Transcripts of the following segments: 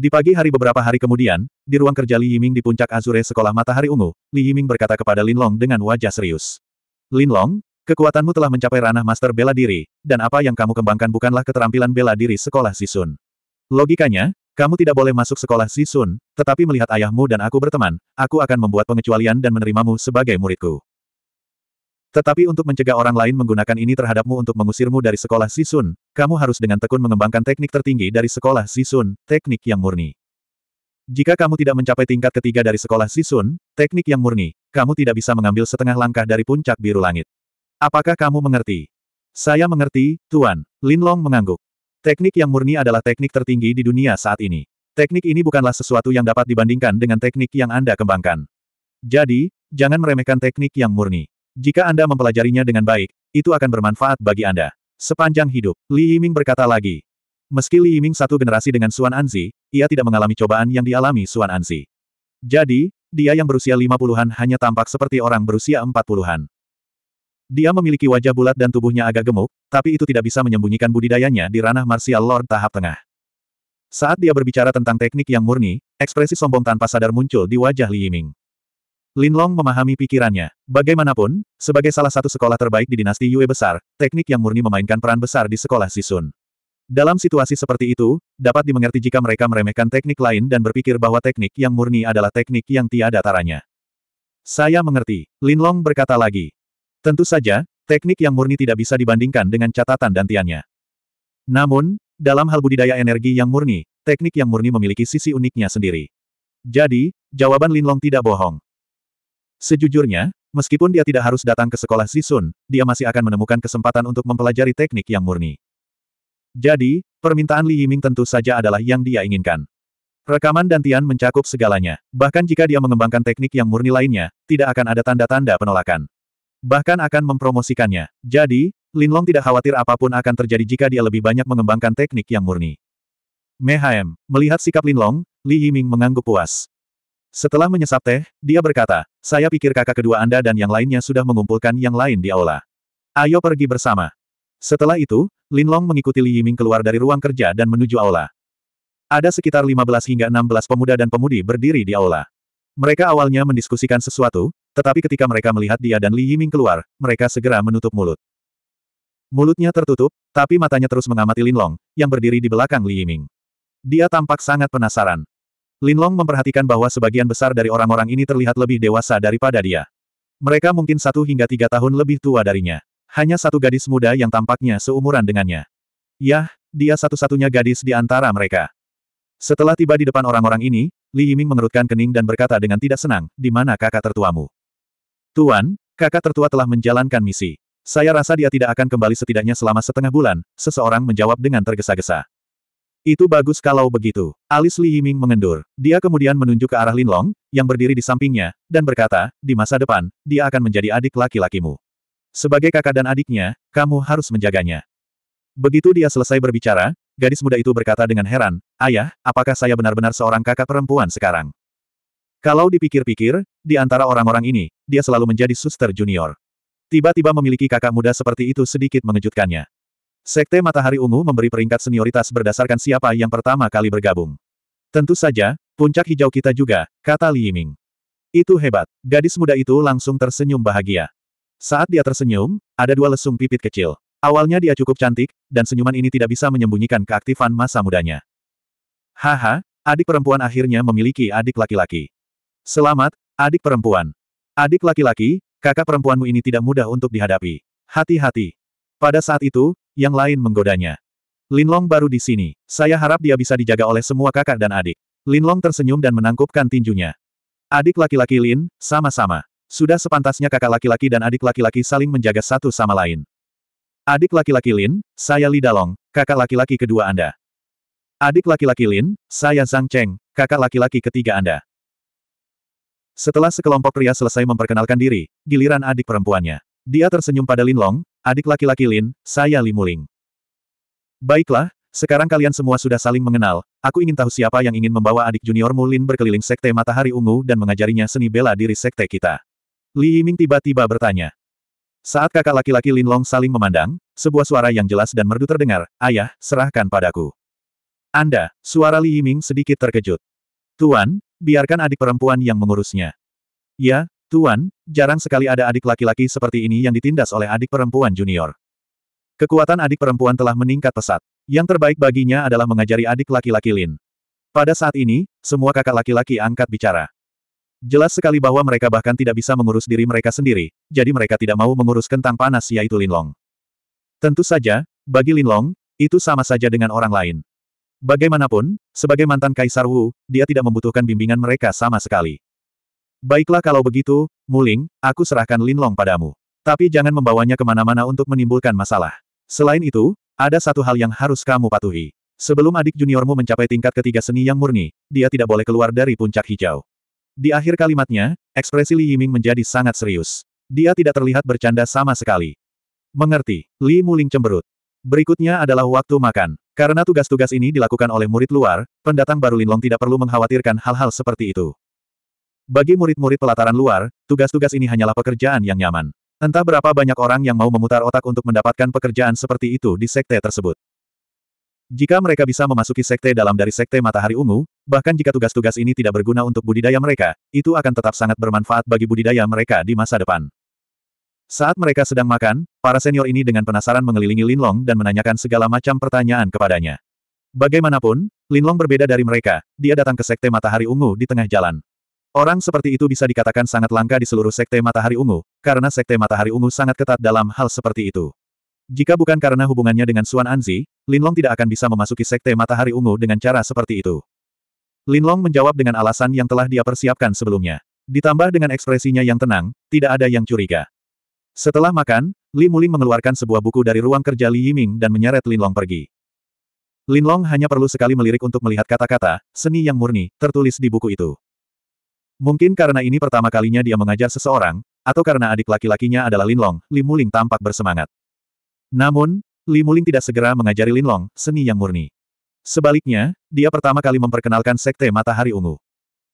Di pagi hari beberapa hari kemudian, di ruang kerja Li Yiming di puncak Azure Sekolah Matahari Ungu, Li Yiming berkata kepada Lin Long dengan wajah serius. Lin Long, kekuatanmu telah mencapai ranah master bela diri, dan apa yang kamu kembangkan bukanlah keterampilan bela diri sekolah Sisun. Logikanya, kamu tidak boleh masuk sekolah Sisun, tetapi melihat ayahmu dan aku berteman, aku akan membuat pengecualian dan menerimamu sebagai muridku. Tetapi untuk mencegah orang lain menggunakan ini terhadapmu untuk mengusirmu dari sekolah Sisun, kamu harus dengan tekun mengembangkan teknik tertinggi dari sekolah Sisun, teknik yang murni. Jika kamu tidak mencapai tingkat ketiga dari sekolah Sisun, teknik yang murni, kamu tidak bisa mengambil setengah langkah dari puncak biru langit. Apakah kamu mengerti? Saya mengerti, Tuan. Lin Long mengangguk. Teknik yang murni adalah teknik tertinggi di dunia saat ini. Teknik ini bukanlah sesuatu yang dapat dibandingkan dengan teknik yang Anda kembangkan. Jadi, jangan meremehkan teknik yang murni. Jika Anda mempelajarinya dengan baik, itu akan bermanfaat bagi Anda. Sepanjang hidup, Li Yiming berkata lagi. Meski Li Yiming satu generasi dengan Suan Anzi, ia tidak mengalami cobaan yang dialami Suan Anzi. Jadi, dia yang berusia lima puluhan hanya tampak seperti orang berusia empat puluhan. Dia memiliki wajah bulat dan tubuhnya agak gemuk, tapi itu tidak bisa menyembunyikan budidayanya di ranah martial lord tahap tengah. Saat dia berbicara tentang teknik yang murni, ekspresi sombong tanpa sadar muncul di wajah Li Yiming. Linlong memahami pikirannya. Bagaimanapun, sebagai salah satu sekolah terbaik di dinasti Yue besar, teknik yang murni memainkan peran besar di sekolah Sisun. Dalam situasi seperti itu, dapat dimengerti jika mereka meremehkan teknik lain dan berpikir bahwa teknik yang murni adalah teknik yang tiada taranya. Saya mengerti, Linlong berkata lagi. Tentu saja, teknik yang murni tidak bisa dibandingkan dengan catatan dantiannya. Namun, dalam hal budidaya energi yang murni, teknik yang murni memiliki sisi uniknya sendiri. Jadi, jawaban Linlong tidak bohong. Sejujurnya, meskipun dia tidak harus datang ke sekolah Zisun, dia masih akan menemukan kesempatan untuk mempelajari teknik yang murni. Jadi, permintaan Li Yiming tentu saja adalah yang dia inginkan. Rekaman dan Tian mencakup segalanya. Bahkan jika dia mengembangkan teknik yang murni lainnya, tidak akan ada tanda-tanda penolakan. Bahkan akan mempromosikannya. Jadi, Lin Long tidak khawatir apapun akan terjadi jika dia lebih banyak mengembangkan teknik yang murni. Mehaem, melihat sikap Lin Long, Li Yiming mengangguk puas. Setelah menyesap teh, dia berkata, saya pikir kakak kedua Anda dan yang lainnya sudah mengumpulkan yang lain di aula. Ayo pergi bersama. Setelah itu, Lin Long mengikuti Li Yiming keluar dari ruang kerja dan menuju aula. Ada sekitar 15 hingga 16 pemuda dan pemudi berdiri di aula. Mereka awalnya mendiskusikan sesuatu, tetapi ketika mereka melihat dia dan Li Yiming keluar, mereka segera menutup mulut. Mulutnya tertutup, tapi matanya terus mengamati Lin Long yang berdiri di belakang Li Yiming. Dia tampak sangat penasaran. Linlong memperhatikan bahwa sebagian besar dari orang-orang ini terlihat lebih dewasa daripada dia. Mereka mungkin satu hingga tiga tahun lebih tua darinya. Hanya satu gadis muda yang tampaknya seumuran dengannya. Yah, dia satu-satunya gadis di antara mereka. Setelah tiba di depan orang-orang ini, Li Yiming mengerutkan kening dan berkata dengan tidak senang, di mana kakak tertuamu? Tuan, kakak tertua telah menjalankan misi. Saya rasa dia tidak akan kembali setidaknya selama setengah bulan, seseorang menjawab dengan tergesa-gesa. Itu bagus kalau begitu. Alis Li Yiming mengendur. Dia kemudian menunjuk ke arah Lin Long, yang berdiri di sampingnya, dan berkata, di masa depan, dia akan menjadi adik laki-lakimu. Sebagai kakak dan adiknya, kamu harus menjaganya. Begitu dia selesai berbicara, gadis muda itu berkata dengan heran, Ayah, apakah saya benar-benar seorang kakak perempuan sekarang? Kalau dipikir-pikir, di antara orang-orang ini, dia selalu menjadi suster junior. Tiba-tiba memiliki kakak muda seperti itu sedikit mengejutkannya. Sekte Matahari Ungu memberi peringkat senioritas berdasarkan siapa yang pertama kali bergabung. Tentu saja, puncak hijau kita juga, kata Li Yiming. Itu hebat. Gadis muda itu langsung tersenyum bahagia. Saat dia tersenyum, ada dua lesung pipit kecil. Awalnya dia cukup cantik, dan senyuman ini tidak bisa menyembunyikan keaktifan masa mudanya. Haha, adik perempuan akhirnya memiliki adik laki-laki. Selamat, adik perempuan. Adik laki-laki, kakak perempuanmu ini tidak mudah untuk dihadapi. Hati-hati. Pada saat itu, yang lain menggodanya. Linlong baru di sini, saya harap dia bisa dijaga oleh semua kakak dan adik. Linlong tersenyum dan menangkupkan tinjunya. Adik laki-laki Lin, sama-sama. Sudah sepantasnya kakak laki-laki dan adik laki-laki saling menjaga satu sama lain. Adik laki-laki Lin, saya Li Dalong, kakak laki-laki kedua Anda. Adik laki-laki Lin, saya Zhang Cheng, kakak laki-laki ketiga Anda. Setelah sekelompok pria selesai memperkenalkan diri, giliran adik perempuannya. Dia tersenyum pada Linlong, adik laki-laki Lin, saya Li Muling. Baiklah, sekarang kalian semua sudah saling mengenal, aku ingin tahu siapa yang ingin membawa adik juniormu Lin berkeliling Sekte Matahari Ungu dan mengajarinya seni bela diri Sekte kita. Li Yiming tiba-tiba bertanya. Saat kakak laki-laki Lin Long saling memandang, sebuah suara yang jelas dan merdu terdengar, Ayah, serahkan padaku. Anda, suara Li Yiming sedikit terkejut. Tuan, biarkan adik perempuan yang mengurusnya. Ya, Tuan, jarang sekali ada adik laki-laki seperti ini yang ditindas oleh adik perempuan junior. Kekuatan adik perempuan telah meningkat pesat. Yang terbaik baginya adalah mengajari adik laki-laki Lin. Pada saat ini, semua kakak laki-laki angkat bicara. Jelas sekali bahwa mereka bahkan tidak bisa mengurus diri mereka sendiri, jadi mereka tidak mau mengurus kentang panas yaitu Long. Tentu saja, bagi Lin Long, itu sama saja dengan orang lain. Bagaimanapun, sebagai mantan Kaisar Wu, dia tidak membutuhkan bimbingan mereka sama sekali. Baiklah kalau begitu, Muling, aku serahkan Linlong padamu. Tapi jangan membawanya kemana-mana untuk menimbulkan masalah. Selain itu, ada satu hal yang harus kamu patuhi. Sebelum adik juniormu mencapai tingkat ketiga seni yang murni, dia tidak boleh keluar dari puncak hijau. Di akhir kalimatnya, ekspresi Li Yiming menjadi sangat serius. Dia tidak terlihat bercanda sama sekali. Mengerti, Li Muling cemberut. Berikutnya adalah waktu makan. Karena tugas-tugas ini dilakukan oleh murid luar, pendatang baru Linlong tidak perlu mengkhawatirkan hal-hal seperti itu. Bagi murid-murid pelataran luar, tugas-tugas ini hanyalah pekerjaan yang nyaman. Entah berapa banyak orang yang mau memutar otak untuk mendapatkan pekerjaan seperti itu di sekte tersebut. Jika mereka bisa memasuki sekte dalam dari sekte matahari ungu, bahkan jika tugas-tugas ini tidak berguna untuk budidaya mereka, itu akan tetap sangat bermanfaat bagi budidaya mereka di masa depan. Saat mereka sedang makan, para senior ini dengan penasaran mengelilingi Linlong dan menanyakan segala macam pertanyaan kepadanya. Bagaimanapun, Linlong berbeda dari mereka, dia datang ke sekte matahari ungu di tengah jalan. Orang seperti itu bisa dikatakan sangat langka di seluruh Sekte Matahari Ungu, karena Sekte Matahari Ungu sangat ketat dalam hal seperti itu. Jika bukan karena hubungannya dengan Suan Anzi, Linlong tidak akan bisa memasuki Sekte Matahari Ungu dengan cara seperti itu. Linlong menjawab dengan alasan yang telah dia persiapkan sebelumnya. Ditambah dengan ekspresinya yang tenang, tidak ada yang curiga. Setelah makan, Li Muling mengeluarkan sebuah buku dari ruang kerja Li Yiming dan menyeret Linlong pergi. Linlong hanya perlu sekali melirik untuk melihat kata-kata, seni yang murni, tertulis di buku itu. Mungkin karena ini pertama kalinya dia mengajar seseorang, atau karena adik laki-lakinya adalah Linlong, Muling tampak bersemangat. Namun, Li Muling tidak segera mengajari Linlong, seni yang murni. Sebaliknya, dia pertama kali memperkenalkan Sekte Matahari Ungu.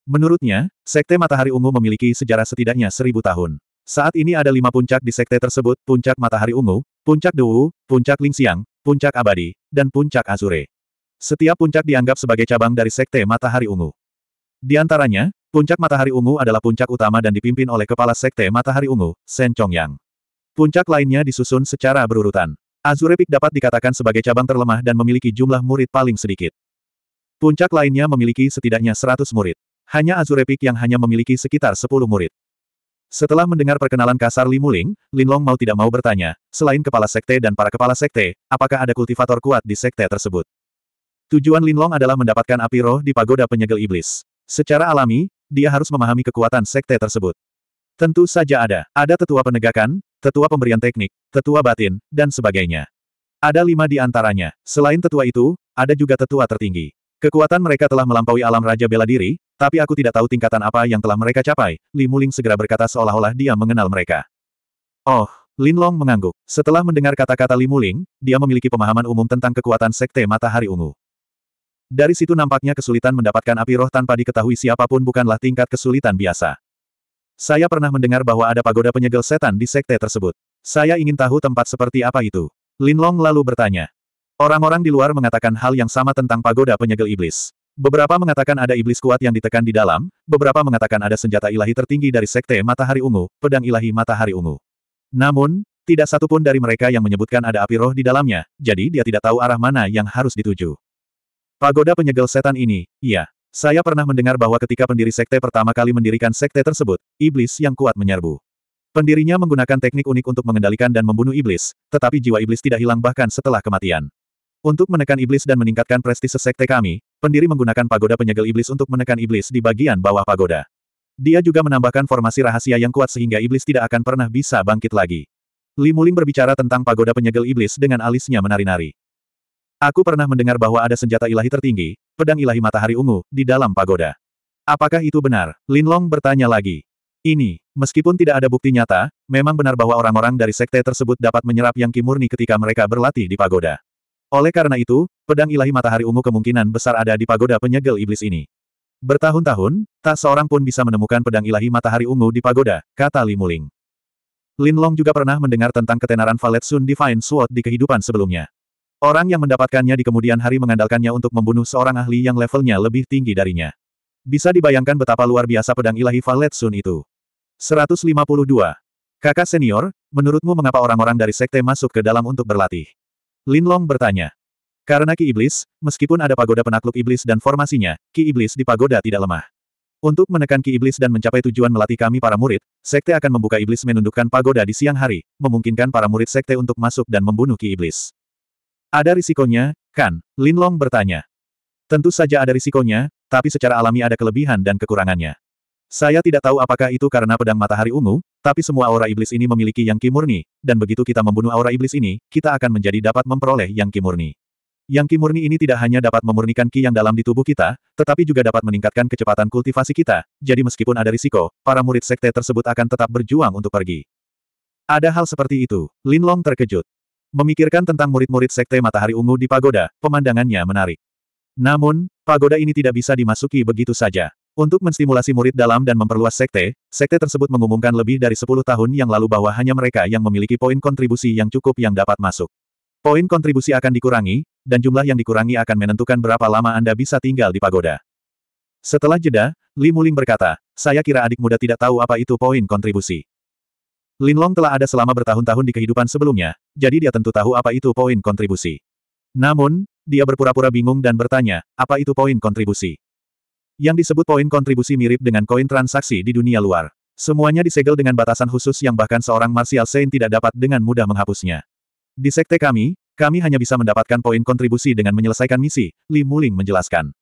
Menurutnya, Sekte Matahari Ungu memiliki sejarah setidaknya seribu tahun. Saat ini ada lima puncak di sekte tersebut, puncak Matahari Ungu, puncak Dewu, puncak Lingxiang, puncak Abadi, dan puncak Azure. Setiap puncak dianggap sebagai cabang dari Sekte Matahari Ungu. Di antaranya, Puncak Matahari Ungu adalah puncak utama dan dipimpin oleh Kepala Sekte Matahari Ungu, Shen Yang. Puncak lainnya disusun secara berurutan. Azure Peak dapat dikatakan sebagai cabang terlemah dan memiliki jumlah murid paling sedikit. Puncak lainnya memiliki setidaknya 100 murid. Hanya Azure Peak yang hanya memiliki sekitar 10 murid. Setelah mendengar perkenalan kasar Li Muling, Lin Long mau tidak mau bertanya, selain kepala sekte dan para kepala sekte, apakah ada kultivator kuat di sekte tersebut? Tujuan Lin Long adalah mendapatkan api roh di pagoda penyegel iblis. Secara alami, dia harus memahami kekuatan sekte tersebut. Tentu saja ada. Ada tetua penegakan, tetua pemberian teknik, tetua batin, dan sebagainya. Ada lima di antaranya. Selain tetua itu, ada juga tetua tertinggi. Kekuatan mereka telah melampaui alam Raja Bela Diri, tapi aku tidak tahu tingkatan apa yang telah mereka capai, Li Muling segera berkata seolah-olah dia mengenal mereka. Oh, Lin Long mengangguk. Setelah mendengar kata-kata Li Muling, dia memiliki pemahaman umum tentang kekuatan Sekte Matahari Ungu. Dari situ nampaknya kesulitan mendapatkan api roh tanpa diketahui siapapun bukanlah tingkat kesulitan biasa. Saya pernah mendengar bahwa ada pagoda penyegel setan di sekte tersebut. Saya ingin tahu tempat seperti apa itu. Linlong lalu bertanya. Orang-orang di luar mengatakan hal yang sama tentang pagoda penyegel iblis. Beberapa mengatakan ada iblis kuat yang ditekan di dalam, beberapa mengatakan ada senjata ilahi tertinggi dari sekte matahari ungu, pedang ilahi matahari ungu. Namun, tidak satupun dari mereka yang menyebutkan ada api roh di dalamnya, jadi dia tidak tahu arah mana yang harus dituju. Pagoda penyegel setan ini, iya. Saya pernah mendengar bahwa ketika pendiri sekte pertama kali mendirikan sekte tersebut, iblis yang kuat menyerbu. Pendirinya menggunakan teknik unik untuk mengendalikan dan membunuh iblis, tetapi jiwa iblis tidak hilang bahkan setelah kematian. Untuk menekan iblis dan meningkatkan prestise sekte kami, pendiri menggunakan pagoda penyegel iblis untuk menekan iblis di bagian bawah pagoda. Dia juga menambahkan formasi rahasia yang kuat sehingga iblis tidak akan pernah bisa bangkit lagi. Limuling berbicara tentang pagoda penyegel iblis dengan alisnya menari-nari. Aku pernah mendengar bahwa ada senjata ilahi tertinggi, pedang ilahi matahari ungu, di dalam pagoda. Apakah itu benar? Lin Long bertanya lagi. Ini, meskipun tidak ada bukti nyata, memang benar bahwa orang-orang dari sekte tersebut dapat menyerap yang kimurni ketika mereka berlatih di pagoda. Oleh karena itu, pedang ilahi matahari ungu kemungkinan besar ada di pagoda penyegel iblis ini. Bertahun-tahun, tak seorang pun bisa menemukan pedang ilahi matahari ungu di pagoda, kata Li Muling. Long juga pernah mendengar tentang ketenaran Valet Sun Divine Sword di kehidupan sebelumnya. Orang yang mendapatkannya di kemudian hari mengandalkannya untuk membunuh seorang ahli yang levelnya lebih tinggi darinya. Bisa dibayangkan betapa luar biasa pedang ilahi Valet Sun itu. 152. Kakak senior, menurutmu mengapa orang-orang dari sekte masuk ke dalam untuk berlatih? Lin Long bertanya. Karena Ki Iblis, meskipun ada pagoda penakluk Iblis dan formasinya, Ki Iblis di pagoda tidak lemah. Untuk menekan Ki Iblis dan mencapai tujuan melatih kami para murid, sekte akan membuka Iblis menundukkan pagoda di siang hari, memungkinkan para murid sekte untuk masuk dan membunuh Ki Iblis. Ada risikonya, kan? Linlong bertanya. Tentu saja ada risikonya, tapi secara alami ada kelebihan dan kekurangannya. Saya tidak tahu apakah itu karena pedang matahari ungu, tapi semua aura iblis ini memiliki yang kimurni, dan begitu kita membunuh aura iblis ini, kita akan menjadi dapat memperoleh yang kimurni. Yang kimurni ini tidak hanya dapat memurnikan ki yang dalam di tubuh kita, tetapi juga dapat meningkatkan kecepatan kultivasi kita, jadi meskipun ada risiko, para murid sekte tersebut akan tetap berjuang untuk pergi. Ada hal seperti itu, Linlong terkejut. Memikirkan tentang murid-murid Sekte Matahari Ungu di pagoda, pemandangannya menarik. Namun, pagoda ini tidak bisa dimasuki begitu saja. Untuk menstimulasi murid dalam dan memperluas sekte, sekte tersebut mengumumkan lebih dari 10 tahun yang lalu bahwa hanya mereka yang memiliki poin kontribusi yang cukup yang dapat masuk. Poin kontribusi akan dikurangi, dan jumlah yang dikurangi akan menentukan berapa lama Anda bisa tinggal di pagoda. Setelah jeda, Li Muling berkata, saya kira adik muda tidak tahu apa itu poin kontribusi. Linlong telah ada selama bertahun-tahun di kehidupan sebelumnya, jadi dia tentu tahu apa itu poin kontribusi. Namun, dia berpura-pura bingung dan bertanya, apa itu poin kontribusi? Yang disebut poin kontribusi mirip dengan koin transaksi di dunia luar. Semuanya disegel dengan batasan khusus yang bahkan seorang Martial Saint tidak dapat dengan mudah menghapusnya. Di sekte kami, kami hanya bisa mendapatkan poin kontribusi dengan menyelesaikan misi, Li Muling menjelaskan.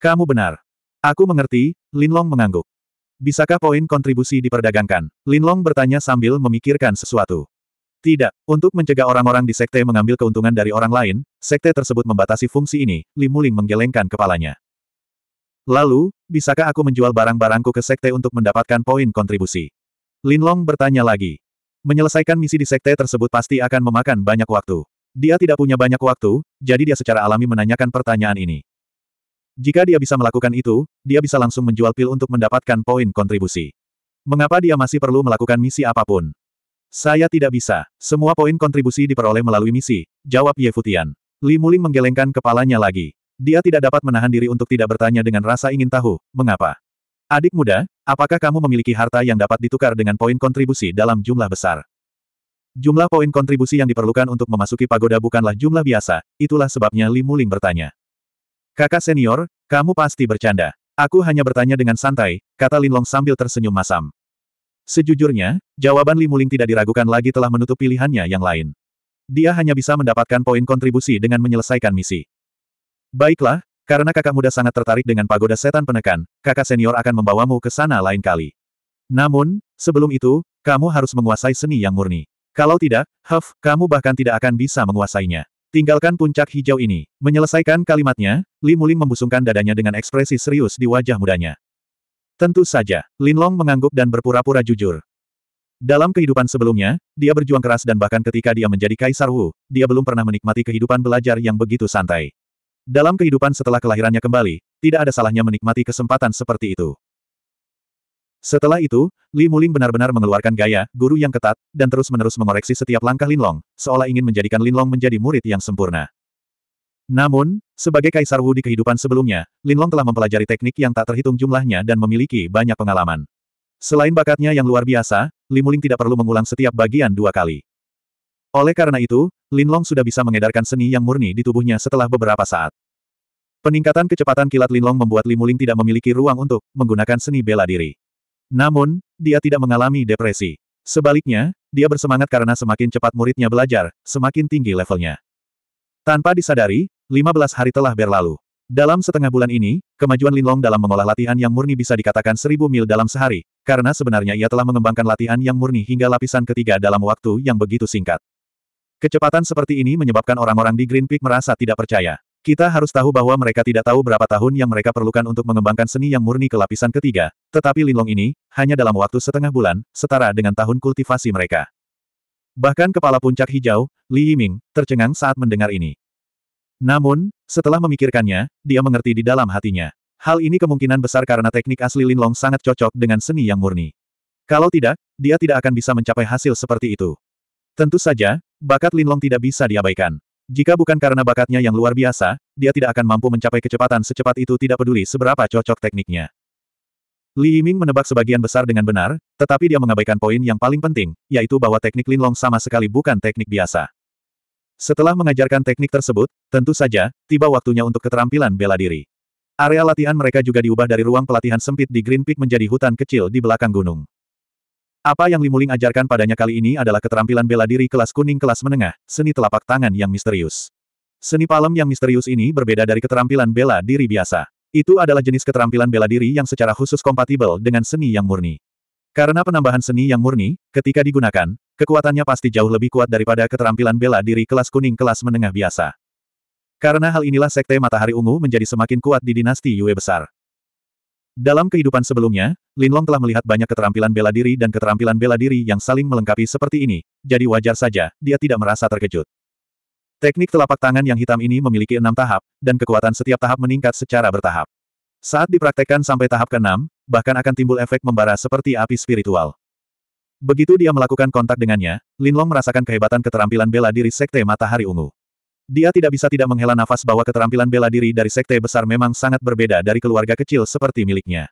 Kamu benar. Aku mengerti, Linlong mengangguk. Bisakah poin kontribusi diperdagangkan? Linlong bertanya sambil memikirkan sesuatu. Tidak, untuk mencegah orang-orang di sekte mengambil keuntungan dari orang lain, sekte tersebut membatasi fungsi ini, Li Muling menggelengkan kepalanya. Lalu, bisakah aku menjual barang-barangku ke sekte untuk mendapatkan poin kontribusi? Linlong bertanya lagi. Menyelesaikan misi di sekte tersebut pasti akan memakan banyak waktu. Dia tidak punya banyak waktu, jadi dia secara alami menanyakan pertanyaan ini. Jika dia bisa melakukan itu, dia bisa langsung menjual pil untuk mendapatkan poin kontribusi. Mengapa dia masih perlu melakukan misi apapun? Saya tidak bisa. Semua poin kontribusi diperoleh melalui misi, jawab Ye Futian. Li Muling menggelengkan kepalanya lagi. Dia tidak dapat menahan diri untuk tidak bertanya dengan rasa ingin tahu, mengapa? Adik muda, apakah kamu memiliki harta yang dapat ditukar dengan poin kontribusi dalam jumlah besar? Jumlah poin kontribusi yang diperlukan untuk memasuki pagoda bukanlah jumlah biasa, itulah sebabnya Li Muling bertanya. Kakak senior, kamu pasti bercanda. Aku hanya bertanya dengan santai, kata Lin Long sambil tersenyum masam. Sejujurnya, jawaban Li Muling tidak diragukan lagi telah menutup pilihannya yang lain. Dia hanya bisa mendapatkan poin kontribusi dengan menyelesaikan misi. Baiklah, karena kakak muda sangat tertarik dengan pagoda setan penekan, kakak senior akan membawamu ke sana lain kali. Namun, sebelum itu, kamu harus menguasai seni yang murni. Kalau tidak, Huff, kamu bahkan tidak akan bisa menguasainya. Tinggalkan puncak hijau ini. Menyelesaikan kalimatnya, Li Muling membusungkan dadanya dengan ekspresi serius di wajah mudanya. Tentu saja, Lin Long mengangguk dan berpura-pura jujur. Dalam kehidupan sebelumnya, dia berjuang keras dan bahkan ketika dia menjadi Kaisar Wu, dia belum pernah menikmati kehidupan belajar yang begitu santai. Dalam kehidupan setelah kelahirannya kembali, tidak ada salahnya menikmati kesempatan seperti itu. Setelah itu, Li Muling benar-benar mengeluarkan gaya, guru yang ketat, dan terus-menerus mengoreksi setiap langkah Linlong, seolah ingin menjadikan Linlong menjadi murid yang sempurna. Namun, sebagai Kaisar Wu di kehidupan sebelumnya, Linlong telah mempelajari teknik yang tak terhitung jumlahnya dan memiliki banyak pengalaman. Selain bakatnya yang luar biasa, Li Muling tidak perlu mengulang setiap bagian dua kali. Oleh karena itu, Linlong sudah bisa mengedarkan seni yang murni di tubuhnya setelah beberapa saat. Peningkatan kecepatan kilat Linlong membuat Li Muling tidak memiliki ruang untuk menggunakan seni bela diri. Namun, dia tidak mengalami depresi. Sebaliknya, dia bersemangat karena semakin cepat muridnya belajar, semakin tinggi levelnya. Tanpa disadari, 15 hari telah berlalu. Dalam setengah bulan ini, kemajuan Linlong dalam mengolah latihan yang murni bisa dikatakan seribu mil dalam sehari, karena sebenarnya ia telah mengembangkan latihan yang murni hingga lapisan ketiga dalam waktu yang begitu singkat. Kecepatan seperti ini menyebabkan orang-orang di Green Peak merasa tidak percaya. Kita harus tahu bahwa mereka tidak tahu berapa tahun yang mereka perlukan untuk mengembangkan seni yang murni ke lapisan ketiga, tetapi Linlong ini, hanya dalam waktu setengah bulan, setara dengan tahun kultivasi mereka. Bahkan kepala puncak hijau, Li Yiming, tercengang saat mendengar ini. Namun, setelah memikirkannya, dia mengerti di dalam hatinya. Hal ini kemungkinan besar karena teknik asli Linlong sangat cocok dengan seni yang murni. Kalau tidak, dia tidak akan bisa mencapai hasil seperti itu. Tentu saja, bakat Linlong tidak bisa diabaikan. Jika bukan karena bakatnya yang luar biasa, dia tidak akan mampu mencapai kecepatan secepat itu tidak peduli seberapa cocok tekniknya. Li Yiming menebak sebagian besar dengan benar, tetapi dia mengabaikan poin yang paling penting, yaitu bahwa teknik linlong sama sekali bukan teknik biasa. Setelah mengajarkan teknik tersebut, tentu saja, tiba waktunya untuk keterampilan bela diri. Area latihan mereka juga diubah dari ruang pelatihan sempit di Green Peak menjadi hutan kecil di belakang gunung. Apa yang Limuling ajarkan padanya kali ini adalah keterampilan bela diri kelas kuning kelas menengah, seni telapak tangan yang misterius. Seni palem yang misterius ini berbeda dari keterampilan bela diri biasa. Itu adalah jenis keterampilan bela diri yang secara khusus kompatibel dengan seni yang murni. Karena penambahan seni yang murni, ketika digunakan, kekuatannya pasti jauh lebih kuat daripada keterampilan bela diri kelas kuning kelas menengah biasa. Karena hal inilah Sekte Matahari Ungu menjadi semakin kuat di dinasti Yue besar. Dalam kehidupan sebelumnya, Linlong telah melihat banyak keterampilan bela diri dan keterampilan bela diri yang saling melengkapi seperti ini, jadi wajar saja, dia tidak merasa terkejut. Teknik telapak tangan yang hitam ini memiliki enam tahap, dan kekuatan setiap tahap meningkat secara bertahap. Saat dipraktekkan sampai tahap keenam, bahkan akan timbul efek membara seperti api spiritual. Begitu dia melakukan kontak dengannya, Linlong merasakan kehebatan keterampilan bela diri Sekte Matahari Ungu. Dia tidak bisa tidak menghela nafas bahwa keterampilan bela diri dari sekte besar memang sangat berbeda dari keluarga kecil seperti miliknya.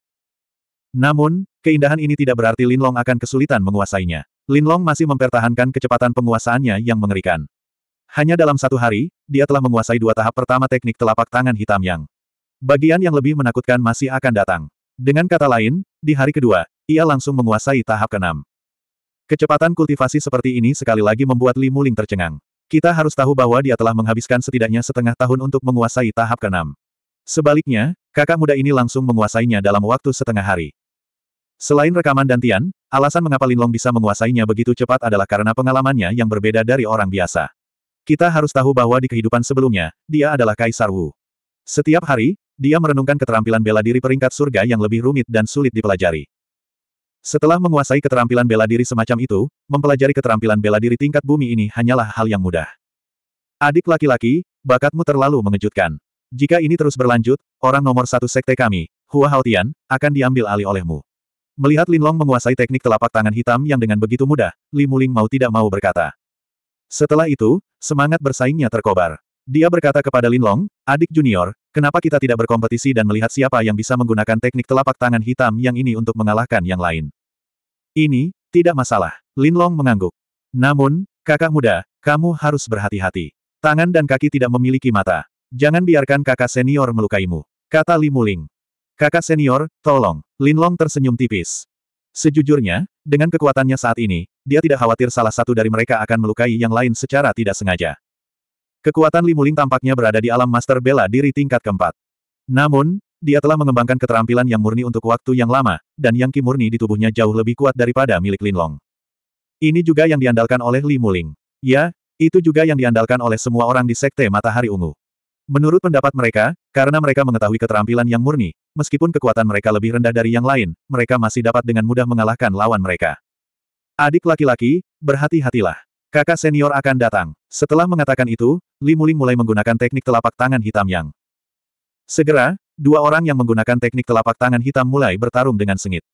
Namun, keindahan ini tidak berarti Lin Long akan kesulitan menguasainya. Lin Long masih mempertahankan kecepatan penguasaannya yang mengerikan. Hanya dalam satu hari, dia telah menguasai dua tahap pertama teknik telapak tangan hitam yang bagian yang lebih menakutkan masih akan datang. Dengan kata lain, di hari kedua, ia langsung menguasai tahap keenam. Kecepatan kultivasi seperti ini sekali lagi membuat Li Muling tercengang. Kita harus tahu bahwa dia telah menghabiskan setidaknya setengah tahun untuk menguasai tahap keenam. Sebaliknya, kakak muda ini langsung menguasainya dalam waktu setengah hari. Selain rekaman dan Tian, alasan mengapa Linlong bisa menguasainya begitu cepat adalah karena pengalamannya yang berbeda dari orang biasa. Kita harus tahu bahwa di kehidupan sebelumnya, dia adalah Kaisar Wu. Setiap hari, dia merenungkan keterampilan bela diri peringkat surga yang lebih rumit dan sulit dipelajari. Setelah menguasai keterampilan bela diri semacam itu, mempelajari keterampilan bela diri tingkat bumi ini hanyalah hal yang mudah. Adik laki-laki, bakatmu terlalu mengejutkan. Jika ini terus berlanjut, orang nomor satu sekte kami, Hua Haotian, akan diambil alih olehmu. Melihat Linlong menguasai teknik telapak tangan hitam yang dengan begitu mudah, Li Muling mau tidak mau berkata. Setelah itu, semangat bersaingnya terkobar. Dia berkata kepada Linlong, adik junior, kenapa kita tidak berkompetisi dan melihat siapa yang bisa menggunakan teknik telapak tangan hitam yang ini untuk mengalahkan yang lain. Ini, tidak masalah. Linlong mengangguk. Namun, kakak muda, kamu harus berhati-hati. Tangan dan kaki tidak memiliki mata. Jangan biarkan kakak senior melukaimu. Kata Li Muling. Kakak senior, tolong. Linlong tersenyum tipis. Sejujurnya, dengan kekuatannya saat ini, dia tidak khawatir salah satu dari mereka akan melukai yang lain secara tidak sengaja. Kekuatan Li Muling tampaknya berada di alam master bela diri tingkat keempat. Namun, dia telah mengembangkan keterampilan yang murni untuk waktu yang lama, dan yang ki murni di tubuhnya jauh lebih kuat daripada milik Lin Long. Ini juga yang diandalkan oleh Li Muling. Ya, itu juga yang diandalkan oleh semua orang di Sekte Matahari Ungu. Menurut pendapat mereka, karena mereka mengetahui keterampilan yang murni, meskipun kekuatan mereka lebih rendah dari yang lain, mereka masih dapat dengan mudah mengalahkan lawan mereka. Adik laki-laki, berhati-hatilah. Kakak senior akan datang. Setelah mengatakan itu, Li Muling mulai menggunakan teknik telapak tangan hitam yang. Segera, Dua orang yang menggunakan teknik telapak tangan hitam mulai bertarung dengan sengit.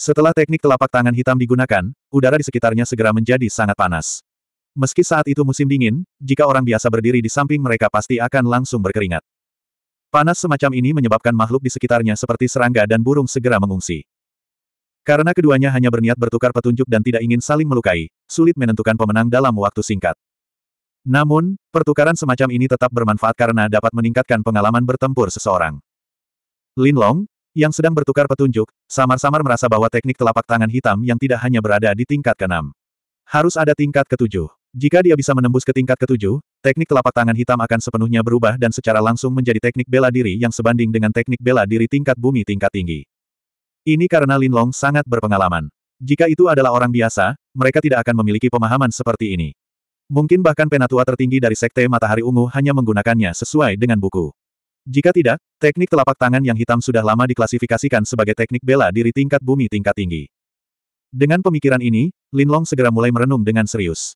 Setelah teknik telapak tangan hitam digunakan, udara di sekitarnya segera menjadi sangat panas. Meski saat itu musim dingin, jika orang biasa berdiri di samping mereka pasti akan langsung berkeringat. Panas semacam ini menyebabkan makhluk di sekitarnya seperti serangga dan burung segera mengungsi. Karena keduanya hanya berniat bertukar petunjuk dan tidak ingin saling melukai, sulit menentukan pemenang dalam waktu singkat. Namun, pertukaran semacam ini tetap bermanfaat karena dapat meningkatkan pengalaman bertempur seseorang. Lin Long, yang sedang bertukar petunjuk, samar-samar merasa bahwa teknik telapak tangan hitam yang tidak hanya berada di tingkat keenam. Harus ada tingkat ketujuh. Jika dia bisa menembus ke tingkat ketujuh, teknik telapak tangan hitam akan sepenuhnya berubah dan secara langsung menjadi teknik bela diri yang sebanding dengan teknik bela diri tingkat bumi tingkat tinggi. Ini karena Lin Long sangat berpengalaman. Jika itu adalah orang biasa, mereka tidak akan memiliki pemahaman seperti ini. Mungkin bahkan penatua tertinggi dari Sekte Matahari Ungu hanya menggunakannya sesuai dengan buku. Jika tidak, teknik telapak tangan yang hitam sudah lama diklasifikasikan sebagai teknik bela diri tingkat bumi tingkat tinggi. Dengan pemikiran ini, Lin Long segera mulai merenung dengan serius.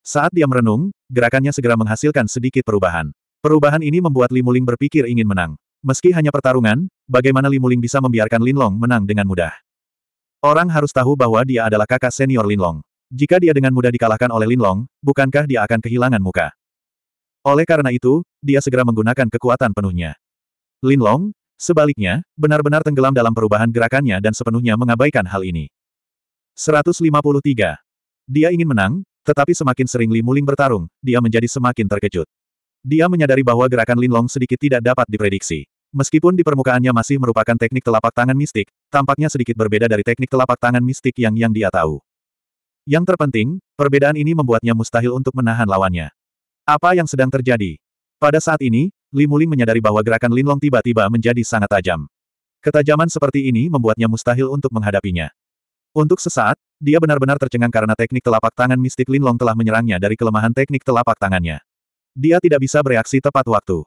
Saat dia merenung, gerakannya segera menghasilkan sedikit perubahan. Perubahan ini membuat Limuling berpikir ingin menang. Meski hanya pertarungan, bagaimana Limuling bisa membiarkan Lin Long menang dengan mudah? Orang harus tahu bahwa dia adalah kakak senior Lin Long. Jika dia dengan mudah dikalahkan oleh Lin Long, bukankah dia akan kehilangan muka? Oleh karena itu, dia segera menggunakan kekuatan penuhnya. Lin Long, sebaliknya, benar-benar tenggelam dalam perubahan gerakannya dan sepenuhnya mengabaikan hal ini. 153. Dia ingin menang, tetapi semakin sering Li Muling bertarung, dia menjadi semakin terkejut. Dia menyadari bahwa gerakan Lin Long sedikit tidak dapat diprediksi. Meskipun di permukaannya masih merupakan teknik telapak tangan mistik, tampaknya sedikit berbeda dari teknik telapak tangan mistik yang yang dia tahu. Yang terpenting, perbedaan ini membuatnya mustahil untuk menahan lawannya. Apa yang sedang terjadi? Pada saat ini, Li Muling menyadari bahwa gerakan Lin Long tiba-tiba menjadi sangat tajam. Ketajaman seperti ini membuatnya mustahil untuk menghadapinya. Untuk sesaat, dia benar-benar tercengang karena teknik telapak tangan mistik Lin Long telah menyerangnya dari kelemahan teknik telapak tangannya. Dia tidak bisa bereaksi tepat waktu.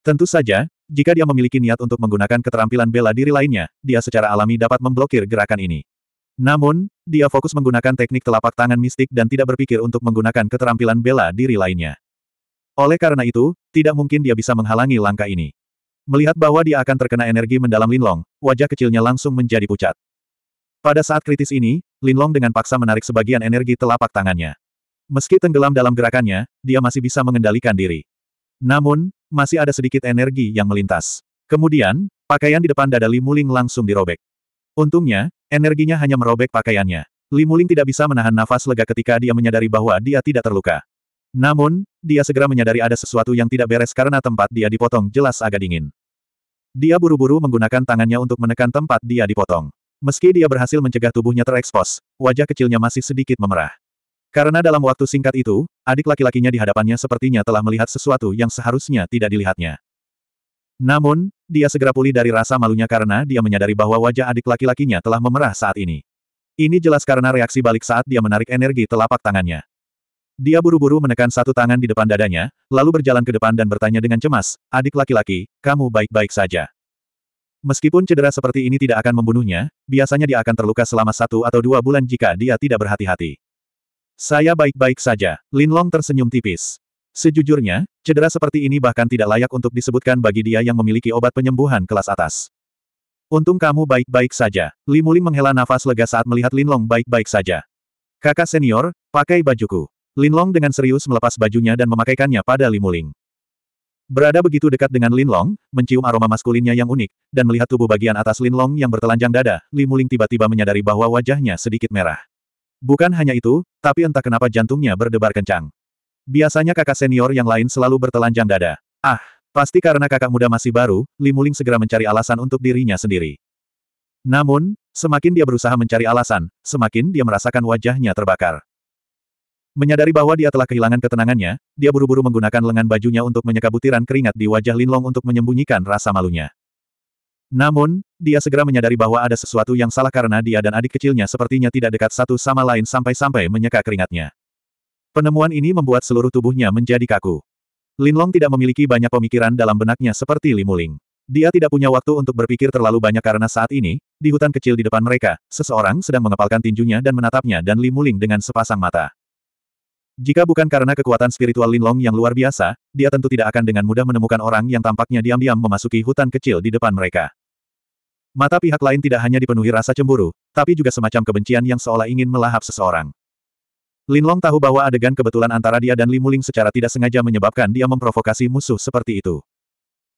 Tentu saja, jika dia memiliki niat untuk menggunakan keterampilan bela diri lainnya, dia secara alami dapat memblokir gerakan ini. Namun, dia fokus menggunakan teknik telapak tangan mistik dan tidak berpikir untuk menggunakan keterampilan bela diri lainnya. Oleh karena itu, tidak mungkin dia bisa menghalangi langkah ini. Melihat bahwa dia akan terkena energi mendalam Linlong, wajah kecilnya langsung menjadi pucat. Pada saat kritis ini, Linlong dengan paksa menarik sebagian energi telapak tangannya. Meski tenggelam dalam gerakannya, dia masih bisa mengendalikan diri. Namun, masih ada sedikit energi yang melintas. Kemudian, pakaian di depan dada Li Muling langsung dirobek. Untungnya, energinya hanya merobek pakaiannya. Limuling tidak bisa menahan nafas lega ketika dia menyadari bahwa dia tidak terluka. Namun, dia segera menyadari ada sesuatu yang tidak beres karena tempat dia dipotong jelas agak dingin. Dia buru-buru menggunakan tangannya untuk menekan tempat dia dipotong. Meski dia berhasil mencegah tubuhnya terekspos, wajah kecilnya masih sedikit memerah. Karena dalam waktu singkat itu, adik laki-lakinya di hadapannya sepertinya telah melihat sesuatu yang seharusnya tidak dilihatnya. Namun, dia segera pulih dari rasa malunya karena dia menyadari bahwa wajah adik laki-lakinya telah memerah saat ini. Ini jelas karena reaksi balik saat dia menarik energi telapak tangannya. Dia buru-buru menekan satu tangan di depan dadanya, lalu berjalan ke depan dan bertanya dengan cemas, adik laki-laki, kamu baik-baik saja. Meskipun cedera seperti ini tidak akan membunuhnya, biasanya dia akan terluka selama satu atau dua bulan jika dia tidak berhati-hati. Saya baik-baik saja, Lin Long tersenyum tipis. Sejujurnya, cedera seperti ini bahkan tidak layak untuk disebutkan bagi dia yang memiliki obat penyembuhan kelas atas. Untung kamu baik-baik saja. Limuling menghela nafas lega saat melihat Linlong baik-baik saja. Kakak senior, pakai bajuku. Linlong dengan serius melepas bajunya dan memakaikannya pada Limuling. Berada begitu dekat dengan Linlong, mencium aroma maskulinnya yang unik, dan melihat tubuh bagian atas Linlong yang bertelanjang dada, Limuling tiba-tiba menyadari bahwa wajahnya sedikit merah. Bukan hanya itu, tapi entah kenapa jantungnya berdebar kencang. Biasanya kakak senior yang lain selalu bertelanjang dada. Ah, pasti karena kakak muda masih baru, Limuling segera mencari alasan untuk dirinya sendiri. Namun, semakin dia berusaha mencari alasan, semakin dia merasakan wajahnya terbakar. Menyadari bahwa dia telah kehilangan ketenangannya, dia buru-buru menggunakan lengan bajunya untuk menyeka butiran keringat di wajah Linlong untuk menyembunyikan rasa malunya. Namun, dia segera menyadari bahwa ada sesuatu yang salah karena dia dan adik kecilnya sepertinya tidak dekat satu sama lain sampai-sampai menyeka keringatnya. Penemuan ini membuat seluruh tubuhnya menjadi kaku. Linlong tidak memiliki banyak pemikiran dalam benaknya seperti Limuling. Dia tidak punya waktu untuk berpikir terlalu banyak karena saat ini, di hutan kecil di depan mereka, seseorang sedang mengepalkan tinjunya dan menatapnya dan Limuling dengan sepasang mata. Jika bukan karena kekuatan spiritual Linlong yang luar biasa, dia tentu tidak akan dengan mudah menemukan orang yang tampaknya diam-diam memasuki hutan kecil di depan mereka. Mata pihak lain tidak hanya dipenuhi rasa cemburu, tapi juga semacam kebencian yang seolah ingin melahap seseorang. Linlong tahu bahwa adegan kebetulan antara dia dan Limuling secara tidak sengaja menyebabkan dia memprovokasi musuh seperti itu.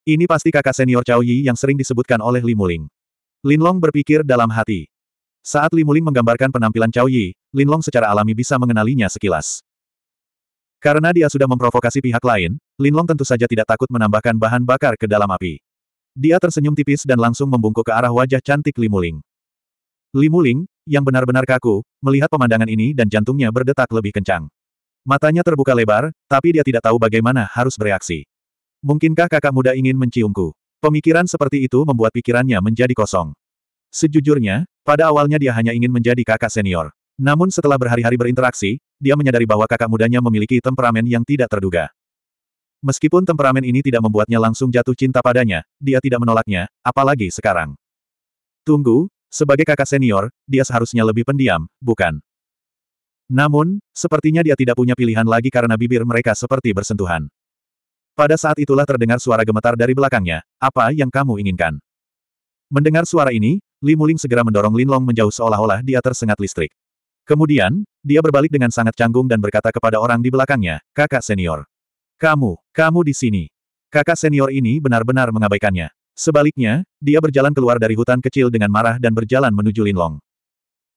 Ini pasti kakak senior Cao Yi yang sering disebutkan oleh Limuling. Linlong berpikir dalam hati. Saat Limuling menggambarkan penampilan Cao Yi, Linlong secara alami bisa mengenalinya sekilas. Karena dia sudah memprovokasi pihak lain, Linlong tentu saja tidak takut menambahkan bahan bakar ke dalam api. Dia tersenyum tipis dan langsung membungkuk ke arah wajah cantik Limuling. Limuling, yang benar-benar kaku, melihat pemandangan ini dan jantungnya berdetak lebih kencang. Matanya terbuka lebar, tapi dia tidak tahu bagaimana harus bereaksi. Mungkinkah kakak muda ingin menciumku? Pemikiran seperti itu membuat pikirannya menjadi kosong. Sejujurnya, pada awalnya dia hanya ingin menjadi kakak senior. Namun setelah berhari-hari berinteraksi, dia menyadari bahwa kakak mudanya memiliki temperamen yang tidak terduga. Meskipun temperamen ini tidak membuatnya langsung jatuh cinta padanya, dia tidak menolaknya, apalagi sekarang. Tunggu, sebagai kakak senior, dia seharusnya lebih pendiam, bukan? Namun, sepertinya dia tidak punya pilihan lagi karena bibir mereka seperti bersentuhan. Pada saat itulah terdengar suara gemetar dari belakangnya, apa yang kamu inginkan? Mendengar suara ini, Li Muling segera mendorong Linlong menjauh seolah-olah dia tersengat listrik. Kemudian, dia berbalik dengan sangat canggung dan berkata kepada orang di belakangnya, kakak senior. Kamu, kamu di sini. Kakak senior ini benar-benar mengabaikannya. Sebaliknya, dia berjalan keluar dari hutan kecil dengan marah dan berjalan menuju Linlong.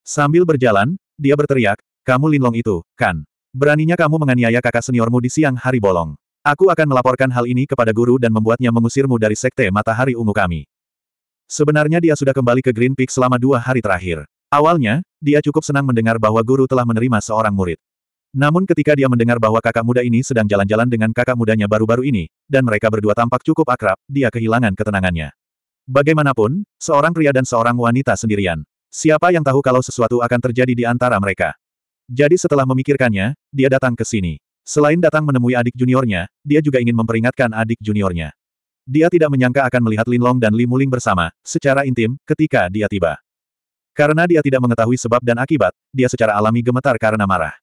Sambil berjalan, dia berteriak, kamu Linlong itu, kan? Beraninya kamu menganiaya kakak seniormu di siang hari bolong. Aku akan melaporkan hal ini kepada guru dan membuatnya mengusirmu dari sekte matahari ungu kami. Sebenarnya dia sudah kembali ke Green Peak selama dua hari terakhir. Awalnya, dia cukup senang mendengar bahwa guru telah menerima seorang murid. Namun ketika dia mendengar bahwa kakak muda ini sedang jalan-jalan dengan kakak mudanya baru-baru ini, dan mereka berdua tampak cukup akrab, dia kehilangan ketenangannya. Bagaimanapun, seorang pria dan seorang wanita sendirian. Siapa yang tahu kalau sesuatu akan terjadi di antara mereka? Jadi setelah memikirkannya, dia datang ke sini. Selain datang menemui adik juniornya, dia juga ingin memperingatkan adik juniornya. Dia tidak menyangka akan melihat Lin Long dan Li Muling bersama, secara intim, ketika dia tiba. Karena dia tidak mengetahui sebab dan akibat, dia secara alami gemetar karena marah.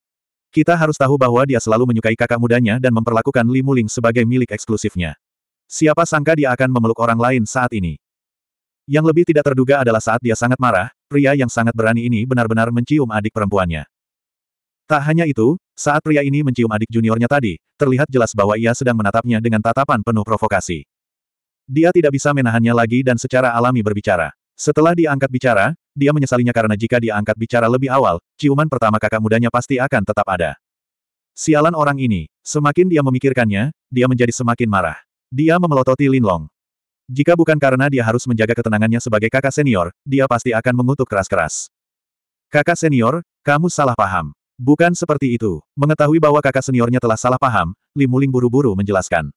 Kita harus tahu bahwa dia selalu menyukai kakak mudanya dan memperlakukan Li Muling sebagai milik eksklusifnya. Siapa sangka dia akan memeluk orang lain saat ini. Yang lebih tidak terduga adalah saat dia sangat marah, pria yang sangat berani ini benar-benar mencium adik perempuannya. Tak hanya itu, saat pria ini mencium adik juniornya tadi, terlihat jelas bahwa ia sedang menatapnya dengan tatapan penuh provokasi. Dia tidak bisa menahannya lagi dan secara alami berbicara. Setelah diangkat bicara, dia menyesalinya karena jika dia angkat bicara lebih awal, ciuman pertama kakak mudanya pasti akan tetap ada. Sialan orang ini, semakin dia memikirkannya, dia menjadi semakin marah. Dia memelototi Lin Long. Jika bukan karena dia harus menjaga ketenangannya sebagai kakak senior, dia pasti akan mengutuk keras-keras. Kakak senior, kamu salah paham. Bukan seperti itu. Mengetahui bahwa kakak seniornya telah salah paham, Limuling buru-buru menjelaskan.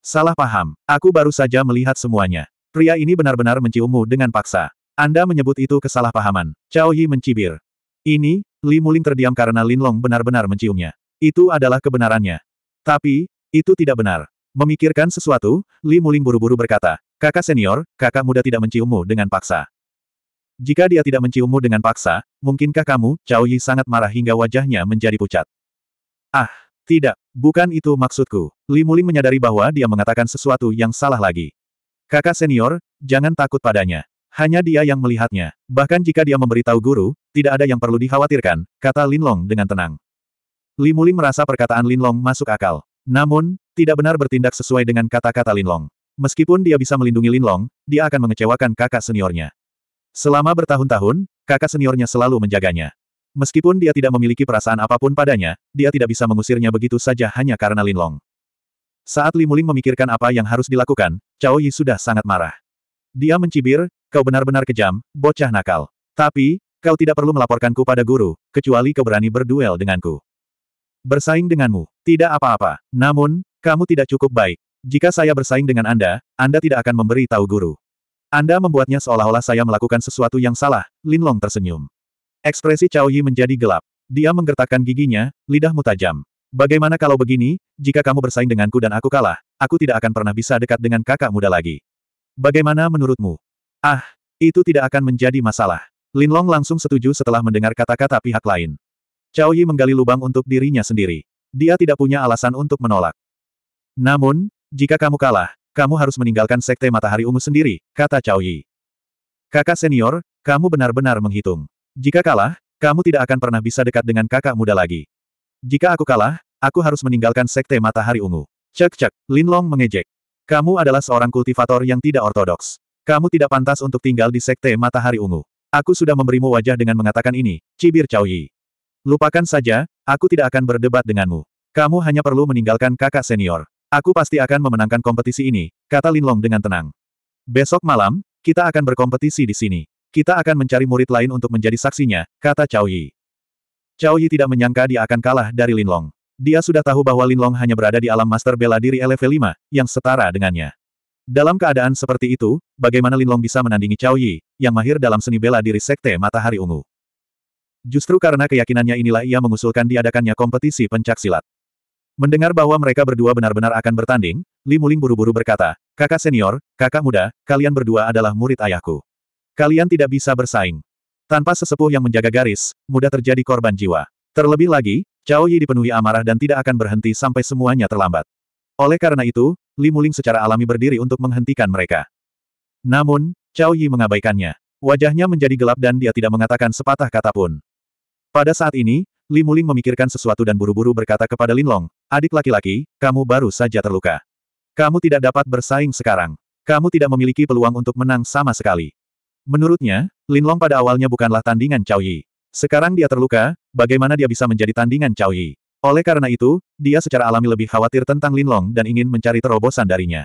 Salah paham, aku baru saja melihat semuanya. Pria ini benar-benar menciummu dengan paksa. Anda menyebut itu kesalahpahaman. Cao Yi mencibir. Ini, Li Muling terdiam karena Lin Long benar-benar menciumnya. Itu adalah kebenarannya. Tapi, itu tidak benar. Memikirkan sesuatu, Li Muling buru-buru berkata, kakak senior, kakak muda tidak menciummu dengan paksa. Jika dia tidak menciummu dengan paksa, mungkinkah kamu, Cao Yi sangat marah hingga wajahnya menjadi pucat. Ah, tidak, bukan itu maksudku. Li Muling menyadari bahwa dia mengatakan sesuatu yang salah lagi. Kakak senior, jangan takut padanya. Hanya dia yang melihatnya. Bahkan jika dia memberitahu guru, tidak ada yang perlu dikhawatirkan, kata Linlong dengan tenang. Li Muling merasa perkataan Linlong masuk akal. Namun, tidak benar bertindak sesuai dengan kata-kata Linlong. Meskipun dia bisa melindungi Linlong, dia akan mengecewakan kakak seniornya. Selama bertahun-tahun, kakak seniornya selalu menjaganya. Meskipun dia tidak memiliki perasaan apapun padanya, dia tidak bisa mengusirnya begitu saja hanya karena Linlong. Saat Li Muling memikirkan apa yang harus dilakukan, Cao Yi sudah sangat marah. Dia mencibir, kau benar-benar kejam, bocah nakal. Tapi, kau tidak perlu melaporkanku pada guru, kecuali kau berani berduel denganku. Bersaing denganmu, tidak apa-apa. Namun, kamu tidak cukup baik. Jika saya bersaing dengan Anda, Anda tidak akan memberi tahu guru. Anda membuatnya seolah-olah saya melakukan sesuatu yang salah, Linlong tersenyum. Ekspresi Cao Yi menjadi gelap. Dia menggertakkan giginya, lidahmu tajam. Bagaimana kalau begini, jika kamu bersaing denganku dan aku kalah, aku tidak akan pernah bisa dekat dengan kakak muda lagi. Bagaimana menurutmu? Ah, itu tidak akan menjadi masalah. Linlong langsung setuju setelah mendengar kata-kata pihak lain. Cao Yi menggali lubang untuk dirinya sendiri. Dia tidak punya alasan untuk menolak. Namun, jika kamu kalah, kamu harus meninggalkan Sekte Matahari Ungu sendiri, kata Cao Yi. Kakak senior, kamu benar-benar menghitung. Jika kalah, kamu tidak akan pernah bisa dekat dengan kakak muda lagi. Jika aku kalah, aku harus meninggalkan Sekte Matahari Ungu. Cek-cek, Linlong mengejek. Kamu adalah seorang kultivator yang tidak ortodoks. Kamu tidak pantas untuk tinggal di sekte matahari ungu. Aku sudah memberimu wajah dengan mengatakan ini, cibir Cao Yi. Lupakan saja, aku tidak akan berdebat denganmu. Kamu hanya perlu meninggalkan kakak senior. Aku pasti akan memenangkan kompetisi ini, kata Linlong dengan tenang. Besok malam, kita akan berkompetisi di sini. Kita akan mencari murid lain untuk menjadi saksinya, kata Cao Yi. Cao Yi tidak menyangka dia akan kalah dari Linlong. Dia sudah tahu bahwa Linlong hanya berada di alam master bela diri LV5, yang setara dengannya. Dalam keadaan seperti itu, bagaimana Linlong bisa menandingi Cao Yi, yang mahir dalam seni bela diri Sekte Matahari Ungu? Justru karena keyakinannya inilah ia mengusulkan diadakannya kompetisi pencaksilat. Mendengar bahwa mereka berdua benar-benar akan bertanding, Li Muling buru-buru berkata, Kakak senior, kakak muda, kalian berdua adalah murid ayahku. Kalian tidak bisa bersaing. Tanpa sesepuh yang menjaga garis, mudah terjadi korban jiwa. Terlebih lagi, Cao Yi dipenuhi amarah dan tidak akan berhenti sampai semuanya terlambat. Oleh karena itu, Li Muling secara alami berdiri untuk menghentikan mereka. Namun, Cao Yi mengabaikannya. Wajahnya menjadi gelap dan dia tidak mengatakan sepatah kata pun. Pada saat ini, Li Muling memikirkan sesuatu dan buru-buru berkata kepada Lin Long, adik laki-laki, kamu baru saja terluka. Kamu tidak dapat bersaing sekarang. Kamu tidak memiliki peluang untuk menang sama sekali. Menurutnya, Lin Long pada awalnya bukanlah tandingan Cao Yi. Sekarang dia terluka, bagaimana dia bisa menjadi tandingan Cao Yi? Oleh karena itu, dia secara alami lebih khawatir tentang Lin Long dan ingin mencari terobosan darinya.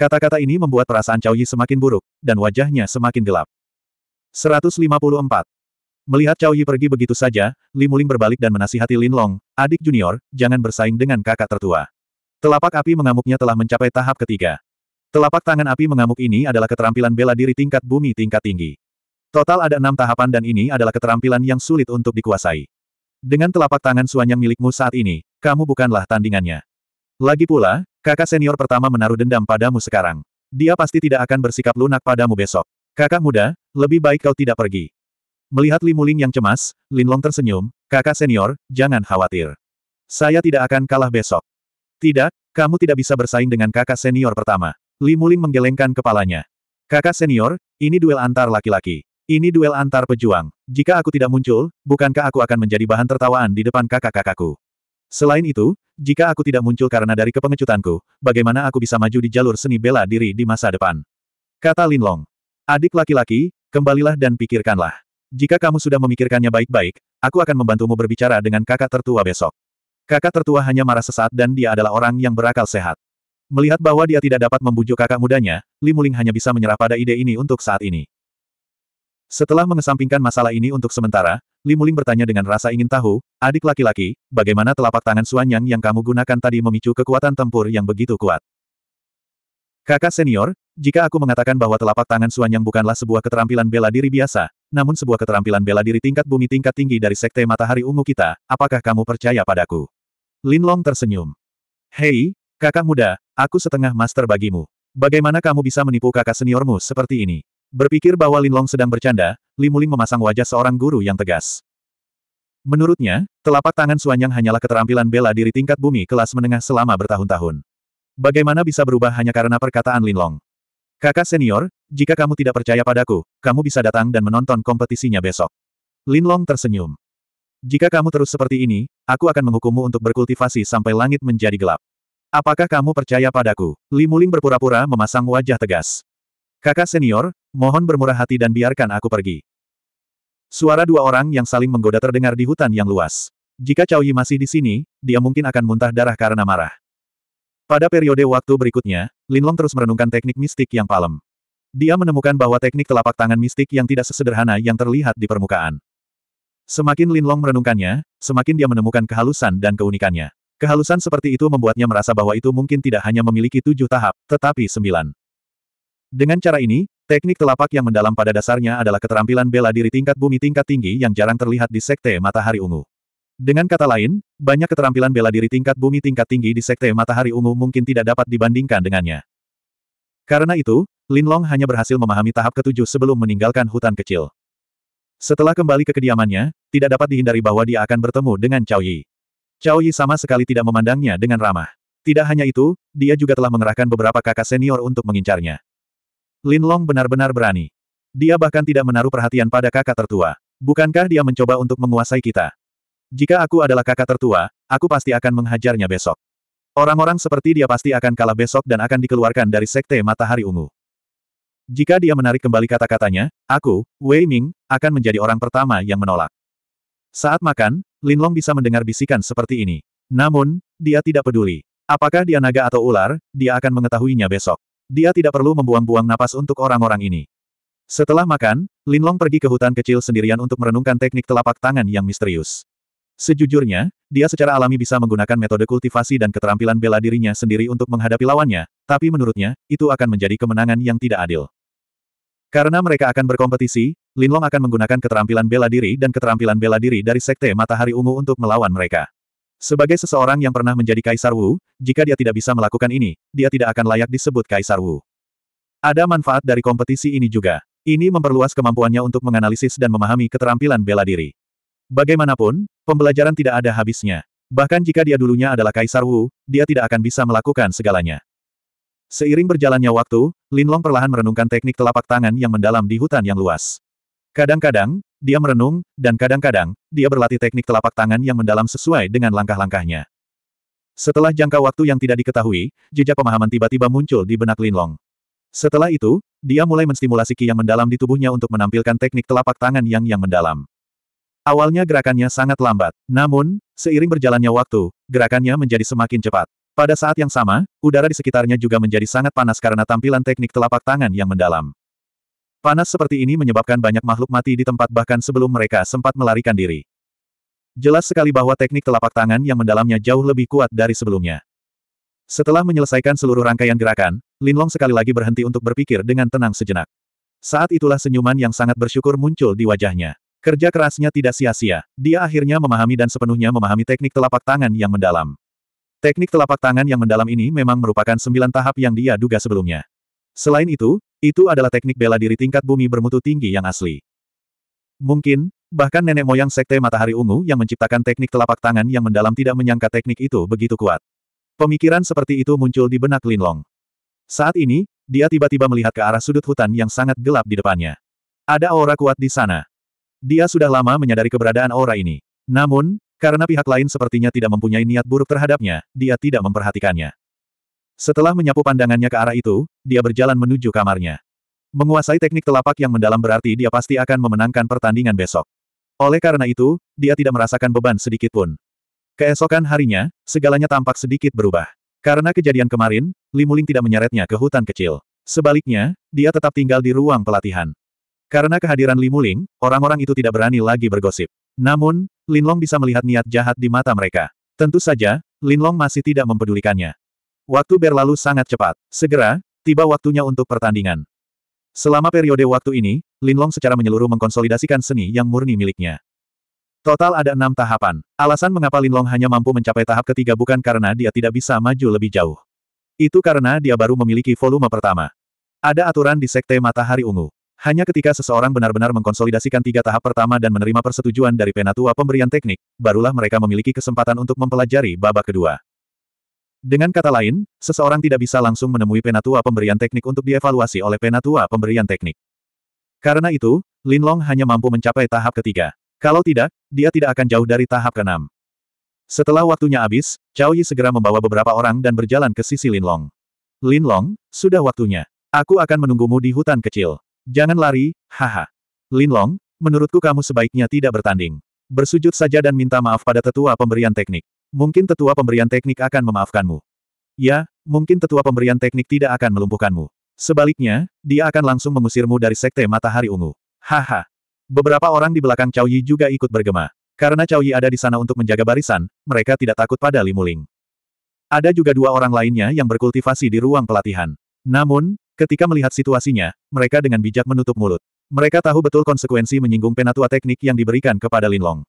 Kata-kata ini membuat perasaan Cao Yi semakin buruk, dan wajahnya semakin gelap. 154. Melihat Cao Yi pergi begitu saja, Li Muling berbalik dan menasihati Lin Long, adik junior, jangan bersaing dengan kakak tertua. Telapak api mengamuknya telah mencapai tahap ketiga. Telapak tangan api mengamuk ini adalah keterampilan bela diri tingkat bumi tingkat tinggi. Total ada enam tahapan dan ini adalah keterampilan yang sulit untuk dikuasai. Dengan telapak tangan suanyang milikmu saat ini, kamu bukanlah tandingannya. Lagi pula, kakak senior pertama menaruh dendam padamu sekarang. Dia pasti tidak akan bersikap lunak padamu besok. Kakak muda, lebih baik kau tidak pergi. Melihat Limuling yang cemas, Linlong tersenyum, kakak senior, jangan khawatir. Saya tidak akan kalah besok. Tidak, kamu tidak bisa bersaing dengan kakak senior pertama. Limuling menggelengkan kepalanya. Kakak senior, ini duel antar laki-laki. Ini duel antar pejuang. Jika aku tidak muncul, bukankah aku akan menjadi bahan tertawaan di depan kakak-kakakku? Selain itu, jika aku tidak muncul karena dari kepengecutanku, bagaimana aku bisa maju di jalur seni bela diri di masa depan? Kata Lin Long, Adik laki-laki, kembalilah dan pikirkanlah. Jika kamu sudah memikirkannya baik-baik, aku akan membantumu berbicara dengan kakak tertua besok. Kakak tertua hanya marah sesaat dan dia adalah orang yang berakal sehat. Melihat bahwa dia tidak dapat membujuk kakak mudanya, Li Muling hanya bisa menyerah pada ide ini untuk saat ini. Setelah mengesampingkan masalah ini untuk sementara, Limuling bertanya dengan rasa ingin tahu, adik laki-laki, bagaimana telapak tangan Suanyang yang kamu gunakan tadi memicu kekuatan tempur yang begitu kuat? Kakak senior, jika aku mengatakan bahwa telapak tangan Suanyang bukanlah sebuah keterampilan bela diri biasa, namun sebuah keterampilan bela diri tingkat bumi tingkat tinggi dari Sekte Matahari Ungu kita, apakah kamu percaya padaku? Lin Long tersenyum. Hei, kakak muda, aku setengah master bagimu. Bagaimana kamu bisa menipu kakak seniormu seperti ini? Berpikir bahwa Linlong sedang bercanda, Limuling memasang wajah seorang guru yang tegas. Menurutnya, telapak tangan Suanyang hanyalah keterampilan bela diri tingkat bumi kelas menengah selama bertahun-tahun. Bagaimana bisa berubah hanya karena perkataan Linlong? Kakak senior, jika kamu tidak percaya padaku, kamu bisa datang dan menonton kompetisinya besok. Linlong tersenyum. Jika kamu terus seperti ini, aku akan menghukummu untuk berkultivasi sampai langit menjadi gelap. Apakah kamu percaya padaku? Limuling berpura-pura memasang wajah tegas. Kakak senior, mohon bermurah hati dan biarkan aku pergi. Suara dua orang yang saling menggoda terdengar di hutan yang luas. Jika Cao Yi masih di sini, dia mungkin akan muntah darah karena marah. Pada periode waktu berikutnya, Lin Long terus merenungkan teknik mistik yang palem. Dia menemukan bahwa teknik telapak tangan mistik yang tidak sesederhana yang terlihat di permukaan. Semakin Lin Long merenungkannya, semakin dia menemukan kehalusan dan keunikannya. Kehalusan seperti itu membuatnya merasa bahwa itu mungkin tidak hanya memiliki tujuh tahap, tetapi sembilan. Dengan cara ini, teknik telapak yang mendalam pada dasarnya adalah keterampilan bela diri tingkat bumi tingkat tinggi yang jarang terlihat di Sekte Matahari Ungu. Dengan kata lain, banyak keterampilan bela diri tingkat bumi tingkat tinggi di Sekte Matahari Ungu mungkin tidak dapat dibandingkan dengannya. Karena itu, Lin Long hanya berhasil memahami tahap ketujuh sebelum meninggalkan hutan kecil. Setelah kembali ke kediamannya, tidak dapat dihindari bahwa dia akan bertemu dengan Cao Yi. Cao Yi sama sekali tidak memandangnya dengan ramah. Tidak hanya itu, dia juga telah mengerahkan beberapa kakak senior untuk mengincarnya. Lin Long benar-benar berani. Dia bahkan tidak menaruh perhatian pada kakak tertua. Bukankah dia mencoba untuk menguasai kita? Jika aku adalah kakak tertua, aku pasti akan menghajarnya besok. Orang-orang seperti dia pasti akan kalah besok dan akan dikeluarkan dari Sekte Matahari Ungu. Jika dia menarik kembali kata-katanya, aku, Wei Ming, akan menjadi orang pertama yang menolak. Saat makan, Lin Long bisa mendengar bisikan seperti ini. Namun, dia tidak peduli. Apakah dia naga atau ular, dia akan mengetahuinya besok. Dia tidak perlu membuang-buang napas untuk orang-orang ini. Setelah makan, Linlong pergi ke hutan kecil sendirian untuk merenungkan teknik telapak tangan yang misterius. Sejujurnya, dia secara alami bisa menggunakan metode kultivasi dan keterampilan bela dirinya sendiri untuk menghadapi lawannya, tapi menurutnya, itu akan menjadi kemenangan yang tidak adil. Karena mereka akan berkompetisi, Linlong akan menggunakan keterampilan bela diri dan keterampilan bela diri dari Sekte Matahari Ungu untuk melawan mereka. Sebagai seseorang yang pernah menjadi Kaisar Wu, jika dia tidak bisa melakukan ini, dia tidak akan layak disebut Kaisar Wu. Ada manfaat dari kompetisi ini juga. Ini memperluas kemampuannya untuk menganalisis dan memahami keterampilan bela diri. Bagaimanapun, pembelajaran tidak ada habisnya. Bahkan jika dia dulunya adalah Kaisar Wu, dia tidak akan bisa melakukan segalanya. Seiring berjalannya waktu, Lin Long perlahan merenungkan teknik telapak tangan yang mendalam di hutan yang luas. Kadang-kadang, dia merenung, dan kadang-kadang, dia berlatih teknik telapak tangan yang mendalam sesuai dengan langkah-langkahnya. Setelah jangka waktu yang tidak diketahui, jejak pemahaman tiba-tiba muncul di benak Linlong. Setelah itu, dia mulai menstimulasi ki yang mendalam di tubuhnya untuk menampilkan teknik telapak tangan yang yang mendalam. Awalnya gerakannya sangat lambat, namun, seiring berjalannya waktu, gerakannya menjadi semakin cepat. Pada saat yang sama, udara di sekitarnya juga menjadi sangat panas karena tampilan teknik telapak tangan yang mendalam. Panas seperti ini menyebabkan banyak makhluk mati di tempat bahkan sebelum mereka sempat melarikan diri. Jelas sekali bahwa teknik telapak tangan yang mendalamnya jauh lebih kuat dari sebelumnya. Setelah menyelesaikan seluruh rangkaian gerakan, Linlong sekali lagi berhenti untuk berpikir dengan tenang sejenak. Saat itulah senyuman yang sangat bersyukur muncul di wajahnya. Kerja kerasnya tidak sia-sia, dia akhirnya memahami dan sepenuhnya memahami teknik telapak tangan yang mendalam. Teknik telapak tangan yang mendalam ini memang merupakan sembilan tahap yang dia duga sebelumnya. Selain itu, itu adalah teknik bela diri tingkat bumi bermutu tinggi yang asli. Mungkin, bahkan nenek moyang Sekte Matahari Ungu yang menciptakan teknik telapak tangan yang mendalam tidak menyangka teknik itu begitu kuat. Pemikiran seperti itu muncul di benak Linlong. Saat ini, dia tiba-tiba melihat ke arah sudut hutan yang sangat gelap di depannya. Ada aura kuat di sana. Dia sudah lama menyadari keberadaan aura ini. Namun, karena pihak lain sepertinya tidak mempunyai niat buruk terhadapnya, dia tidak memperhatikannya. Setelah menyapu pandangannya ke arah itu, dia berjalan menuju kamarnya. Menguasai teknik telapak yang mendalam berarti dia pasti akan memenangkan pertandingan besok. Oleh karena itu, dia tidak merasakan beban sedikit pun. Keesokan harinya, segalanya tampak sedikit berubah. Karena kejadian kemarin, Limuling tidak menyeretnya ke hutan kecil. Sebaliknya, dia tetap tinggal di ruang pelatihan. Karena kehadiran Limuling, orang-orang itu tidak berani lagi bergosip. Namun, Linlong bisa melihat niat jahat di mata mereka. Tentu saja, Linlong masih tidak mempedulikannya. Waktu berlalu sangat cepat. Segera, tiba waktunya untuk pertandingan. Selama periode waktu ini, Linlong secara menyeluruh mengkonsolidasikan seni yang murni miliknya. Total ada enam tahapan. Alasan mengapa Linlong hanya mampu mencapai tahap ketiga bukan karena dia tidak bisa maju lebih jauh. Itu karena dia baru memiliki volume pertama. Ada aturan di Sekte Matahari Ungu. Hanya ketika seseorang benar-benar mengkonsolidasikan tiga tahap pertama dan menerima persetujuan dari penatua pemberian teknik, barulah mereka memiliki kesempatan untuk mempelajari babak kedua. Dengan kata lain, seseorang tidak bisa langsung menemui penatua pemberian teknik untuk dievaluasi oleh penatua pemberian teknik. Karena itu, Lin Long hanya mampu mencapai tahap ketiga. Kalau tidak, dia tidak akan jauh dari tahap keenam. Setelah waktunya habis, Cao Yi segera membawa beberapa orang dan berjalan ke sisi Lin Long. Lin Long, sudah waktunya. Aku akan menunggumu di hutan kecil. Jangan lari, haha. Lin Long, menurutku kamu sebaiknya tidak bertanding. Bersujud saja dan minta maaf pada tetua pemberian teknik. Mungkin tetua pemberian teknik akan memaafkanmu. Ya, mungkin tetua pemberian teknik tidak akan melumpuhkanmu. Sebaliknya, dia akan langsung mengusirmu dari sekte matahari ungu. Haha. Beberapa orang di belakang Cao Yi juga ikut bergema. Karena Cao Yi ada di sana untuk menjaga barisan, mereka tidak takut pada Limuling. Ada juga dua orang lainnya yang berkultivasi di ruang pelatihan. Namun, ketika melihat situasinya, mereka dengan bijak menutup mulut. Mereka tahu betul konsekuensi menyinggung penatua teknik yang diberikan kepada Linlong.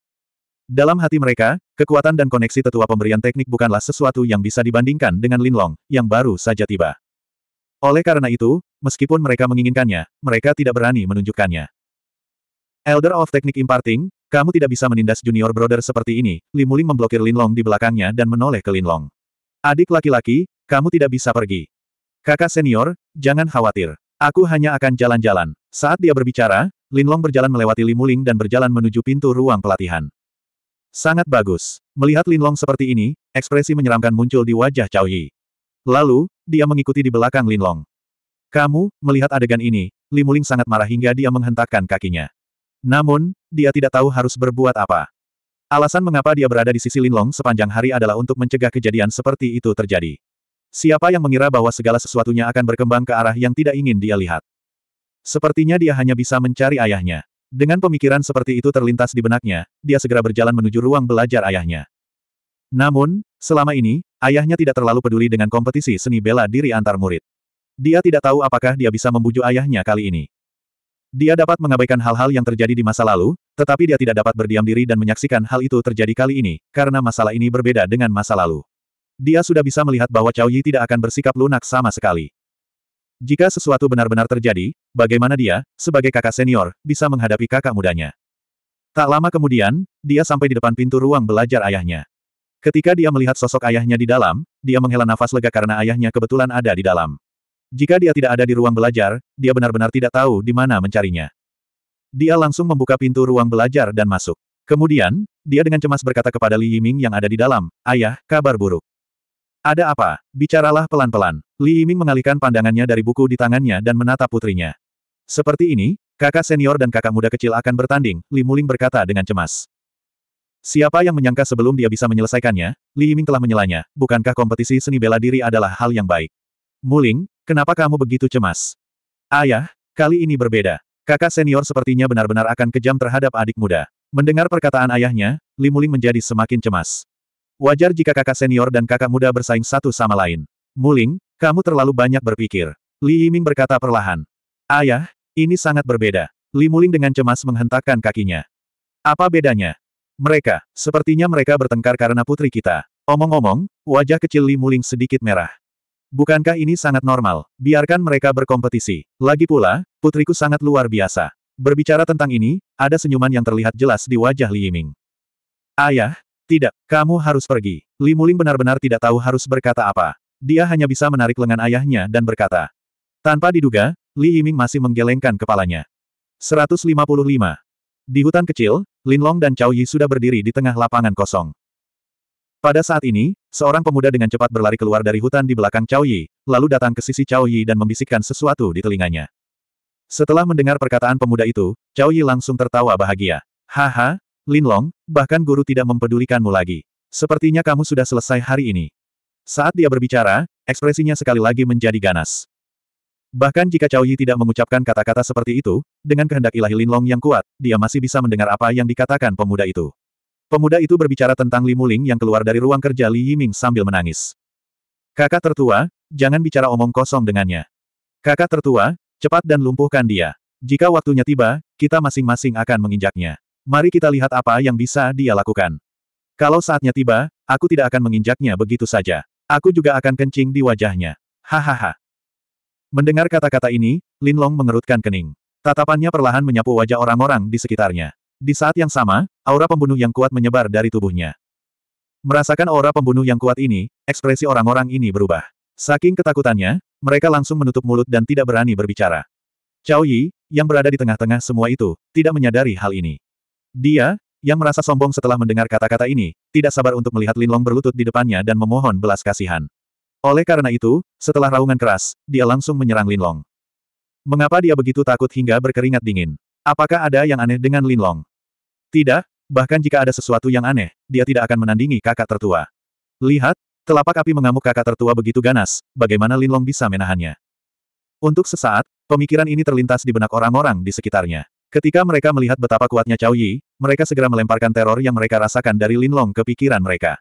Dalam hati mereka, kekuatan dan koneksi tetua pemberian teknik bukanlah sesuatu yang bisa dibandingkan dengan Linlong, yang baru saja tiba. Oleh karena itu, meskipun mereka menginginkannya, mereka tidak berani menunjukkannya. Elder of Technique Imparting, kamu tidak bisa menindas junior brother seperti ini, Limuling memblokir Linlong di belakangnya dan menoleh ke Linlong. Adik laki-laki, kamu tidak bisa pergi. Kakak senior, jangan khawatir. Aku hanya akan jalan-jalan. Saat dia berbicara, Linlong berjalan melewati Limuling dan berjalan menuju pintu ruang pelatihan. Sangat bagus. Melihat Linlong seperti ini, ekspresi menyeramkan muncul di wajah Cao Yi. Lalu, dia mengikuti di belakang Linlong. Kamu, melihat adegan ini, Li Muling sangat marah hingga dia menghentakkan kakinya. Namun, dia tidak tahu harus berbuat apa. Alasan mengapa dia berada di sisi Linlong sepanjang hari adalah untuk mencegah kejadian seperti itu terjadi. Siapa yang mengira bahwa segala sesuatunya akan berkembang ke arah yang tidak ingin dia lihat? Sepertinya dia hanya bisa mencari ayahnya. Dengan pemikiran seperti itu terlintas di benaknya, dia segera berjalan menuju ruang belajar ayahnya. Namun, selama ini, ayahnya tidak terlalu peduli dengan kompetisi seni bela diri antar murid. Dia tidak tahu apakah dia bisa membujuk ayahnya kali ini. Dia dapat mengabaikan hal-hal yang terjadi di masa lalu, tetapi dia tidak dapat berdiam diri dan menyaksikan hal itu terjadi kali ini, karena masalah ini berbeda dengan masa lalu. Dia sudah bisa melihat bahwa Cao Yi tidak akan bersikap lunak sama sekali. Jika sesuatu benar-benar terjadi, bagaimana dia, sebagai kakak senior, bisa menghadapi kakak mudanya? Tak lama kemudian, dia sampai di depan pintu ruang belajar ayahnya. Ketika dia melihat sosok ayahnya di dalam, dia menghela nafas lega karena ayahnya kebetulan ada di dalam. Jika dia tidak ada di ruang belajar, dia benar-benar tidak tahu di mana mencarinya. Dia langsung membuka pintu ruang belajar dan masuk. Kemudian, dia dengan cemas berkata kepada Li Yiming yang ada di dalam, Ayah, kabar buruk. Ada apa? Bicaralah pelan-pelan. Li Yiming mengalihkan pandangannya dari buku di tangannya dan menatap putrinya. Seperti ini, kakak senior dan kakak muda kecil akan bertanding, Li Muling berkata dengan cemas. Siapa yang menyangka sebelum dia bisa menyelesaikannya, Li Yiming telah menyelanya, bukankah kompetisi seni bela diri adalah hal yang baik? Muling, kenapa kamu begitu cemas? Ayah, kali ini berbeda. Kakak senior sepertinya benar-benar akan kejam terhadap adik muda. Mendengar perkataan ayahnya, Li Muling menjadi semakin cemas. Wajar jika kakak senior dan kakak muda bersaing satu sama lain. Muling, kamu terlalu banyak berpikir. Li Yiming berkata perlahan. Ayah, ini sangat berbeda. Li Muling dengan cemas menghentakkan kakinya. Apa bedanya? Mereka, sepertinya mereka bertengkar karena putri kita. Omong-omong, wajah kecil Li Muling sedikit merah. Bukankah ini sangat normal? Biarkan mereka berkompetisi. Lagi pula, putriku sangat luar biasa. Berbicara tentang ini, ada senyuman yang terlihat jelas di wajah Li Yiming. Ayah, tidak, kamu harus pergi. Li Muling benar-benar tidak tahu harus berkata apa. Dia hanya bisa menarik lengan ayahnya dan berkata. Tanpa diduga, Li Yiming masih menggelengkan kepalanya. 155. Di hutan kecil, Lin Long dan Cao Yi sudah berdiri di tengah lapangan kosong. Pada saat ini, seorang pemuda dengan cepat berlari keluar dari hutan di belakang Cao Yi, lalu datang ke sisi Cao Yi dan membisikkan sesuatu di telinganya. Setelah mendengar perkataan pemuda itu, Cao Yi langsung tertawa bahagia. Haha, Linlong, bahkan guru tidak mempedulikanmu lagi. Sepertinya kamu sudah selesai hari ini. Saat dia berbicara, ekspresinya sekali lagi menjadi ganas. Bahkan jika Cao Yi tidak mengucapkan kata-kata seperti itu, dengan kehendak ilahi Linlong yang kuat, dia masih bisa mendengar apa yang dikatakan pemuda itu. Pemuda itu berbicara tentang Li Muling yang keluar dari ruang kerja Li Yiming sambil menangis. Kakak tertua, jangan bicara omong kosong dengannya. Kakak tertua, cepat dan lumpuhkan dia. Jika waktunya tiba, kita masing-masing akan menginjaknya. Mari kita lihat apa yang bisa dia lakukan. Kalau saatnya tiba, aku tidak akan menginjaknya begitu saja. Aku juga akan kencing di wajahnya. Hahaha. Mendengar kata-kata ini, Lin Long mengerutkan kening. Tatapannya perlahan menyapu wajah orang-orang di sekitarnya. Di saat yang sama, aura pembunuh yang kuat menyebar dari tubuhnya. Merasakan aura pembunuh yang kuat ini, ekspresi orang-orang ini berubah. Saking ketakutannya, mereka langsung menutup mulut dan tidak berani berbicara. Cao Yi, yang berada di tengah-tengah semua itu, tidak menyadari hal ini. Dia, yang merasa sombong setelah mendengar kata-kata ini, tidak sabar untuk melihat Linlong berlutut di depannya dan memohon belas kasihan. Oleh karena itu, setelah raungan keras, dia langsung menyerang Linlong. Mengapa dia begitu takut hingga berkeringat dingin? Apakah ada yang aneh dengan Linlong? Tidak, bahkan jika ada sesuatu yang aneh, dia tidak akan menandingi kakak tertua. Lihat, telapak api mengamuk kakak tertua begitu ganas, bagaimana Linlong bisa menahannya? Untuk sesaat, pemikiran ini terlintas di benak orang-orang di sekitarnya. Ketika mereka melihat betapa kuatnya Cao Yi, mereka segera melemparkan teror yang mereka rasakan dari Linlong ke pikiran mereka.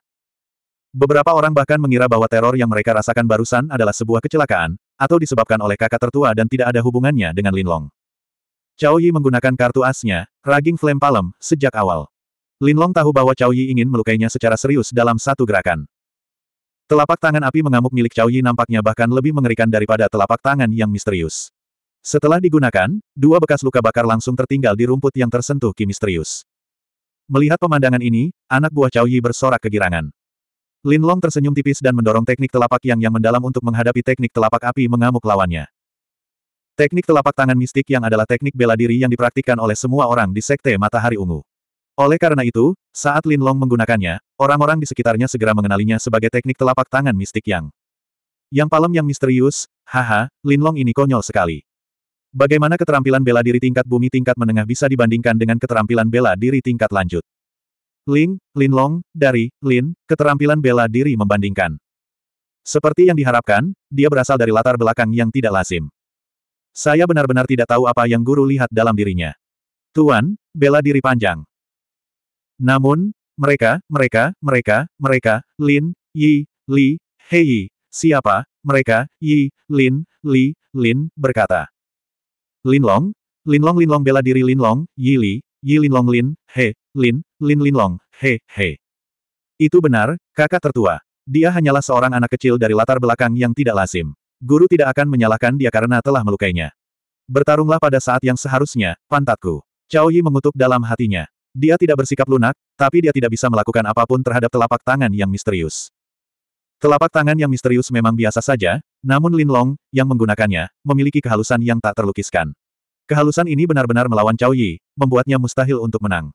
Beberapa orang bahkan mengira bahwa teror yang mereka rasakan barusan adalah sebuah kecelakaan, atau disebabkan oleh kakak tertua dan tidak ada hubungannya dengan Linlong. Cao Yi menggunakan kartu asnya, Raging Flame Palem, sejak awal. Linlong tahu bahwa Cao Yi ingin melukainya secara serius dalam satu gerakan. Telapak tangan api mengamuk milik Cao Yi nampaknya bahkan lebih mengerikan daripada telapak tangan yang misterius. Setelah digunakan, dua bekas luka bakar langsung tertinggal di rumput yang tersentuh Ki misterius. Melihat pemandangan ini, anak buah Cao Yi bersorak kegirangan. Lin Long tersenyum tipis dan mendorong teknik telapak yang yang mendalam untuk menghadapi teknik telapak api mengamuk lawannya. Teknik telapak tangan mistik yang adalah teknik bela diri yang dipraktikkan oleh semua orang di Sekte Matahari Ungu. Oleh karena itu, saat Lin Long menggunakannya, orang-orang di sekitarnya segera mengenalinya sebagai teknik telapak tangan mistik yang. Yang palem yang misterius, haha, Lin Long ini konyol sekali. Bagaimana keterampilan bela diri tingkat bumi tingkat menengah bisa dibandingkan dengan keterampilan bela diri tingkat lanjut? Ling, Lin Long, dari, Lin, keterampilan bela diri membandingkan. Seperti yang diharapkan, dia berasal dari latar belakang yang tidak lazim. Saya benar-benar tidak tahu apa yang guru lihat dalam dirinya. Tuan, bela diri panjang. Namun, mereka, mereka, mereka, mereka, Lin, Yi, Li, Hei, siapa, mereka, Yi, Lin, Li, Lin, berkata. Linlong, Linlong Linlong bela diri Linlong, Yili, Yi Linlong Lin, He, Lin, Lin Linlong, He, He. Itu benar, kakak tertua. Dia hanyalah seorang anak kecil dari latar belakang yang tidak lazim. Guru tidak akan menyalahkan dia karena telah melukainya. Bertarunglah pada saat yang seharusnya, pantatku. Cao Yi mengutuk dalam hatinya. Dia tidak bersikap lunak, tapi dia tidak bisa melakukan apapun terhadap telapak tangan yang misterius. Telapak tangan yang misterius memang biasa saja, namun Lin Long, yang menggunakannya, memiliki kehalusan yang tak terlukiskan. Kehalusan ini benar-benar melawan Cao Yi, membuatnya mustahil untuk menang.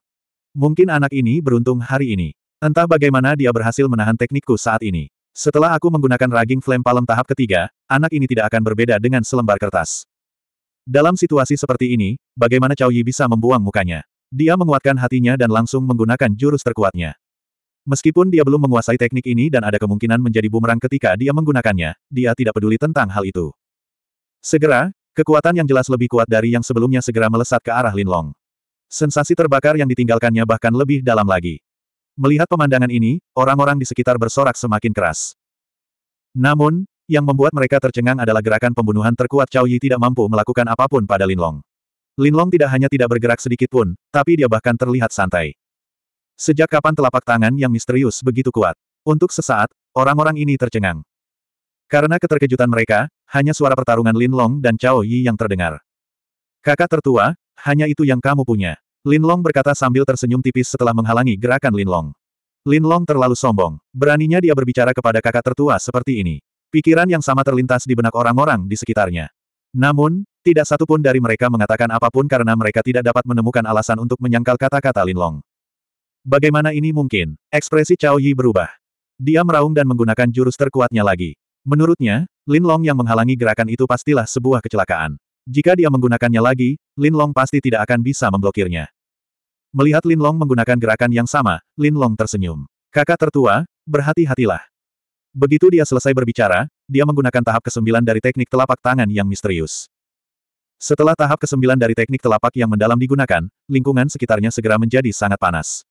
Mungkin anak ini beruntung hari ini. Entah bagaimana dia berhasil menahan teknikku saat ini. Setelah aku menggunakan raging flame palem tahap ketiga, anak ini tidak akan berbeda dengan selembar kertas. Dalam situasi seperti ini, bagaimana Cao Yi bisa membuang mukanya? Dia menguatkan hatinya dan langsung menggunakan jurus terkuatnya. Meskipun dia belum menguasai teknik ini dan ada kemungkinan menjadi bumerang ketika dia menggunakannya, dia tidak peduli tentang hal itu. Segera, kekuatan yang jelas lebih kuat dari yang sebelumnya segera melesat ke arah Linlong. Sensasi terbakar yang ditinggalkannya bahkan lebih dalam lagi. Melihat pemandangan ini, orang-orang di sekitar bersorak semakin keras. Namun, yang membuat mereka tercengang adalah gerakan pembunuhan terkuat Cao Yi tidak mampu melakukan apapun pada Linlong. Linlong tidak hanya tidak bergerak sedikit pun, tapi dia bahkan terlihat santai. Sejak kapan telapak tangan yang misterius begitu kuat? Untuk sesaat, orang-orang ini tercengang. Karena keterkejutan mereka, hanya suara pertarungan Lin Long dan Cao Yi yang terdengar. Kakak tertua, hanya itu yang kamu punya. Lin Long berkata sambil tersenyum tipis setelah menghalangi gerakan Lin Long. Lin Long terlalu sombong, beraninya dia berbicara kepada kakak tertua seperti ini. Pikiran yang sama terlintas di benak orang-orang di sekitarnya. Namun, tidak satupun dari mereka mengatakan apapun karena mereka tidak dapat menemukan alasan untuk menyangkal kata-kata Lin Long. Bagaimana ini mungkin? Ekspresi Cao Yi berubah. Dia meraung dan menggunakan jurus terkuatnya lagi. Menurutnya, Lin Long yang menghalangi gerakan itu pastilah sebuah kecelakaan. Jika dia menggunakannya lagi, Lin Long pasti tidak akan bisa memblokirnya. Melihat Lin Long menggunakan gerakan yang sama, Lin Long tersenyum. Kakak tertua, berhati-hatilah. Begitu dia selesai berbicara, dia menggunakan tahap kesembilan dari teknik telapak tangan yang misterius. Setelah tahap kesembilan dari teknik telapak yang mendalam digunakan, lingkungan sekitarnya segera menjadi sangat panas.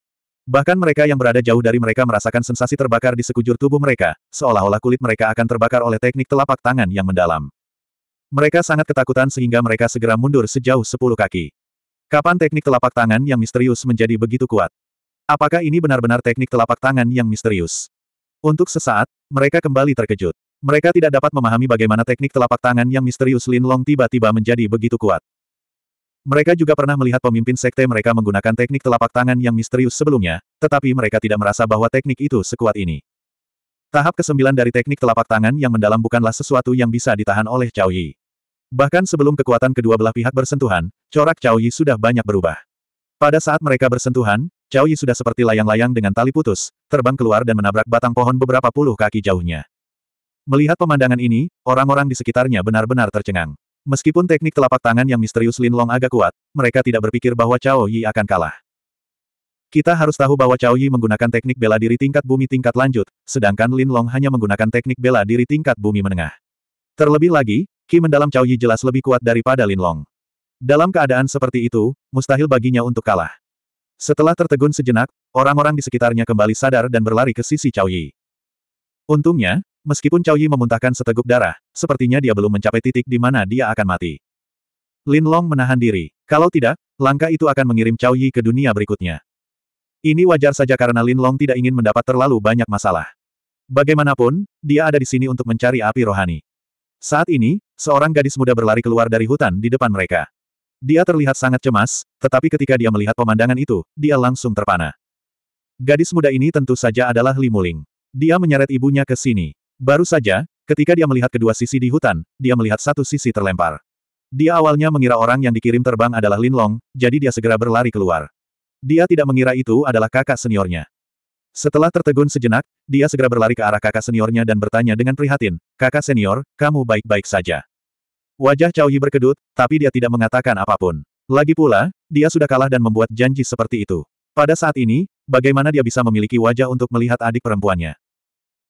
Bahkan mereka yang berada jauh dari mereka merasakan sensasi terbakar di sekujur tubuh mereka, seolah-olah kulit mereka akan terbakar oleh teknik telapak tangan yang mendalam. Mereka sangat ketakutan sehingga mereka segera mundur sejauh sepuluh kaki. Kapan teknik telapak tangan yang misterius menjadi begitu kuat? Apakah ini benar-benar teknik telapak tangan yang misterius? Untuk sesaat, mereka kembali terkejut. Mereka tidak dapat memahami bagaimana teknik telapak tangan yang misterius Lin Long tiba-tiba menjadi begitu kuat. Mereka juga pernah melihat pemimpin sekte mereka menggunakan teknik telapak tangan yang misterius sebelumnya, tetapi mereka tidak merasa bahwa teknik itu sekuat ini. Tahap kesembilan dari teknik telapak tangan yang mendalam bukanlah sesuatu yang bisa ditahan oleh Cao Yi. Bahkan sebelum kekuatan kedua belah pihak bersentuhan, corak Cao Yi sudah banyak berubah. Pada saat mereka bersentuhan, Cao Yi sudah seperti layang-layang dengan tali putus, terbang keluar dan menabrak batang pohon beberapa puluh kaki jauhnya. Melihat pemandangan ini, orang-orang di sekitarnya benar-benar tercengang. Meskipun teknik telapak tangan yang misterius Lin Long agak kuat, mereka tidak berpikir bahwa Cao Yi akan kalah. Kita harus tahu bahwa Cao Yi menggunakan teknik bela diri tingkat bumi tingkat lanjut, sedangkan Lin Long hanya menggunakan teknik bela diri tingkat bumi menengah. Terlebih lagi, Ki mendalam Cao Yi jelas lebih kuat daripada Lin Long. Dalam keadaan seperti itu, mustahil baginya untuk kalah. Setelah tertegun sejenak, orang-orang di sekitarnya kembali sadar dan berlari ke sisi Cao Yi. Untungnya, Meskipun Cao Yi memuntahkan seteguk darah, sepertinya dia belum mencapai titik di mana dia akan mati. Lin Long menahan diri. Kalau tidak, langkah itu akan mengirim Cao Yi ke dunia berikutnya. Ini wajar saja karena Lin Long tidak ingin mendapat terlalu banyak masalah. Bagaimanapun, dia ada di sini untuk mencari api rohani. Saat ini, seorang gadis muda berlari keluar dari hutan di depan mereka. Dia terlihat sangat cemas, tetapi ketika dia melihat pemandangan itu, dia langsung terpana. Gadis muda ini tentu saja adalah Li Muling. Dia menyeret ibunya ke sini. Baru saja, ketika dia melihat kedua sisi di hutan, dia melihat satu sisi terlempar. Dia awalnya mengira orang yang dikirim terbang adalah Lin Long, jadi dia segera berlari keluar. Dia tidak mengira itu adalah kakak seniornya. Setelah tertegun sejenak, dia segera berlari ke arah kakak seniornya dan bertanya dengan prihatin, kakak senior, kamu baik-baik saja. Wajah Cao Yi berkedut, tapi dia tidak mengatakan apapun. Lagi pula, dia sudah kalah dan membuat janji seperti itu. Pada saat ini, bagaimana dia bisa memiliki wajah untuk melihat adik perempuannya?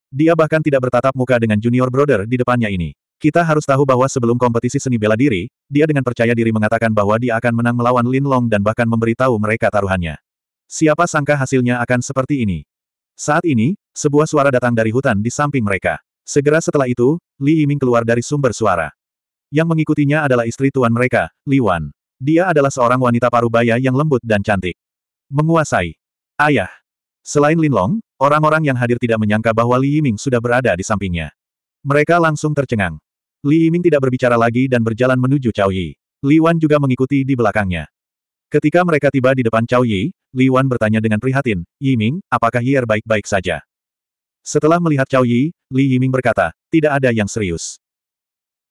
Dia bahkan tidak bertatap muka dengan junior brother di depannya ini. Kita harus tahu bahwa sebelum kompetisi seni bela diri, dia dengan percaya diri mengatakan bahwa dia akan menang melawan Lin Long dan bahkan memberitahu mereka taruhannya. Siapa sangka hasilnya akan seperti ini. Saat ini, sebuah suara datang dari hutan di samping mereka. Segera setelah itu, Li Yiming keluar dari sumber suara. Yang mengikutinya adalah istri tuan mereka, Li Wan. Dia adalah seorang wanita parubaya yang lembut dan cantik. Menguasai. Ayah. Selain Lin Long, orang-orang yang hadir tidak menyangka bahwa Li Yiming sudah berada di sampingnya. Mereka langsung tercengang. Li Yiming tidak berbicara lagi dan berjalan menuju Cao Yi. Li Wan juga mengikuti di belakangnya. Ketika mereka tiba di depan Cao Yi, Li Wan bertanya dengan prihatin, Yiming, apakah Yier baik-baik saja? Setelah melihat Cao Yi, Li Yiming berkata, tidak ada yang serius.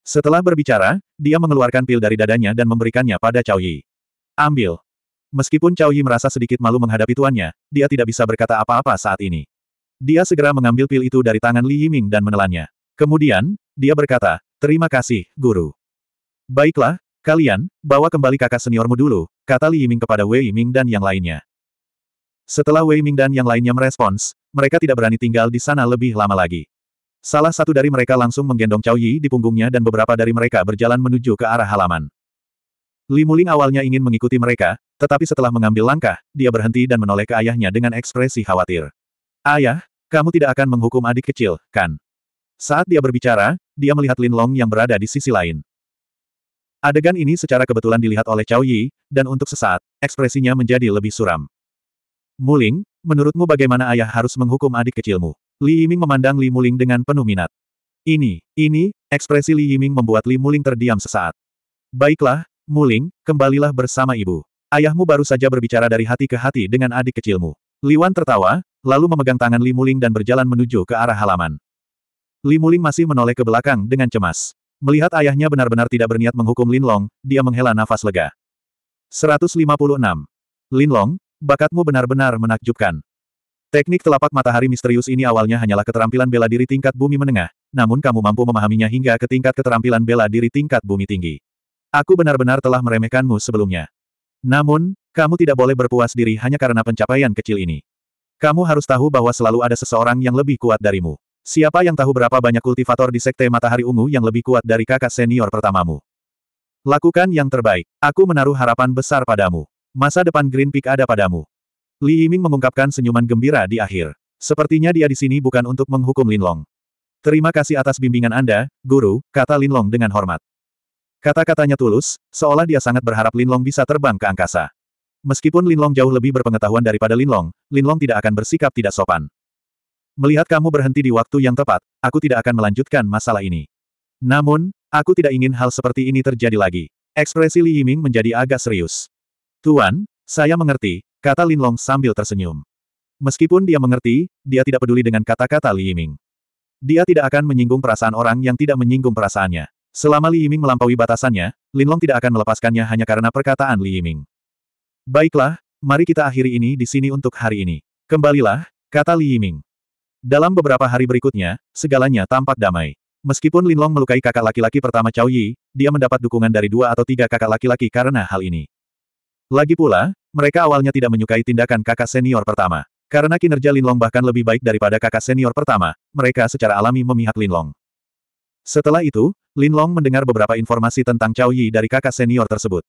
Setelah berbicara, dia mengeluarkan pil dari dadanya dan memberikannya pada Cao Yi. Ambil. Meskipun Cao Yi merasa sedikit malu menghadapi tuannya, dia tidak bisa berkata apa-apa saat ini. Dia segera mengambil pil itu dari tangan Li Yiming dan menelannya. Kemudian, dia berkata, Terima kasih, Guru. Baiklah, kalian, bawa kembali kakak seniormu dulu, kata Li Yiming kepada Wei Yiming dan yang lainnya. Setelah Wei Yiming dan yang lainnya merespons, mereka tidak berani tinggal di sana lebih lama lagi. Salah satu dari mereka langsung menggendong Cao Yi di punggungnya dan beberapa dari mereka berjalan menuju ke arah halaman. Li Muling awalnya ingin mengikuti mereka, tetapi setelah mengambil langkah, dia berhenti dan menoleh ke ayahnya dengan ekspresi khawatir. Ayah, kamu tidak akan menghukum adik kecil, kan? Saat dia berbicara, dia melihat Lin Long yang berada di sisi lain. Adegan ini secara kebetulan dilihat oleh Cao Yi, dan untuk sesaat, ekspresinya menjadi lebih suram. Muling, menurutmu bagaimana ayah harus menghukum adik kecilmu? Li Yiming memandang Li Muling dengan penuh minat. Ini, ini, ekspresi Li Yiming membuat Li Muling terdiam sesaat. Baiklah, Muling, kembalilah bersama ibu. Ayahmu baru saja berbicara dari hati ke hati dengan adik kecilmu. Li Wan tertawa, lalu memegang tangan Li Muling dan berjalan menuju ke arah halaman. Li Muling masih menoleh ke belakang dengan cemas. Melihat ayahnya benar-benar tidak berniat menghukum Lin Long, dia menghela nafas lega. 156. Long, bakatmu benar-benar menakjubkan. Teknik telapak matahari misterius ini awalnya hanyalah keterampilan bela diri tingkat bumi menengah, namun kamu mampu memahaminya hingga ke tingkat keterampilan bela diri tingkat bumi tinggi. Aku benar-benar telah meremehkanmu sebelumnya. Namun, kamu tidak boleh berpuas diri hanya karena pencapaian kecil ini. Kamu harus tahu bahwa selalu ada seseorang yang lebih kuat darimu. Siapa yang tahu berapa banyak kultivator di Sekte Matahari Ungu yang lebih kuat dari kakak senior pertamamu? Lakukan yang terbaik. Aku menaruh harapan besar padamu. Masa depan Green Peak ada padamu. Li Yiming mengungkapkan senyuman gembira di akhir. Sepertinya dia di sini bukan untuk menghukum Linlong. Terima kasih atas bimbingan Anda, Guru, kata Linlong dengan hormat. Kata-katanya tulus, seolah dia sangat berharap Linlong bisa terbang ke angkasa. Meskipun Linlong jauh lebih berpengetahuan daripada Linlong, Linlong tidak akan bersikap tidak sopan. Melihat kamu berhenti di waktu yang tepat, aku tidak akan melanjutkan masalah ini. Namun, aku tidak ingin hal seperti ini terjadi lagi. Ekspresi Li Yiming menjadi agak serius. Tuan, saya mengerti, kata Linlong sambil tersenyum. Meskipun dia mengerti, dia tidak peduli dengan kata-kata Li Yiming. Dia tidak akan menyinggung perasaan orang yang tidak menyinggung perasaannya. Selama Li Yiming melampaui batasannya, Linlong tidak akan melepaskannya hanya karena perkataan Li Yiming. Baiklah, mari kita akhiri ini di sini untuk hari ini. Kembalilah, kata Li Yiming. Dalam beberapa hari berikutnya, segalanya tampak damai. Meskipun Linlong melukai kakak laki-laki pertama Cao Yi, dia mendapat dukungan dari dua atau tiga kakak laki-laki karena hal ini. Lagi pula, mereka awalnya tidak menyukai tindakan kakak senior pertama. Karena kinerja Linlong bahkan lebih baik daripada kakak senior pertama, mereka secara alami memihak Linlong. Setelah itu, Lin Long mendengar beberapa informasi tentang Cao Yi dari kakak senior tersebut.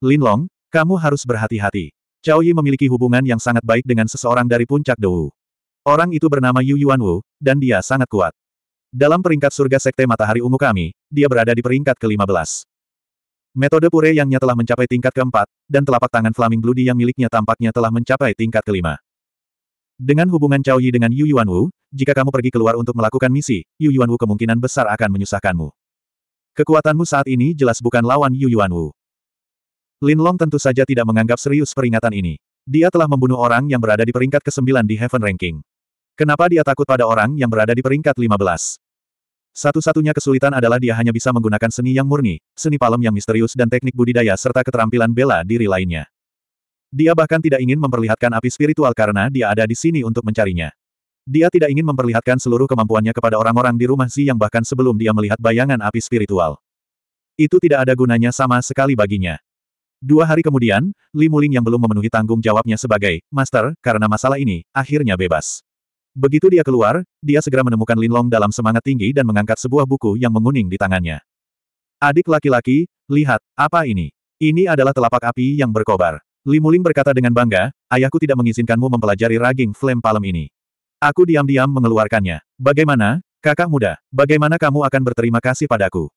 Lin Long, kamu harus berhati-hati. Cao Yi memiliki hubungan yang sangat baik dengan seseorang dari puncak Dou. Orang itu bernama Yu Yuan Wu, dan dia sangat kuat. Dalam peringkat surga Sekte Matahari Ungu kami, dia berada di peringkat ke-15. Metode Pure yangnya telah mencapai tingkat keempat, dan telapak tangan Flaming Bloody yang miliknya tampaknya telah mencapai tingkat kelima. Dengan hubungan Cao Yi dengan Yu Yuanwu, jika kamu pergi keluar untuk melakukan misi, Yu Yuanwu kemungkinan besar akan menyusahkanmu. Kekuatanmu saat ini jelas bukan lawan Yu Yuanwu. Lin Long tentu saja tidak menganggap serius peringatan ini. Dia telah membunuh orang yang berada di peringkat ke-9 di Heaven Ranking. Kenapa dia takut pada orang yang berada di peringkat 15? Satu-satunya kesulitan adalah dia hanya bisa menggunakan seni yang murni, seni palem yang misterius dan teknik budidaya serta keterampilan bela diri lainnya. Dia bahkan tidak ingin memperlihatkan api spiritual karena dia ada di sini untuk mencarinya. Dia tidak ingin memperlihatkan seluruh kemampuannya kepada orang-orang di rumah Si yang bahkan sebelum dia melihat bayangan api spiritual. Itu tidak ada gunanya sama sekali baginya. Dua hari kemudian, Li Muling yang belum memenuhi tanggung jawabnya sebagai master karena masalah ini, akhirnya bebas. Begitu dia keluar, dia segera menemukan Linlong dalam semangat tinggi dan mengangkat sebuah buku yang menguning di tangannya. Adik laki-laki, lihat, apa ini? Ini adalah telapak api yang berkobar. Li Muling berkata dengan bangga, ayahku tidak mengizinkanmu mempelajari raging flame palem ini. Aku diam-diam mengeluarkannya. Bagaimana, kakak muda, bagaimana kamu akan berterima kasih padaku?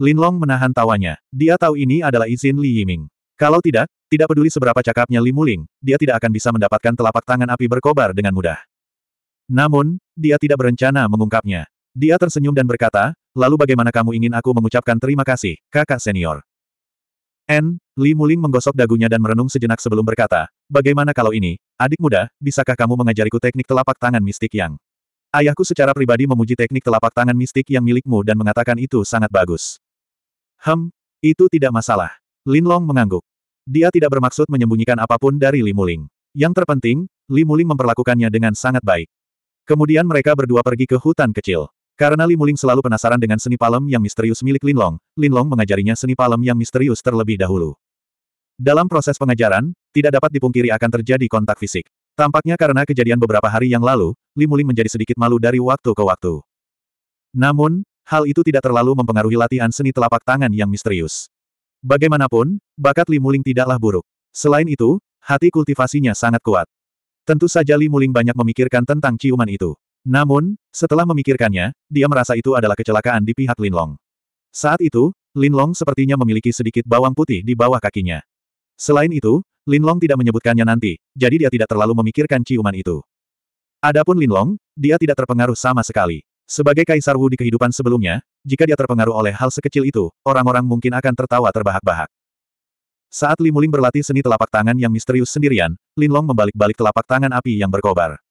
Lin Long menahan tawanya. Dia tahu ini adalah izin Li Yiming. Kalau tidak, tidak peduli seberapa cakapnya Li Muling, dia tidak akan bisa mendapatkan telapak tangan api berkobar dengan mudah. Namun, dia tidak berencana mengungkapnya. Dia tersenyum dan berkata, lalu bagaimana kamu ingin aku mengucapkan terima kasih, kakak senior? N. Li Muling menggosok dagunya dan merenung sejenak sebelum berkata, bagaimana kalau ini, adik muda, bisakah kamu mengajariku teknik telapak tangan mistik yang... Ayahku secara pribadi memuji teknik telapak tangan mistik yang milikmu dan mengatakan itu sangat bagus. Hem, itu tidak masalah. Lin Long mengangguk. Dia tidak bermaksud menyembunyikan apapun dari Li Muling. Yang terpenting, Li Muling memperlakukannya dengan sangat baik. Kemudian mereka berdua pergi ke hutan kecil. Karena Li Muling selalu penasaran dengan seni palem yang misterius milik Linlong, Linlong mengajarinya seni palem yang misterius terlebih dahulu. Dalam proses pengajaran, tidak dapat dipungkiri akan terjadi kontak fisik. Tampaknya karena kejadian beberapa hari yang lalu, Li Muling menjadi sedikit malu dari waktu ke waktu. Namun, hal itu tidak terlalu mempengaruhi latihan seni telapak tangan yang misterius. Bagaimanapun, bakat Li Muling tidaklah buruk. Selain itu, hati kultivasinya sangat kuat. Tentu saja Li Muling banyak memikirkan tentang ciuman itu. Namun, setelah memikirkannya, dia merasa itu adalah kecelakaan di pihak Linlong. Saat itu, Linlong sepertinya memiliki sedikit bawang putih di bawah kakinya. Selain itu, Linlong tidak menyebutkannya nanti, jadi dia tidak terlalu memikirkan ciuman itu. Adapun Linlong, dia tidak terpengaruh sama sekali. Sebagai Kaisar Wu di kehidupan sebelumnya, jika dia terpengaruh oleh hal sekecil itu, orang-orang mungkin akan tertawa terbahak-bahak. Saat Limuling berlatih seni telapak tangan yang misterius sendirian, Linlong membalik-balik telapak tangan api yang berkobar.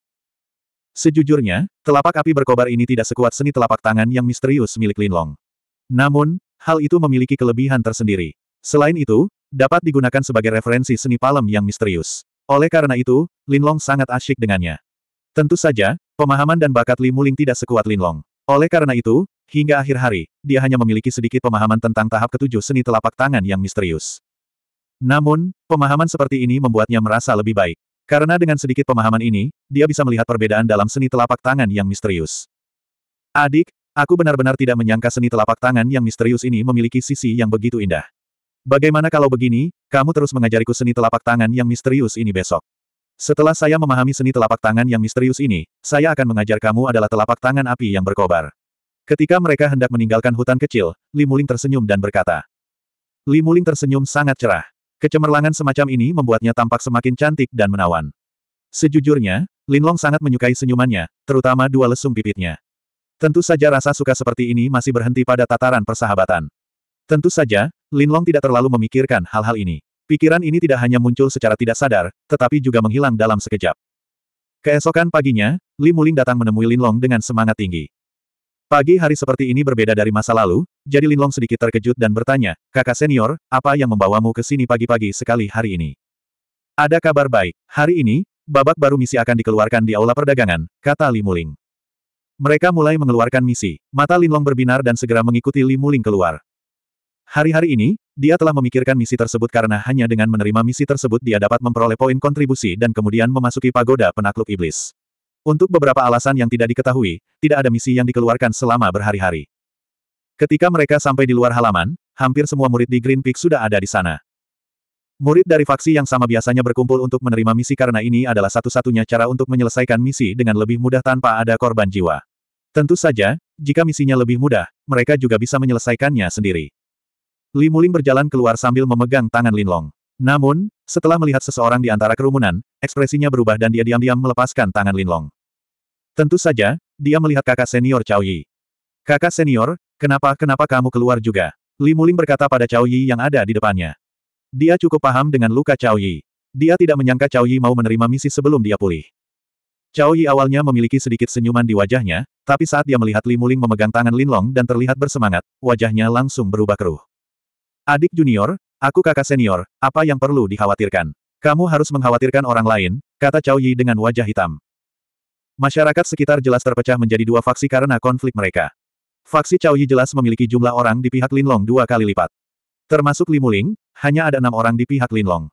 Sejujurnya, telapak api berkobar ini tidak sekuat seni telapak tangan yang misterius milik Linlong. Namun, hal itu memiliki kelebihan tersendiri. Selain itu, dapat digunakan sebagai referensi seni palem yang misterius. Oleh karena itu, Linlong sangat asyik dengannya. Tentu saja, pemahaman dan bakat Li Muling tidak sekuat Linlong. Oleh karena itu, hingga akhir hari, dia hanya memiliki sedikit pemahaman tentang tahap ketujuh seni telapak tangan yang misterius. Namun, pemahaman seperti ini membuatnya merasa lebih baik. Karena dengan sedikit pemahaman ini, dia bisa melihat perbedaan dalam seni telapak tangan yang misterius. Adik, aku benar-benar tidak menyangka seni telapak tangan yang misterius ini memiliki sisi yang begitu indah. Bagaimana kalau begini, kamu terus mengajariku seni telapak tangan yang misterius ini besok? Setelah saya memahami seni telapak tangan yang misterius ini, saya akan mengajar kamu adalah telapak tangan api yang berkobar. Ketika mereka hendak meninggalkan hutan kecil, Limuling tersenyum dan berkata. Limuling tersenyum sangat cerah. Kecemerlangan semacam ini membuatnya tampak semakin cantik dan menawan. Sejujurnya, Linlong sangat menyukai senyumannya, terutama dua lesung pipitnya. Tentu saja rasa suka seperti ini masih berhenti pada tataran persahabatan. Tentu saja, Linlong tidak terlalu memikirkan hal-hal ini. Pikiran ini tidak hanya muncul secara tidak sadar, tetapi juga menghilang dalam sekejap. Keesokan paginya, Li Muling datang menemui Linlong dengan semangat tinggi. Pagi hari seperti ini berbeda dari masa lalu, jadi Linlong sedikit terkejut dan bertanya, kakak senior, apa yang membawamu ke sini pagi-pagi sekali hari ini? Ada kabar baik, hari ini, babak baru misi akan dikeluarkan di aula perdagangan, kata Li Muling. Mereka mulai mengeluarkan misi, mata Linlong berbinar dan segera mengikuti Li Muling keluar. Hari-hari ini, dia telah memikirkan misi tersebut karena hanya dengan menerima misi tersebut dia dapat memperoleh poin kontribusi dan kemudian memasuki pagoda penakluk iblis. Untuk beberapa alasan yang tidak diketahui, tidak ada misi yang dikeluarkan selama berhari-hari. Ketika mereka sampai di luar halaman, hampir semua murid di Green Peak sudah ada di sana. Murid dari faksi yang sama biasanya berkumpul untuk menerima misi karena ini adalah satu-satunya cara untuk menyelesaikan misi dengan lebih mudah tanpa ada korban jiwa. Tentu saja, jika misinya lebih mudah, mereka juga bisa menyelesaikannya sendiri. Li Muling berjalan keluar sambil memegang tangan Lin Long. Namun, setelah melihat seseorang di antara kerumunan, ekspresinya berubah dan dia diam-diam melepaskan tangan Lin Long. Tentu saja, dia melihat kakak senior Cao Yi. Kakak senior, kenapa kenapa kamu keluar juga? Li Muling berkata pada Cao Yi yang ada di depannya. Dia cukup paham dengan luka Cao Yi. Dia tidak menyangka Cao Yi mau menerima misi sebelum dia pulih. Cao Yi awalnya memiliki sedikit senyuman di wajahnya, tapi saat dia melihat Li Muling memegang tangan Lin Long dan terlihat bersemangat, wajahnya langsung berubah keruh. Adik junior, aku kakak senior, apa yang perlu dikhawatirkan? Kamu harus mengkhawatirkan orang lain, kata Cao Yi dengan wajah hitam. Masyarakat sekitar jelas terpecah menjadi dua faksi karena konflik mereka. Faksi Cao Yi jelas memiliki jumlah orang di pihak Linlong dua kali lipat. Termasuk Li Muling, hanya ada enam orang di pihak Linlong.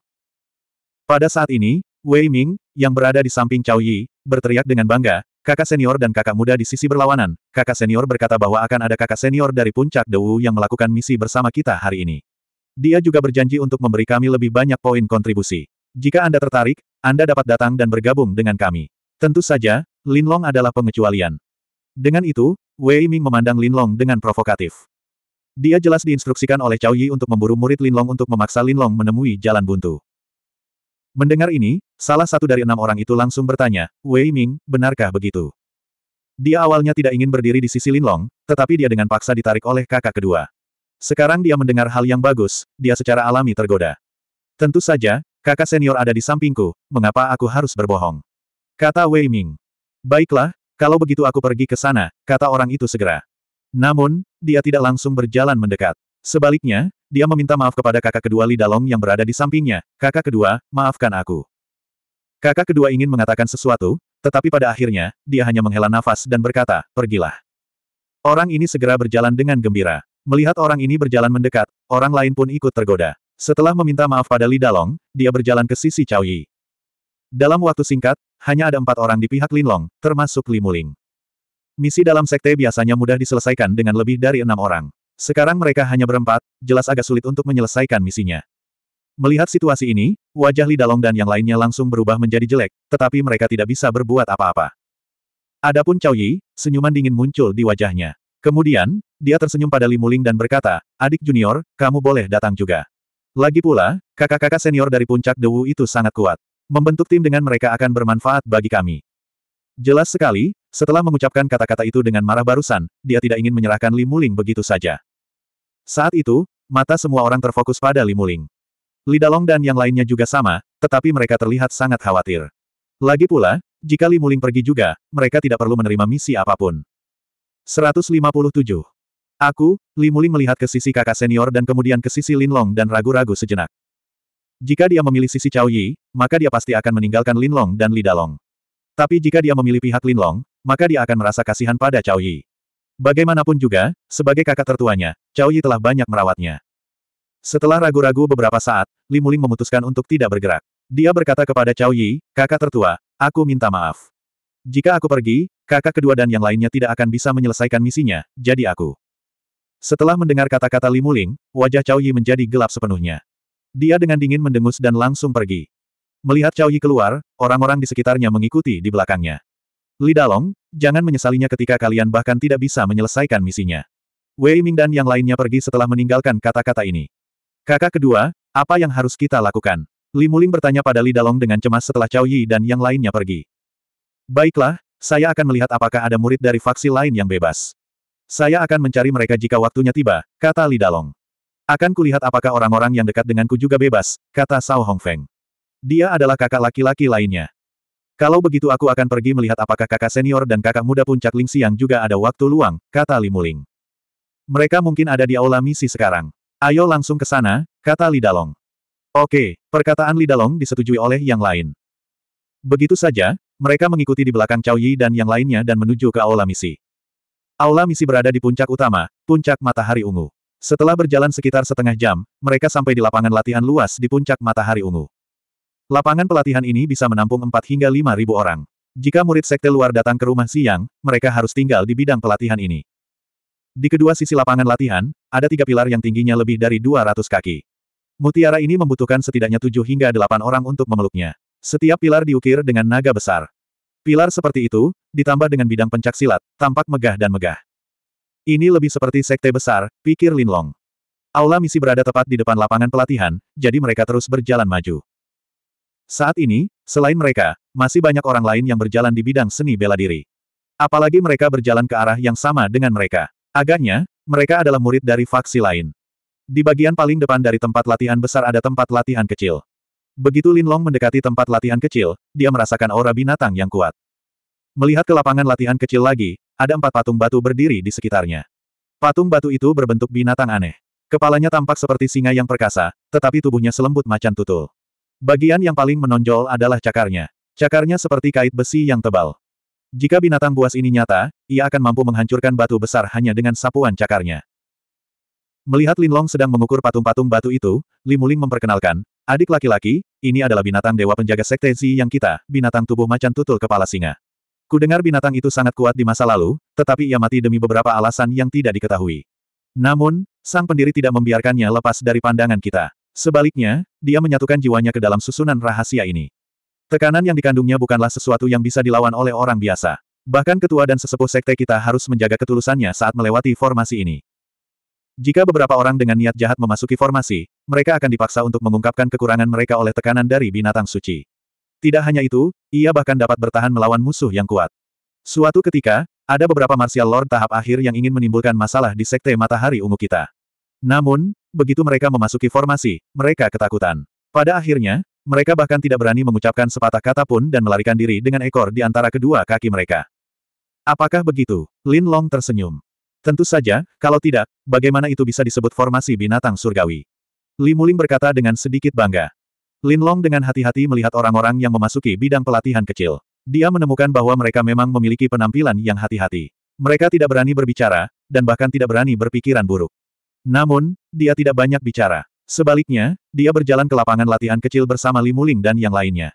Pada saat ini, Wei Ming, yang berada di samping Cao Yi, berteriak dengan bangga, kakak senior dan kakak muda di sisi berlawanan, kakak senior berkata bahwa akan ada kakak senior dari puncak Dewu yang melakukan misi bersama kita hari ini. Dia juga berjanji untuk memberi kami lebih banyak poin kontribusi. Jika Anda tertarik, Anda dapat datang dan bergabung dengan kami. Tentu saja, Linlong adalah pengecualian. Dengan itu, Wei Ming memandang Linlong dengan provokatif. Dia jelas diinstruksikan oleh Cao Yi untuk memburu murid Linlong untuk memaksa Linlong menemui jalan buntu. Mendengar ini, salah satu dari enam orang itu langsung bertanya, Wei Ming, benarkah begitu? Dia awalnya tidak ingin berdiri di sisi Linlong, tetapi dia dengan paksa ditarik oleh kakak kedua. Sekarang dia mendengar hal yang bagus, dia secara alami tergoda. Tentu saja, kakak senior ada di sampingku, mengapa aku harus berbohong? Kata Wei Ming. Baiklah, kalau begitu aku pergi ke sana, kata orang itu segera. Namun, dia tidak langsung berjalan mendekat. Sebaliknya, dia meminta maaf kepada kakak kedua Li Dalong yang berada di sampingnya. Kakak kedua, maafkan aku. Kakak kedua ingin mengatakan sesuatu, tetapi pada akhirnya, dia hanya menghela nafas dan berkata, pergilah. Orang ini segera berjalan dengan gembira. Melihat orang ini berjalan mendekat, orang lain pun ikut tergoda. Setelah meminta maaf pada Li Dalong, dia berjalan ke sisi Cao Yi. Dalam waktu singkat, hanya ada empat orang di pihak Linlong, termasuk Limuling. Misi dalam sekte biasanya mudah diselesaikan dengan lebih dari enam orang. Sekarang mereka hanya berempat, jelas agak sulit untuk menyelesaikan misinya. Melihat situasi ini, wajah Li Dalong dan yang lainnya langsung berubah menjadi jelek, tetapi mereka tidak bisa berbuat apa-apa. Adapun Cao Yi, senyuman dingin muncul di wajahnya. Kemudian, dia tersenyum pada Limuling dan berkata, adik junior, kamu boleh datang juga. Lagi pula, kakak-kakak senior dari puncak Dewu itu sangat kuat. Membentuk tim dengan mereka akan bermanfaat bagi kami. Jelas sekali, setelah mengucapkan kata-kata itu dengan marah barusan, dia tidak ingin menyerahkan Limuling begitu saja. Saat itu, mata semua orang terfokus pada Limuling. Lidalong dan yang lainnya juga sama, tetapi mereka terlihat sangat khawatir. Lagi pula, jika Limuling pergi juga, mereka tidak perlu menerima misi apapun. 157. Aku, Limuling melihat ke sisi kakak senior dan kemudian ke sisi Linlong dan ragu-ragu sejenak. Jika dia memilih sisi Cao Yi, maka dia pasti akan meninggalkan Lin Long dan Li Dalong. Tapi jika dia memilih pihak Lin Long, maka dia akan merasa kasihan pada Cao Yi. Bagaimanapun juga, sebagai kakak tertuanya, Cao Yi telah banyak merawatnya. Setelah ragu-ragu beberapa saat, Li Muling memutuskan untuk tidak bergerak. Dia berkata kepada Cao Yi, kakak tertua, aku minta maaf. Jika aku pergi, kakak kedua dan yang lainnya tidak akan bisa menyelesaikan misinya, jadi aku. Setelah mendengar kata-kata Li Muling, wajah Cao Yi menjadi gelap sepenuhnya. Dia dengan dingin mendengus dan langsung pergi. Melihat Cao Yi keluar, orang-orang di sekitarnya mengikuti di belakangnya. Li Dalong, jangan menyesalinya ketika kalian bahkan tidak bisa menyelesaikan misinya. Wei Ming dan yang lainnya pergi setelah meninggalkan kata-kata ini. Kakak kedua, apa yang harus kita lakukan? Li Muling bertanya pada Li Dalong dengan cemas setelah Cao Yi dan yang lainnya pergi. Baiklah, saya akan melihat apakah ada murid dari faksi lain yang bebas. Saya akan mencari mereka jika waktunya tiba, kata Li Dalong. Akan kulihat apakah orang-orang yang dekat denganku juga bebas, kata Sao Hongfeng. Dia adalah kakak laki-laki lainnya. Kalau begitu aku akan pergi melihat apakah kakak senior dan kakak muda puncak Lingxi yang juga ada waktu luang, kata Li Muling. Mereka mungkin ada di aula misi sekarang. Ayo langsung ke sana, kata Li Dalong. Oke, perkataan Li Dalong disetujui oleh yang lain. Begitu saja, mereka mengikuti di belakang Cao Yi dan yang lainnya dan menuju ke aula misi. Aula misi berada di puncak utama, puncak matahari ungu. Setelah berjalan sekitar setengah jam, mereka sampai di lapangan latihan luas di puncak matahari ungu. Lapangan pelatihan ini bisa menampung 4 hingga 5 ribu orang. Jika murid sekte luar datang ke rumah siang, mereka harus tinggal di bidang pelatihan ini. Di kedua sisi lapangan latihan, ada tiga pilar yang tingginya lebih dari 200 kaki. Mutiara ini membutuhkan setidaknya 7 hingga 8 orang untuk memeluknya. Setiap pilar diukir dengan naga besar. Pilar seperti itu, ditambah dengan bidang pencak silat, tampak megah dan megah. Ini lebih seperti sekte besar, pikir Linlong. Aula misi berada tepat di depan lapangan pelatihan, jadi mereka terus berjalan maju. Saat ini, selain mereka, masih banyak orang lain yang berjalan di bidang seni bela diri. Apalagi mereka berjalan ke arah yang sama dengan mereka. Agaknya, mereka adalah murid dari faksi lain. Di bagian paling depan dari tempat latihan besar ada tempat latihan kecil. Begitu Linlong mendekati tempat latihan kecil, dia merasakan aura binatang yang kuat. Melihat ke lapangan latihan kecil lagi, ada empat patung batu berdiri di sekitarnya. Patung batu itu berbentuk binatang aneh. Kepalanya tampak seperti singa yang perkasa, tetapi tubuhnya selembut macan tutul. Bagian yang paling menonjol adalah cakarnya. Cakarnya seperti kait besi yang tebal. Jika binatang buas ini nyata, ia akan mampu menghancurkan batu besar hanya dengan sapuan cakarnya. Melihat Lin Long sedang mengukur patung-patung batu itu, Li Muling memperkenalkan, adik laki-laki, ini adalah binatang dewa penjaga sekte Zi yang kita, binatang tubuh macan tutul kepala singa dengar binatang itu sangat kuat di masa lalu, tetapi ia mati demi beberapa alasan yang tidak diketahui. Namun, sang pendiri tidak membiarkannya lepas dari pandangan kita. Sebaliknya, dia menyatukan jiwanya ke dalam susunan rahasia ini. Tekanan yang dikandungnya bukanlah sesuatu yang bisa dilawan oleh orang biasa. Bahkan ketua dan sesepuh sekte kita harus menjaga ketulusannya saat melewati formasi ini. Jika beberapa orang dengan niat jahat memasuki formasi, mereka akan dipaksa untuk mengungkapkan kekurangan mereka oleh tekanan dari binatang suci. Tidak hanya itu, ia bahkan dapat bertahan melawan musuh yang kuat. Suatu ketika, ada beberapa martial lord tahap akhir yang ingin menimbulkan masalah di sekte matahari ungu kita. Namun, begitu mereka memasuki formasi, mereka ketakutan. Pada akhirnya, mereka bahkan tidak berani mengucapkan sepatah kata pun dan melarikan diri dengan ekor di antara kedua kaki mereka. Apakah begitu? Lin Long tersenyum. Tentu saja, kalau tidak, bagaimana itu bisa disebut formasi binatang surgawi? Li Muling berkata dengan sedikit bangga. Lin Long dengan hati-hati melihat orang-orang yang memasuki bidang pelatihan kecil. Dia menemukan bahwa mereka memang memiliki penampilan yang hati-hati. Mereka tidak berani berbicara, dan bahkan tidak berani berpikiran buruk. Namun, dia tidak banyak bicara. Sebaliknya, dia berjalan ke lapangan latihan kecil bersama Li Muling dan yang lainnya.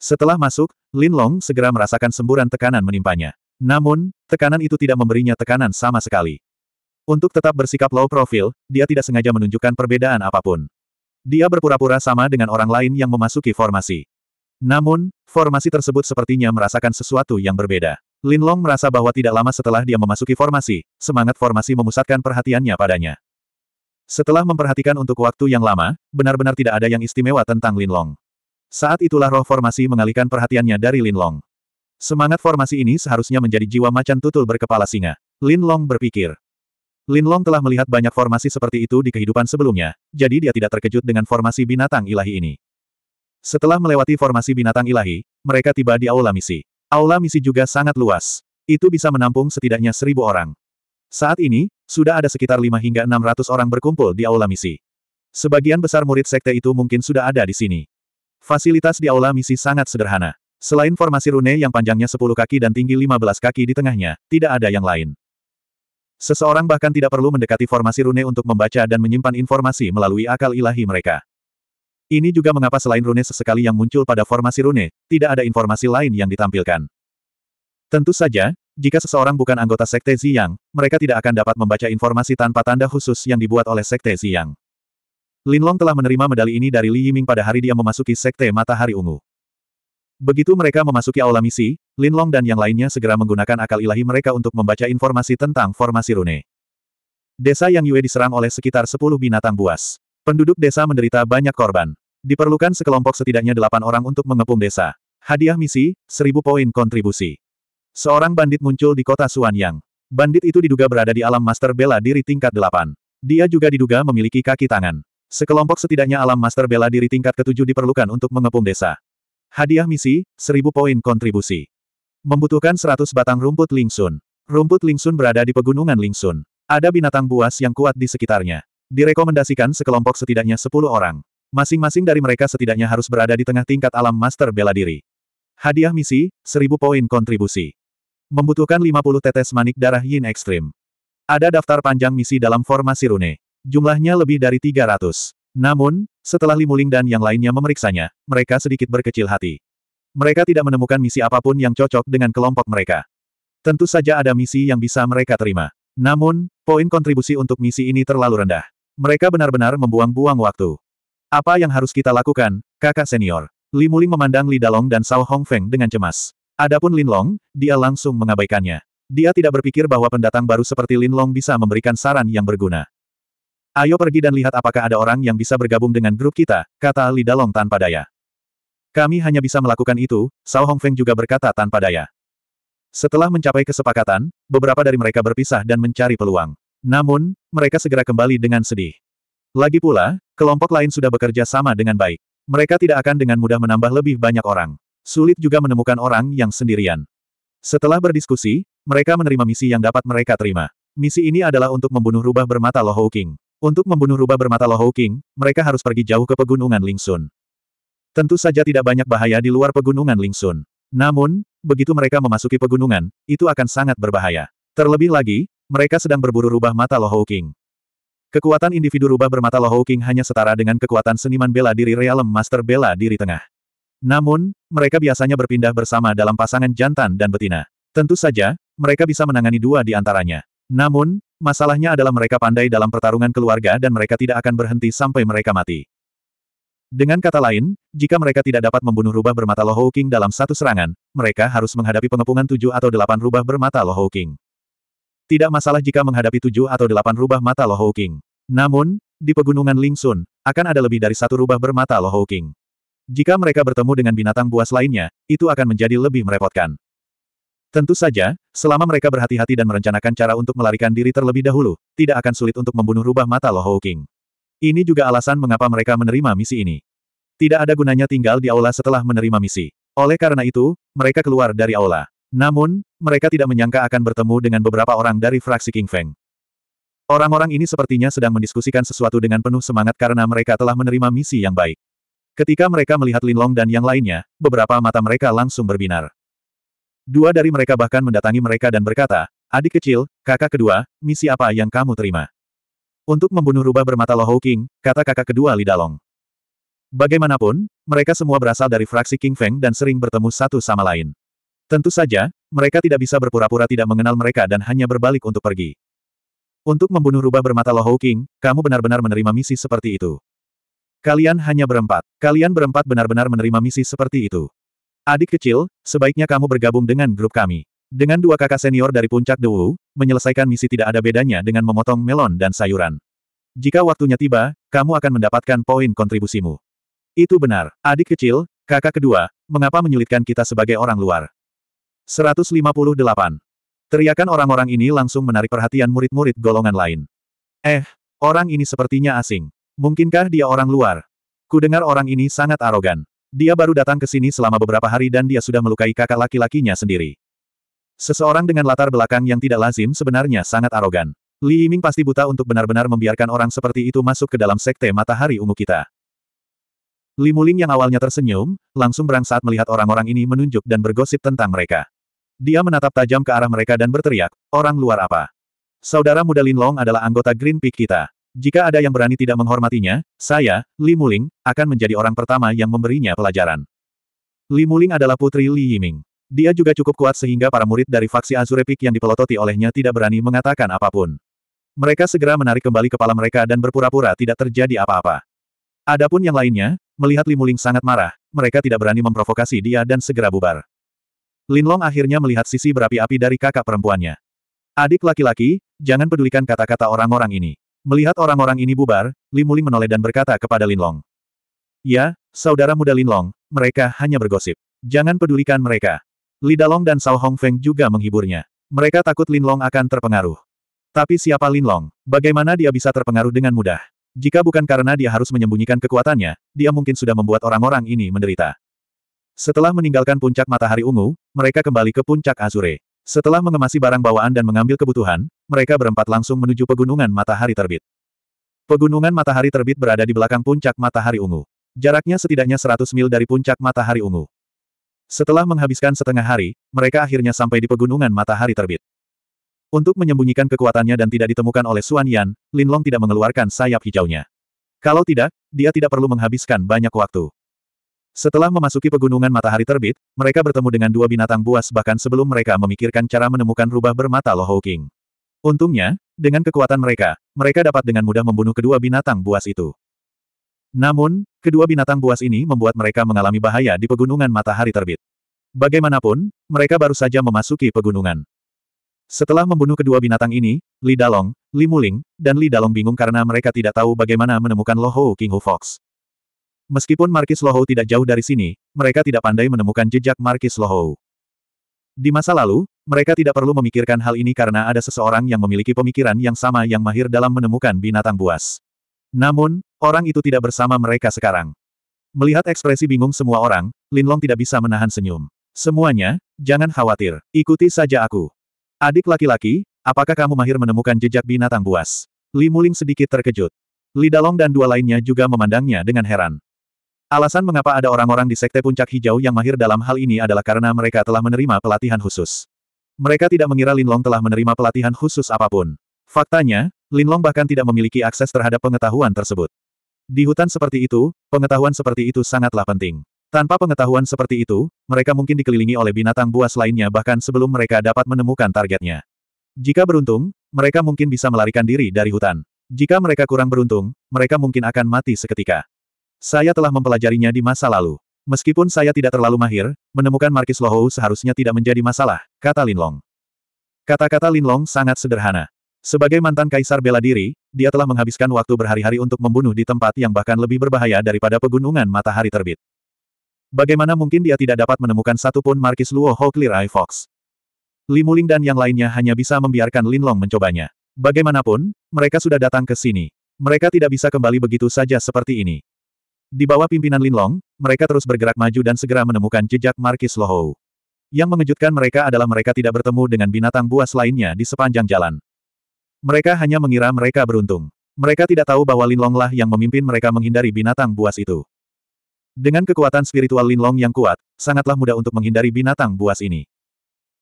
Setelah masuk, Lin Long segera merasakan semburan tekanan menimpanya. Namun, tekanan itu tidak memberinya tekanan sama sekali. Untuk tetap bersikap low profile, dia tidak sengaja menunjukkan perbedaan apapun. Dia berpura-pura sama dengan orang lain yang memasuki formasi. Namun, formasi tersebut sepertinya merasakan sesuatu yang berbeda. Lin Long merasa bahwa tidak lama setelah dia memasuki formasi, semangat formasi memusatkan perhatiannya padanya. Setelah memperhatikan untuk waktu yang lama, benar-benar tidak ada yang istimewa tentang Lin Long. Saat itulah roh formasi mengalihkan perhatiannya dari Lin Long. Semangat formasi ini seharusnya menjadi jiwa macan tutul berkepala singa. Lin Long berpikir. Lin Long telah melihat banyak formasi seperti itu di kehidupan sebelumnya, jadi dia tidak terkejut dengan formasi binatang ilahi ini. Setelah melewati formasi binatang ilahi, mereka tiba di aula misi. Aula misi juga sangat luas. Itu bisa menampung setidaknya seribu orang. Saat ini, sudah ada sekitar lima hingga enam ratus orang berkumpul di aula misi. Sebagian besar murid sekte itu mungkin sudah ada di sini. Fasilitas di aula misi sangat sederhana. Selain formasi rune yang panjangnya sepuluh kaki dan tinggi lima belas kaki di tengahnya, tidak ada yang lain. Seseorang bahkan tidak perlu mendekati formasi rune untuk membaca dan menyimpan informasi melalui akal ilahi mereka. Ini juga mengapa selain rune sesekali yang muncul pada formasi rune, tidak ada informasi lain yang ditampilkan. Tentu saja, jika seseorang bukan anggota Sekte Ziyang, mereka tidak akan dapat membaca informasi tanpa tanda khusus yang dibuat oleh Sekte Ziyang. Linlong telah menerima medali ini dari Li Yiming pada hari dia memasuki Sekte Matahari Ungu. Begitu mereka memasuki aula misi, Lin Long dan yang lainnya segera menggunakan akal ilahi mereka untuk membaca informasi tentang formasi rune. Desa Yang Yue diserang oleh sekitar 10 binatang buas. Penduduk desa menderita banyak korban. Diperlukan sekelompok setidaknya delapan orang untuk mengepung desa. Hadiah misi, 1000 poin kontribusi. Seorang bandit muncul di kota Suanyang. Bandit itu diduga berada di alam master bela diri tingkat 8. Dia juga diduga memiliki kaki tangan. Sekelompok setidaknya alam master bela diri tingkat ketujuh diperlukan untuk mengepung desa. Hadiah misi, 1000 poin kontribusi. Membutuhkan 100 batang rumput lingsun. Rumput lingsun berada di pegunungan lingsun. Ada binatang buas yang kuat di sekitarnya. Direkomendasikan sekelompok setidaknya 10 orang. Masing-masing dari mereka setidaknya harus berada di tengah tingkat alam master bela diri. Hadiah misi, 1000 poin kontribusi. Membutuhkan 50 tetes manik darah yin ekstrim. Ada daftar panjang misi dalam formasi rune. Jumlahnya lebih dari 300. Namun, setelah Limuling dan yang lainnya memeriksanya, mereka sedikit berkecil hati. Mereka tidak menemukan misi apapun yang cocok dengan kelompok mereka. Tentu saja ada misi yang bisa mereka terima. Namun, poin kontribusi untuk misi ini terlalu rendah. Mereka benar-benar membuang-buang waktu. Apa yang harus kita lakukan, kakak senior? Li Muling memandang Li Dalong dan Sao Hongfeng dengan cemas. Adapun Lin Long, dia langsung mengabaikannya. Dia tidak berpikir bahwa pendatang baru seperti Lin Long bisa memberikan saran yang berguna. Ayo pergi dan lihat apakah ada orang yang bisa bergabung dengan grup kita, kata Li Dalong tanpa daya. Kami hanya bisa melakukan itu, Sao Hongfeng juga berkata tanpa daya. Setelah mencapai kesepakatan, beberapa dari mereka berpisah dan mencari peluang. Namun, mereka segera kembali dengan sedih. Lagi pula, kelompok lain sudah bekerja sama dengan baik. Mereka tidak akan dengan mudah menambah lebih banyak orang. Sulit juga menemukan orang yang sendirian. Setelah berdiskusi, mereka menerima misi yang dapat mereka terima. Misi ini adalah untuk membunuh rubah bermata Lo King. Untuk membunuh rubah bermata Lo King, mereka harus pergi jauh ke pegunungan Lingsun. Tentu saja tidak banyak bahaya di luar pegunungan Lingsun. Namun, begitu mereka memasuki pegunungan, itu akan sangat berbahaya. Terlebih lagi, mereka sedang berburu rubah mata Lo King. Kekuatan individu rubah bermata Lo King hanya setara dengan kekuatan seniman bela diri Realem Master bela diri tengah. Namun, mereka biasanya berpindah bersama dalam pasangan jantan dan betina. Tentu saja, mereka bisa menangani dua di antaranya. Namun, Masalahnya adalah mereka pandai dalam pertarungan keluarga dan mereka tidak akan berhenti sampai mereka mati. Dengan kata lain, jika mereka tidak dapat membunuh rubah bermata Lohou King dalam satu serangan, mereka harus menghadapi pengepungan tujuh atau delapan rubah bermata Lohou King. Tidak masalah jika menghadapi tujuh atau delapan rubah mata Lohou King. Namun, di pegunungan Lingsun, akan ada lebih dari satu rubah bermata Lohou King. Jika mereka bertemu dengan binatang buas lainnya, itu akan menjadi lebih merepotkan. Tentu saja, selama mereka berhati-hati dan merencanakan cara untuk melarikan diri terlebih dahulu, tidak akan sulit untuk membunuh rubah mata Lo Hou King. Ini juga alasan mengapa mereka menerima misi ini. Tidak ada gunanya tinggal di aula setelah menerima misi. Oleh karena itu, mereka keluar dari aula. Namun, mereka tidak menyangka akan bertemu dengan beberapa orang dari fraksi King Feng. Orang-orang ini sepertinya sedang mendiskusikan sesuatu dengan penuh semangat karena mereka telah menerima misi yang baik. Ketika mereka melihat Lin Long dan yang lainnya, beberapa mata mereka langsung berbinar. Dua dari mereka bahkan mendatangi mereka dan berkata, adik kecil, kakak kedua, misi apa yang kamu terima? Untuk membunuh rubah bermata Lo King, kata kakak kedua Lidalong. Bagaimanapun, mereka semua berasal dari fraksi King Feng dan sering bertemu satu sama lain. Tentu saja, mereka tidak bisa berpura-pura tidak mengenal mereka dan hanya berbalik untuk pergi. Untuk membunuh rubah bermata Lo King, kamu benar-benar menerima misi seperti itu. Kalian hanya berempat. Kalian berempat benar-benar menerima misi seperti itu. Adik kecil, sebaiknya kamu bergabung dengan grup kami. Dengan dua kakak senior dari puncak Dewu, menyelesaikan misi tidak ada bedanya dengan memotong melon dan sayuran. Jika waktunya tiba, kamu akan mendapatkan poin kontribusimu. Itu benar, adik kecil, kakak kedua, mengapa menyulitkan kita sebagai orang luar? 158. Teriakan orang-orang ini langsung menarik perhatian murid-murid golongan lain. Eh, orang ini sepertinya asing. Mungkinkah dia orang luar? Kudengar orang ini sangat arogan. Dia baru datang ke sini selama beberapa hari dan dia sudah melukai kakak laki-lakinya sendiri. Seseorang dengan latar belakang yang tidak lazim sebenarnya sangat arogan. Li Yiming pasti buta untuk benar-benar membiarkan orang seperti itu masuk ke dalam sekte matahari ungu kita. Li Muling yang awalnya tersenyum, langsung berang saat melihat orang-orang ini menunjuk dan bergosip tentang mereka. Dia menatap tajam ke arah mereka dan berteriak, orang luar apa? Saudara muda Lin Long adalah anggota Green Peak kita. Jika ada yang berani tidak menghormatinya, saya, Li Muling, akan menjadi orang pertama yang memberinya pelajaran. Li Muling adalah putri Li Yiming. Dia juga cukup kuat sehingga para murid dari faksi Azure Peak yang dipelototi olehnya tidak berani mengatakan apapun. Mereka segera menarik kembali kepala mereka dan berpura-pura tidak terjadi apa-apa. Adapun yang lainnya, melihat Li Muling sangat marah, mereka tidak berani memprovokasi dia dan segera bubar. Lin Long akhirnya melihat sisi berapi-api dari kakak perempuannya. Adik laki-laki, jangan pedulikan kata-kata orang-orang ini. Melihat orang-orang ini bubar, Li menoleh dan berkata kepada Linlong. Ya, saudara muda Linlong, mereka hanya bergosip. Jangan pedulikan mereka. Li Dalong dan Sao Hong Feng juga menghiburnya. Mereka takut Linlong akan terpengaruh. Tapi siapa Linlong? Bagaimana dia bisa terpengaruh dengan mudah? Jika bukan karena dia harus menyembunyikan kekuatannya, dia mungkin sudah membuat orang-orang ini menderita. Setelah meninggalkan puncak matahari ungu, mereka kembali ke puncak Azure. Setelah mengemasi barang bawaan dan mengambil kebutuhan, mereka berempat langsung menuju pegunungan matahari terbit. Pegunungan matahari terbit berada di belakang puncak matahari ungu. Jaraknya setidaknya 100 mil dari puncak matahari ungu. Setelah menghabiskan setengah hari, mereka akhirnya sampai di pegunungan matahari terbit. Untuk menyembunyikan kekuatannya dan tidak ditemukan oleh Suan Yan, Lin Long tidak mengeluarkan sayap hijaunya. Kalau tidak, dia tidak perlu menghabiskan banyak waktu. Setelah memasuki pegunungan matahari terbit, mereka bertemu dengan dua binatang buas bahkan sebelum mereka memikirkan cara menemukan rubah bermata Lohou King. Untungnya, dengan kekuatan mereka, mereka dapat dengan mudah membunuh kedua binatang buas itu. Namun, kedua binatang buas ini membuat mereka mengalami bahaya di pegunungan matahari terbit. Bagaimanapun, mereka baru saja memasuki pegunungan. Setelah membunuh kedua binatang ini, Li Dalong, Li Muling, dan Li Dalong bingung karena mereka tidak tahu bagaimana menemukan Lohou King Hu Fox. Meskipun Markis Lohou tidak jauh dari sini, mereka tidak pandai menemukan jejak Markis Lohou. Di masa lalu, mereka tidak perlu memikirkan hal ini karena ada seseorang yang memiliki pemikiran yang sama yang mahir dalam menemukan binatang buas. Namun, orang itu tidak bersama mereka sekarang. Melihat ekspresi bingung semua orang, Lin Long tidak bisa menahan senyum. Semuanya, jangan khawatir, ikuti saja aku. Adik laki-laki, apakah kamu mahir menemukan jejak binatang buas? Li Muling sedikit terkejut. Li Dalong dan dua lainnya juga memandangnya dengan heran. Alasan mengapa ada orang-orang di Sekte Puncak Hijau yang mahir dalam hal ini adalah karena mereka telah menerima pelatihan khusus. Mereka tidak mengira Linlong telah menerima pelatihan khusus apapun. Faktanya, Linlong bahkan tidak memiliki akses terhadap pengetahuan tersebut. Di hutan seperti itu, pengetahuan seperti itu sangatlah penting. Tanpa pengetahuan seperti itu, mereka mungkin dikelilingi oleh binatang buas lainnya bahkan sebelum mereka dapat menemukan targetnya. Jika beruntung, mereka mungkin bisa melarikan diri dari hutan. Jika mereka kurang beruntung, mereka mungkin akan mati seketika. Saya telah mempelajarinya di masa lalu. Meskipun saya tidak terlalu mahir, menemukan Markis Lohou seharusnya tidak menjadi masalah, kata Linlong. Kata-kata Linlong sangat sederhana. Sebagai mantan kaisar bela diri, dia telah menghabiskan waktu berhari-hari untuk membunuh di tempat yang bahkan lebih berbahaya daripada pegunungan matahari terbit. Bagaimana mungkin dia tidak dapat menemukan satupun Markis Luo Ho Clear Eye Fox? Limuling dan yang lainnya hanya bisa membiarkan Linlong mencobanya. Bagaimanapun, mereka sudah datang ke sini. Mereka tidak bisa kembali begitu saja seperti ini. Di bawah pimpinan Lin Long, mereka terus bergerak maju dan segera menemukan jejak Markis Lohou. Yang mengejutkan mereka adalah mereka tidak bertemu dengan binatang buas lainnya di sepanjang jalan. Mereka hanya mengira mereka beruntung. Mereka tidak tahu bahwa Linlong lah yang memimpin mereka menghindari binatang buas itu. Dengan kekuatan spiritual Lin Long yang kuat, sangatlah mudah untuk menghindari binatang buas ini.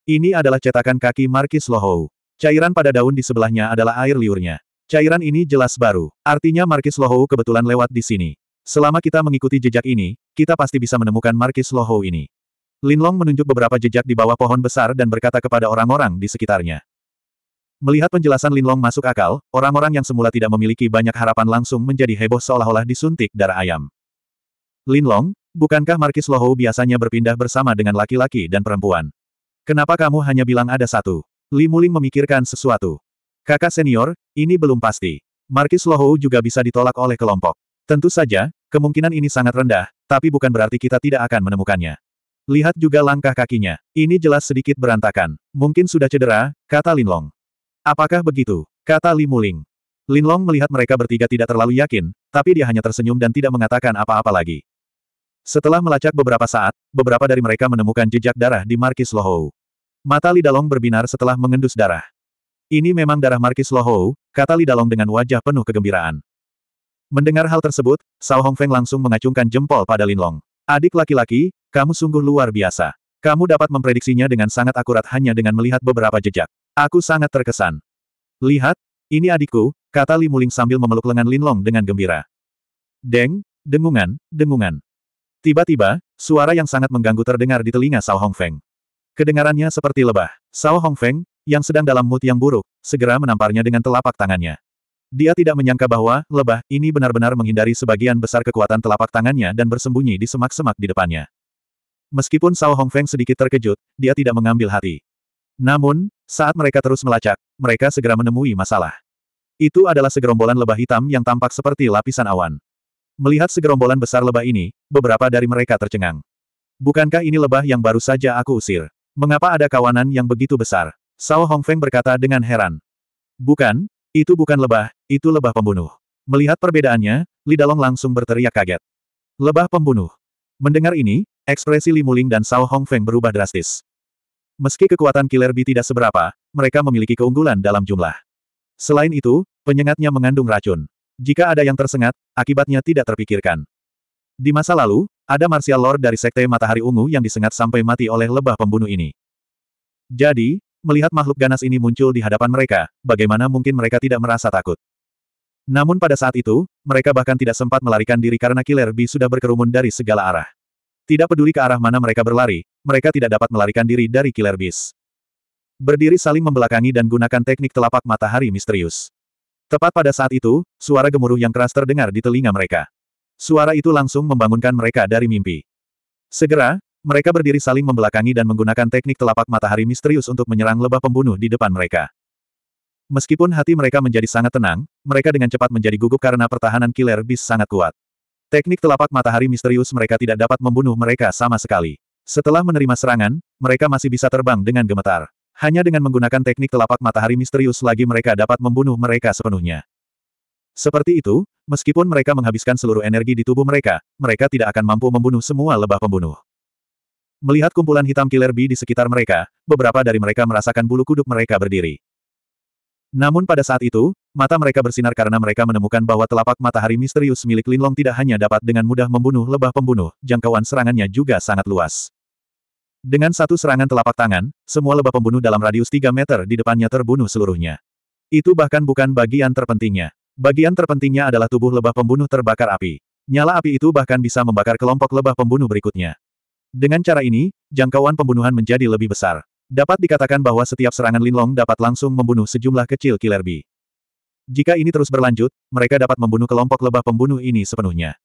Ini adalah cetakan kaki Markis Lohou. Cairan pada daun di sebelahnya adalah air liurnya. Cairan ini jelas baru. Artinya Markis Lohou kebetulan lewat di sini. Selama kita mengikuti jejak ini, kita pasti bisa menemukan Markis Loho ini. Linlong menunjuk beberapa jejak di bawah pohon besar dan berkata kepada orang-orang di sekitarnya. Melihat penjelasan Linlong masuk akal, orang-orang yang semula tidak memiliki banyak harapan langsung menjadi heboh seolah-olah disuntik darah ayam. Linlong, bukankah Markis Loho biasanya berpindah bersama dengan laki-laki dan perempuan? Kenapa kamu hanya bilang ada satu? Li Muling memikirkan sesuatu. Kakak senior, ini belum pasti. Markis Loho juga bisa ditolak oleh kelompok. Tentu saja, kemungkinan ini sangat rendah, tapi bukan berarti kita tidak akan menemukannya. Lihat juga langkah kakinya. Ini jelas sedikit berantakan. Mungkin sudah cedera, kata Lin Long. Apakah begitu? Kata Li Muling. Lin Long melihat mereka bertiga tidak terlalu yakin, tapi dia hanya tersenyum dan tidak mengatakan apa-apa lagi. Setelah melacak beberapa saat, beberapa dari mereka menemukan jejak darah di Markis Lohou. Mata Li Dalong berbinar setelah mengendus darah. Ini memang darah Markis Lohou, kata Li Dalong dengan wajah penuh kegembiraan. Mendengar hal tersebut, Sao Hongfeng langsung mengacungkan jempol pada Linlong. Adik laki-laki, kamu sungguh luar biasa. Kamu dapat memprediksinya dengan sangat akurat hanya dengan melihat beberapa jejak. Aku sangat terkesan. Lihat, ini adikku, kata Li Muling sambil memeluk lengan Linlong dengan gembira. Deng, dengungan, dengungan. Tiba-tiba, suara yang sangat mengganggu terdengar di telinga Sao Hongfeng. Kedengarannya seperti lebah. Sao Hongfeng, yang sedang dalam mood yang buruk, segera menamparnya dengan telapak tangannya. Dia tidak menyangka bahwa, lebah, ini benar-benar menghindari sebagian besar kekuatan telapak tangannya dan bersembunyi di semak-semak di depannya. Meskipun Sao Hongfeng sedikit terkejut, dia tidak mengambil hati. Namun, saat mereka terus melacak, mereka segera menemui masalah. Itu adalah segerombolan lebah hitam yang tampak seperti lapisan awan. Melihat segerombolan besar lebah ini, beberapa dari mereka tercengang. Bukankah ini lebah yang baru saja aku usir? Mengapa ada kawanan yang begitu besar? Sao Hongfeng berkata dengan heran. Bukan, itu bukan lebah, itu lebah pembunuh. Melihat perbedaannya, Li Dalong langsung berteriak kaget. Lebah pembunuh. Mendengar ini, ekspresi Li Muling dan Sao Hongfeng berubah drastis. Meski kekuatan Killer Bee tidak seberapa, mereka memiliki keunggulan dalam jumlah. Selain itu, penyengatnya mengandung racun. Jika ada yang tersengat, akibatnya tidak terpikirkan. Di masa lalu, ada martial lord dari Sekte Matahari Ungu yang disengat sampai mati oleh lebah pembunuh ini. Jadi, Melihat makhluk ganas ini muncul di hadapan mereka, bagaimana mungkin mereka tidak merasa takut? Namun pada saat itu, mereka bahkan tidak sempat melarikan diri karena Killer B sudah berkerumun dari segala arah. Tidak peduli ke arah mana mereka berlari, mereka tidak dapat melarikan diri dari Killer Bees. Berdiri saling membelakangi dan gunakan teknik telapak matahari misterius. Tepat pada saat itu, suara gemuruh yang keras terdengar di telinga mereka. Suara itu langsung membangunkan mereka dari mimpi. Segera, mereka berdiri saling membelakangi dan menggunakan teknik telapak matahari misterius untuk menyerang lebah pembunuh di depan mereka. Meskipun hati mereka menjadi sangat tenang, mereka dengan cepat menjadi gugup karena pertahanan killer bis sangat kuat. Teknik telapak matahari misterius mereka tidak dapat membunuh mereka sama sekali. Setelah menerima serangan, mereka masih bisa terbang dengan gemetar. Hanya dengan menggunakan teknik telapak matahari misterius lagi mereka dapat membunuh mereka sepenuhnya. Seperti itu, meskipun mereka menghabiskan seluruh energi di tubuh mereka, mereka tidak akan mampu membunuh semua lebah pembunuh. Melihat kumpulan hitam killer bee di sekitar mereka, beberapa dari mereka merasakan bulu kuduk mereka berdiri. Namun pada saat itu, mata mereka bersinar karena mereka menemukan bahwa telapak matahari misterius milik Linlong tidak hanya dapat dengan mudah membunuh lebah pembunuh, jangkauan serangannya juga sangat luas. Dengan satu serangan telapak tangan, semua lebah pembunuh dalam radius 3 meter di depannya terbunuh seluruhnya. Itu bahkan bukan bagian terpentingnya. Bagian terpentingnya adalah tubuh lebah pembunuh terbakar api. Nyala api itu bahkan bisa membakar kelompok lebah pembunuh berikutnya. Dengan cara ini, jangkauan pembunuhan menjadi lebih besar. Dapat dikatakan bahwa setiap serangan Linlong dapat langsung membunuh sejumlah kecil killer bee. Jika ini terus berlanjut, mereka dapat membunuh kelompok lebah pembunuh ini sepenuhnya.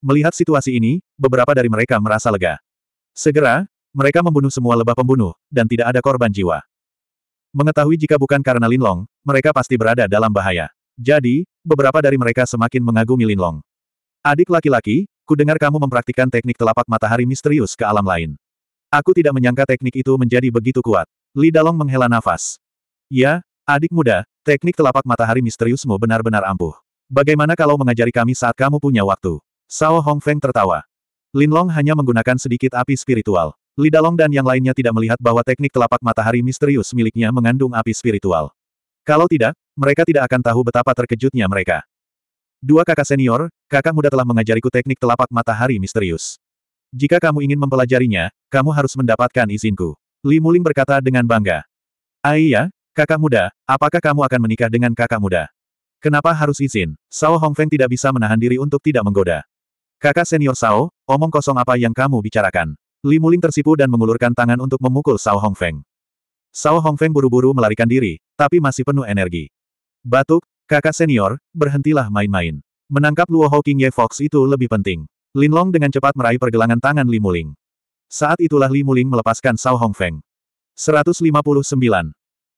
Melihat situasi ini, beberapa dari mereka merasa lega. Segera, mereka membunuh semua lebah pembunuh, dan tidak ada korban jiwa. Mengetahui jika bukan karena Linlong, mereka pasti berada dalam bahaya. Jadi, beberapa dari mereka semakin mengagumi Linlong. Adik laki-laki, Ku dengar kamu mempraktikkan teknik telapak matahari misterius ke alam lain. Aku tidak menyangka teknik itu menjadi begitu kuat. Li Dalong menghela nafas. Ya, adik muda, teknik telapak matahari misteriusmu benar-benar ampuh. Bagaimana kalau mengajari kami saat kamu punya waktu? Sao Feng tertawa. Lin Long hanya menggunakan sedikit api spiritual. Li Dalong dan yang lainnya tidak melihat bahwa teknik telapak matahari misterius miliknya mengandung api spiritual. Kalau tidak, mereka tidak akan tahu betapa terkejutnya mereka. Dua kakak senior, kakak muda telah mengajariku teknik telapak matahari misterius. Jika kamu ingin mempelajarinya, kamu harus mendapatkan izinku. Li Muling berkata dengan bangga. Aiyah, ah kakak muda, apakah kamu akan menikah dengan kakak muda? Kenapa harus izin? Sao Hongfeng tidak bisa menahan diri untuk tidak menggoda. Kakak senior Sao, omong kosong apa yang kamu bicarakan? Li Muling tersipu dan mengulurkan tangan untuk memukul Sao Hongfeng. Sao Hongfeng buru-buru melarikan diri, tapi masih penuh energi. Batuk, Kakak senior, berhentilah main-main. Menangkap Luo Hawking Ye Fox itu lebih penting. Lin Long dengan cepat meraih pergelangan tangan Li Muling. Saat itulah Li Muling melepaskan Sao Hong Feng. 159.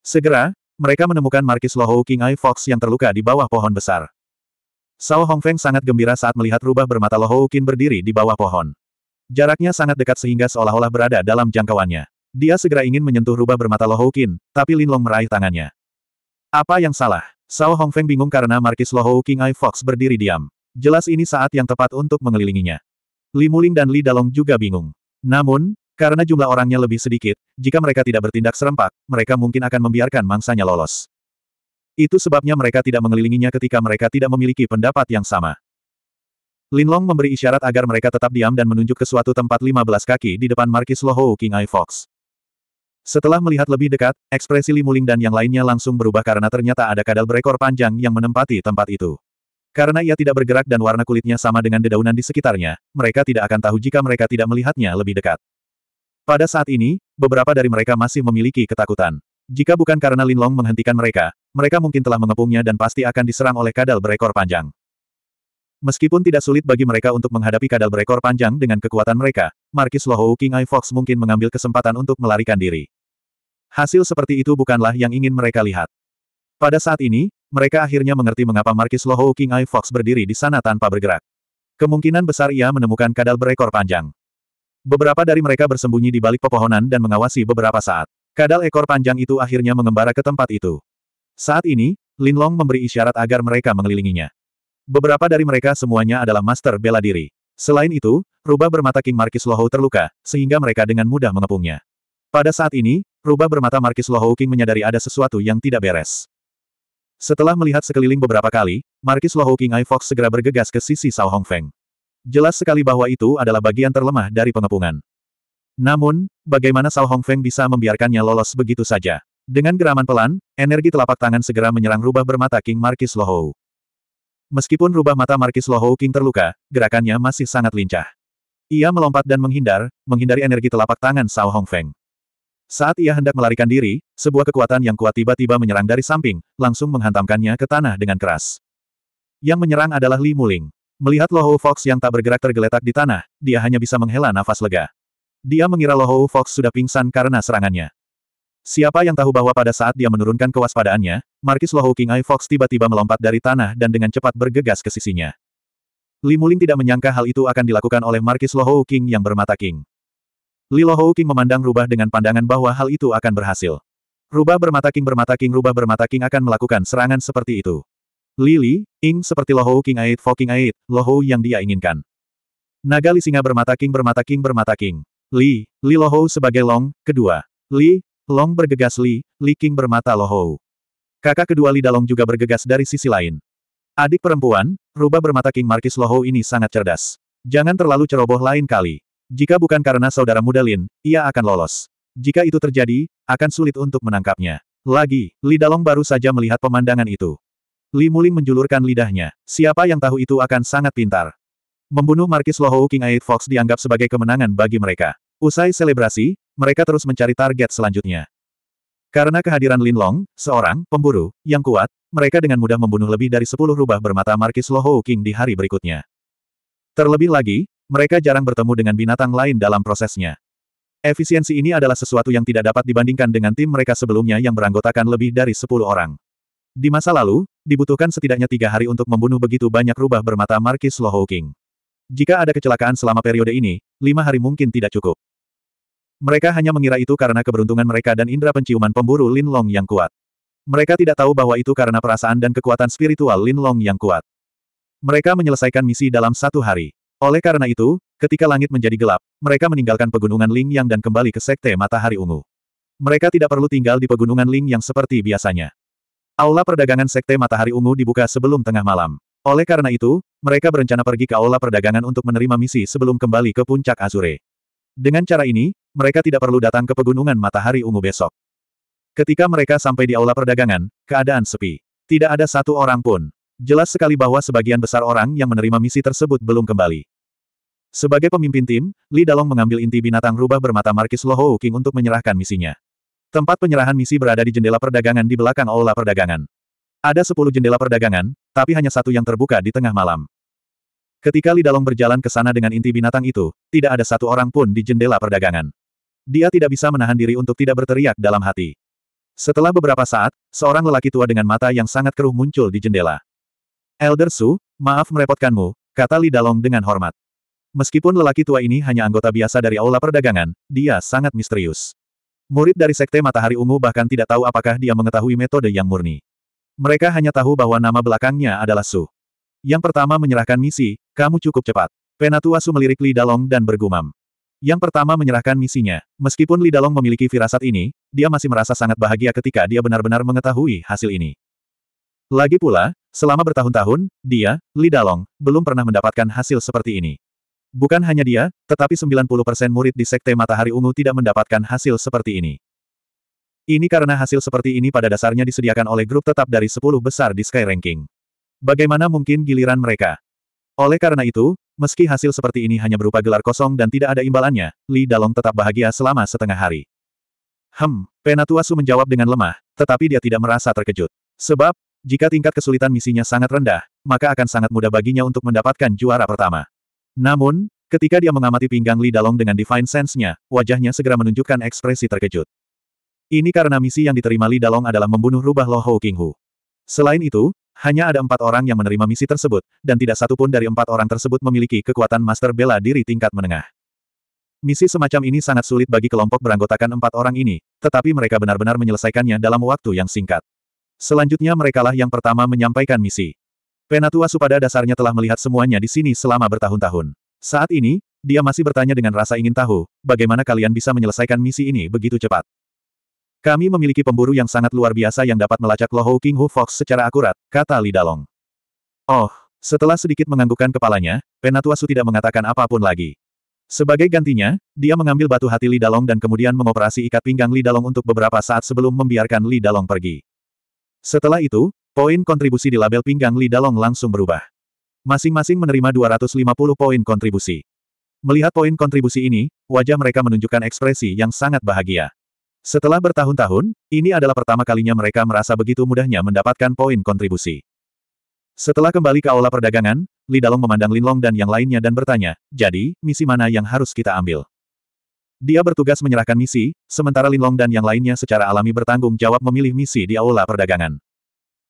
Segera, mereka menemukan Markis Luo Hawking Ye Fox yang terluka di bawah pohon besar. Sao Hong Feng sangat gembira saat melihat rubah bermata Hou Hawking berdiri di bawah pohon. Jaraknya sangat dekat sehingga seolah-olah berada dalam jangkauannya. Dia segera ingin menyentuh rubah bermata Lo Hawking, tapi Linlong meraih tangannya. Apa yang salah? Sao Hongfeng bingung karena Markis Lohou King I Fox berdiri diam. Jelas ini saat yang tepat untuk mengelilinginya. Li Muling dan Li Dalong juga bingung. Namun, karena jumlah orangnya lebih sedikit, jika mereka tidak bertindak serempak, mereka mungkin akan membiarkan mangsanya lolos. Itu sebabnya mereka tidak mengelilinginya ketika mereka tidak memiliki pendapat yang sama. Lin Long memberi isyarat agar mereka tetap diam dan menunjuk ke suatu tempat 15 kaki di depan Markis Lohou King I Fox. Setelah melihat lebih dekat, ekspresi Limuling dan yang lainnya langsung berubah karena ternyata ada kadal berekor panjang yang menempati tempat itu. Karena ia tidak bergerak dan warna kulitnya sama dengan dedaunan di sekitarnya, mereka tidak akan tahu jika mereka tidak melihatnya lebih dekat. Pada saat ini, beberapa dari mereka masih memiliki ketakutan. Jika bukan karena Linlong menghentikan mereka, mereka mungkin telah mengepungnya dan pasti akan diserang oleh kadal berekor panjang. Meskipun tidak sulit bagi mereka untuk menghadapi kadal berekor panjang dengan kekuatan mereka, Markis Lohou King I Fox mungkin mengambil kesempatan untuk melarikan diri. Hasil seperti itu bukanlah yang ingin mereka lihat. Pada saat ini, mereka akhirnya mengerti mengapa Markis Lohou King I Fox berdiri di sana tanpa bergerak. Kemungkinan besar ia menemukan kadal berekor panjang. Beberapa dari mereka bersembunyi di balik pepohonan dan mengawasi beberapa saat. Kadal ekor panjang itu akhirnya mengembara ke tempat itu. Saat ini, Lin Long memberi isyarat agar mereka mengelilinginya. Beberapa dari mereka semuanya adalah master bela diri. Selain itu, rubah bermata King Markis Lohou terluka, sehingga mereka dengan mudah mengepungnya. Pada saat ini, rubah bermata Markis Lohouking menyadari ada sesuatu yang tidak beres. Setelah melihat sekeliling beberapa kali, Markis Lohouking Ai Fox segera bergegas ke sisi Sao Hong Feng. Jelas sekali bahwa itu adalah bagian terlemah dari pengepungan. Namun, bagaimana Sao Hong Feng bisa membiarkannya lolos begitu saja? Dengan geraman pelan, energi telapak tangan segera menyerang rubah bermata King Markis Lohou. Meskipun rubah mata Markis Lohou King terluka, gerakannya masih sangat lincah. Ia melompat dan menghindar, menghindari energi telapak tangan Sao Hong Feng. Saat ia hendak melarikan diri, sebuah kekuatan yang kuat tiba-tiba menyerang dari samping, langsung menghantamkannya ke tanah dengan keras. Yang menyerang adalah Li Muling. Melihat Lohou Fox yang tak bergerak tergeletak di tanah, dia hanya bisa menghela nafas lega. Dia mengira Lohou Fox sudah pingsan karena serangannya. Siapa yang tahu bahwa pada saat dia menurunkan kewaspadaannya, Markis Lohou King Ai Fox tiba-tiba melompat dari tanah dan dengan cepat bergegas ke sisinya. Li Muling tidak menyangka hal itu akan dilakukan oleh Markis Lohou King yang bermata King. Lilo Hou King memandang rubah dengan pandangan bahwa hal itu akan berhasil. Rubah bermata King bermata King rubah bermata King akan melakukan serangan seperti itu. Lili, Ing seperti Lohou King Ait Foking Ait, Lo Lohou yang dia inginkan. Naga Li Singa bermata King bermata King bermata King. Li, Li Hou sebagai Long, kedua. Li, Long bergegas Li, Li King bermata Lohou. Kakak kedua Li Dalong juga bergegas dari sisi lain. Adik perempuan, rubah bermata King Markis Lohou ini sangat cerdas. Jangan terlalu ceroboh lain kali. Jika bukan karena saudara muda Lin, ia akan lolos. Jika itu terjadi, akan sulit untuk menangkapnya. Lagi, Li Dalong baru saja melihat pemandangan itu. Li Muling menjulurkan lidahnya. Siapa yang tahu itu akan sangat pintar. Membunuh Markis Lohou King Eight Fox dianggap sebagai kemenangan bagi mereka. Usai selebrasi, mereka terus mencari target selanjutnya. Karena kehadiran Lin Long, seorang pemburu yang kuat, mereka dengan mudah membunuh lebih dari 10 rubah bermata Markis Lohou King di hari berikutnya. Terlebih lagi, mereka jarang bertemu dengan binatang lain dalam prosesnya. Efisiensi ini adalah sesuatu yang tidak dapat dibandingkan dengan tim mereka sebelumnya yang beranggotakan lebih dari 10 orang. Di masa lalu, dibutuhkan setidaknya tiga hari untuk membunuh begitu banyak rubah bermata Markis Lohoking. Jika ada kecelakaan selama periode ini, lima hari mungkin tidak cukup. Mereka hanya mengira itu karena keberuntungan mereka dan indera penciuman pemburu Lin Long yang kuat. Mereka tidak tahu bahwa itu karena perasaan dan kekuatan spiritual Lin Long yang kuat. Mereka menyelesaikan misi dalam satu hari. Oleh karena itu, ketika langit menjadi gelap, mereka meninggalkan pegunungan Ling Yang dan kembali ke Sekte Matahari Ungu. Mereka tidak perlu tinggal di pegunungan Ling Yang seperti biasanya. Aula perdagangan Sekte Matahari Ungu dibuka sebelum tengah malam. Oleh karena itu, mereka berencana pergi ke Aula perdagangan untuk menerima misi sebelum kembali ke puncak Azure. Dengan cara ini, mereka tidak perlu datang ke pegunungan Matahari Ungu besok. Ketika mereka sampai di Aula perdagangan, keadaan sepi. Tidak ada satu orang pun. Jelas sekali bahwa sebagian besar orang yang menerima misi tersebut belum kembali. Sebagai pemimpin tim, Li Dalong mengambil inti binatang rubah bermata Markis Loho King untuk menyerahkan misinya. Tempat penyerahan misi berada di jendela perdagangan di belakang aula perdagangan. Ada sepuluh jendela perdagangan, tapi hanya satu yang terbuka di tengah malam. Ketika Li Dalong berjalan ke sana dengan inti binatang itu, tidak ada satu orang pun di jendela perdagangan. Dia tidak bisa menahan diri untuk tidak berteriak dalam hati. Setelah beberapa saat, seorang lelaki tua dengan mata yang sangat keruh muncul di jendela. Elder Su, maaf merepotkanmu, kata Li Dalong dengan hormat. Meskipun lelaki tua ini hanya anggota biasa dari aula perdagangan, dia sangat misterius. Murid dari Sekte Matahari Ungu bahkan tidak tahu apakah dia mengetahui metode yang murni. Mereka hanya tahu bahwa nama belakangnya adalah Su. Yang pertama menyerahkan misi, kamu cukup cepat. Penatua Su melirik Li Dalong dan bergumam. Yang pertama menyerahkan misinya. Meskipun Li Dalong memiliki firasat ini, dia masih merasa sangat bahagia ketika dia benar-benar mengetahui hasil ini. Lagi pula, Selama bertahun-tahun, dia, Li Dalong, belum pernah mendapatkan hasil seperti ini. Bukan hanya dia, tetapi 90% murid di Sekte Matahari Ungu tidak mendapatkan hasil seperti ini. Ini karena hasil seperti ini pada dasarnya disediakan oleh grup tetap dari 10 besar di Sky Ranking. Bagaimana mungkin giliran mereka? Oleh karena itu, meski hasil seperti ini hanya berupa gelar kosong dan tidak ada imbalannya, Li Dalong tetap bahagia selama setengah hari. Hem, Penatuasu menjawab dengan lemah, tetapi dia tidak merasa terkejut. Sebab, jika tingkat kesulitan misinya sangat rendah, maka akan sangat mudah baginya untuk mendapatkan juara pertama. Namun, ketika dia mengamati pinggang Li Dalong dengan Divine Sense-nya, wajahnya segera menunjukkan ekspresi terkejut. Ini karena misi yang diterima Li Dalong adalah membunuh rubah Lo Hou Hu. Selain itu, hanya ada empat orang yang menerima misi tersebut, dan tidak satu pun dari empat orang tersebut memiliki kekuatan master bela diri tingkat menengah. Misi semacam ini sangat sulit bagi kelompok beranggotakan empat orang ini, tetapi mereka benar-benar menyelesaikannya dalam waktu yang singkat. Selanjutnya merekalah yang pertama menyampaikan misi. Penatua Supada dasarnya telah melihat semuanya di sini selama bertahun-tahun. Saat ini, dia masih bertanya dengan rasa ingin tahu, bagaimana kalian bisa menyelesaikan misi ini begitu cepat. Kami memiliki pemburu yang sangat luar biasa yang dapat melacak Lohou King Hu Fox secara akurat, kata Li Dalong. Oh, setelah sedikit menganggukkan kepalanya, Penatua Su tidak mengatakan apapun lagi. Sebagai gantinya, dia mengambil batu hati Li Dalong dan kemudian mengoperasi ikat pinggang Li Dalong untuk beberapa saat sebelum membiarkan Li Dalong pergi. Setelah itu, poin kontribusi di label pinggang Li Dalong langsung berubah. Masing-masing menerima 250 poin kontribusi. Melihat poin kontribusi ini, wajah mereka menunjukkan ekspresi yang sangat bahagia. Setelah bertahun-tahun, ini adalah pertama kalinya mereka merasa begitu mudahnya mendapatkan poin kontribusi. Setelah kembali ke aula perdagangan, Li Dalong memandang Linlong dan yang lainnya dan bertanya, jadi, misi mana yang harus kita ambil? Dia bertugas menyerahkan misi, sementara Linlong dan yang lainnya secara alami bertanggung jawab memilih misi di aula perdagangan.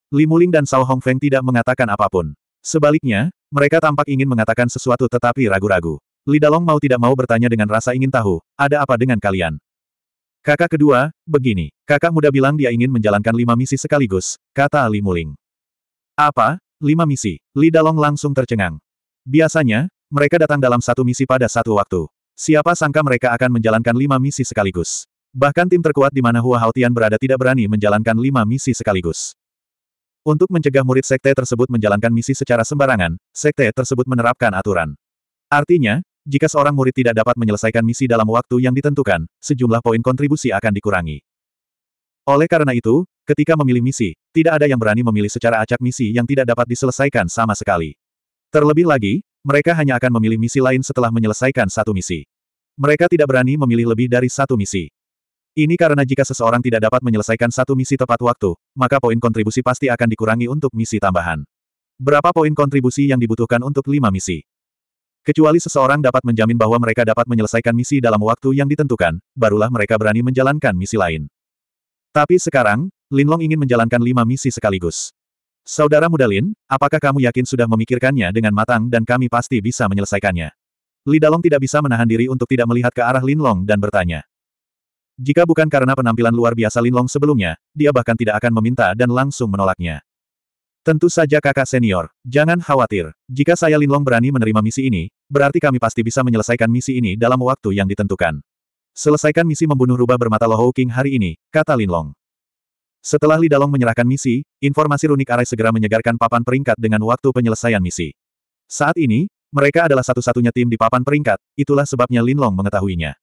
Li Muling dan Sao Hongfeng tidak mengatakan apapun. Sebaliknya, mereka tampak ingin mengatakan sesuatu tetapi ragu-ragu. Li Dalong mau tidak mau bertanya dengan rasa ingin tahu, ada apa dengan kalian? Kakak kedua, begini. Kakak muda bilang dia ingin menjalankan lima misi sekaligus, kata Li Muling. Apa? Lima misi? Li Dalong langsung tercengang. Biasanya, mereka datang dalam satu misi pada satu waktu. Siapa sangka mereka akan menjalankan lima misi sekaligus. Bahkan tim terkuat di mana Hua Haotian berada tidak berani menjalankan lima misi sekaligus. Untuk mencegah murid sekte tersebut menjalankan misi secara sembarangan, sekte tersebut menerapkan aturan. Artinya, jika seorang murid tidak dapat menyelesaikan misi dalam waktu yang ditentukan, sejumlah poin kontribusi akan dikurangi. Oleh karena itu, ketika memilih misi, tidak ada yang berani memilih secara acak misi yang tidak dapat diselesaikan sama sekali. Terlebih lagi, mereka hanya akan memilih misi lain setelah menyelesaikan satu misi. Mereka tidak berani memilih lebih dari satu misi. Ini karena jika seseorang tidak dapat menyelesaikan satu misi tepat waktu, maka poin kontribusi pasti akan dikurangi untuk misi tambahan. Berapa poin kontribusi yang dibutuhkan untuk lima misi? Kecuali seseorang dapat menjamin bahwa mereka dapat menyelesaikan misi dalam waktu yang ditentukan, barulah mereka berani menjalankan misi lain. Tapi sekarang, Linlong ingin menjalankan lima misi sekaligus. Saudara muda Lin, apakah kamu yakin sudah memikirkannya dengan matang dan kami pasti bisa menyelesaikannya? Li Dalong tidak bisa menahan diri untuk tidak melihat ke arah Lin Long dan bertanya. Jika bukan karena penampilan luar biasa Lin Long sebelumnya, dia bahkan tidak akan meminta dan langsung menolaknya. Tentu saja kakak senior, jangan khawatir. Jika saya Lin Long berani menerima misi ini, berarti kami pasti bisa menyelesaikan misi ini dalam waktu yang ditentukan. Selesaikan misi membunuh rubah bermata Lohou King hari ini, kata Lin Long. Setelah Lidalong menyerahkan misi, informasi runik Arai segera menyegarkan papan peringkat dengan waktu penyelesaian misi. Saat ini, mereka adalah satu-satunya tim di papan peringkat, itulah sebabnya Lin Long mengetahuinya.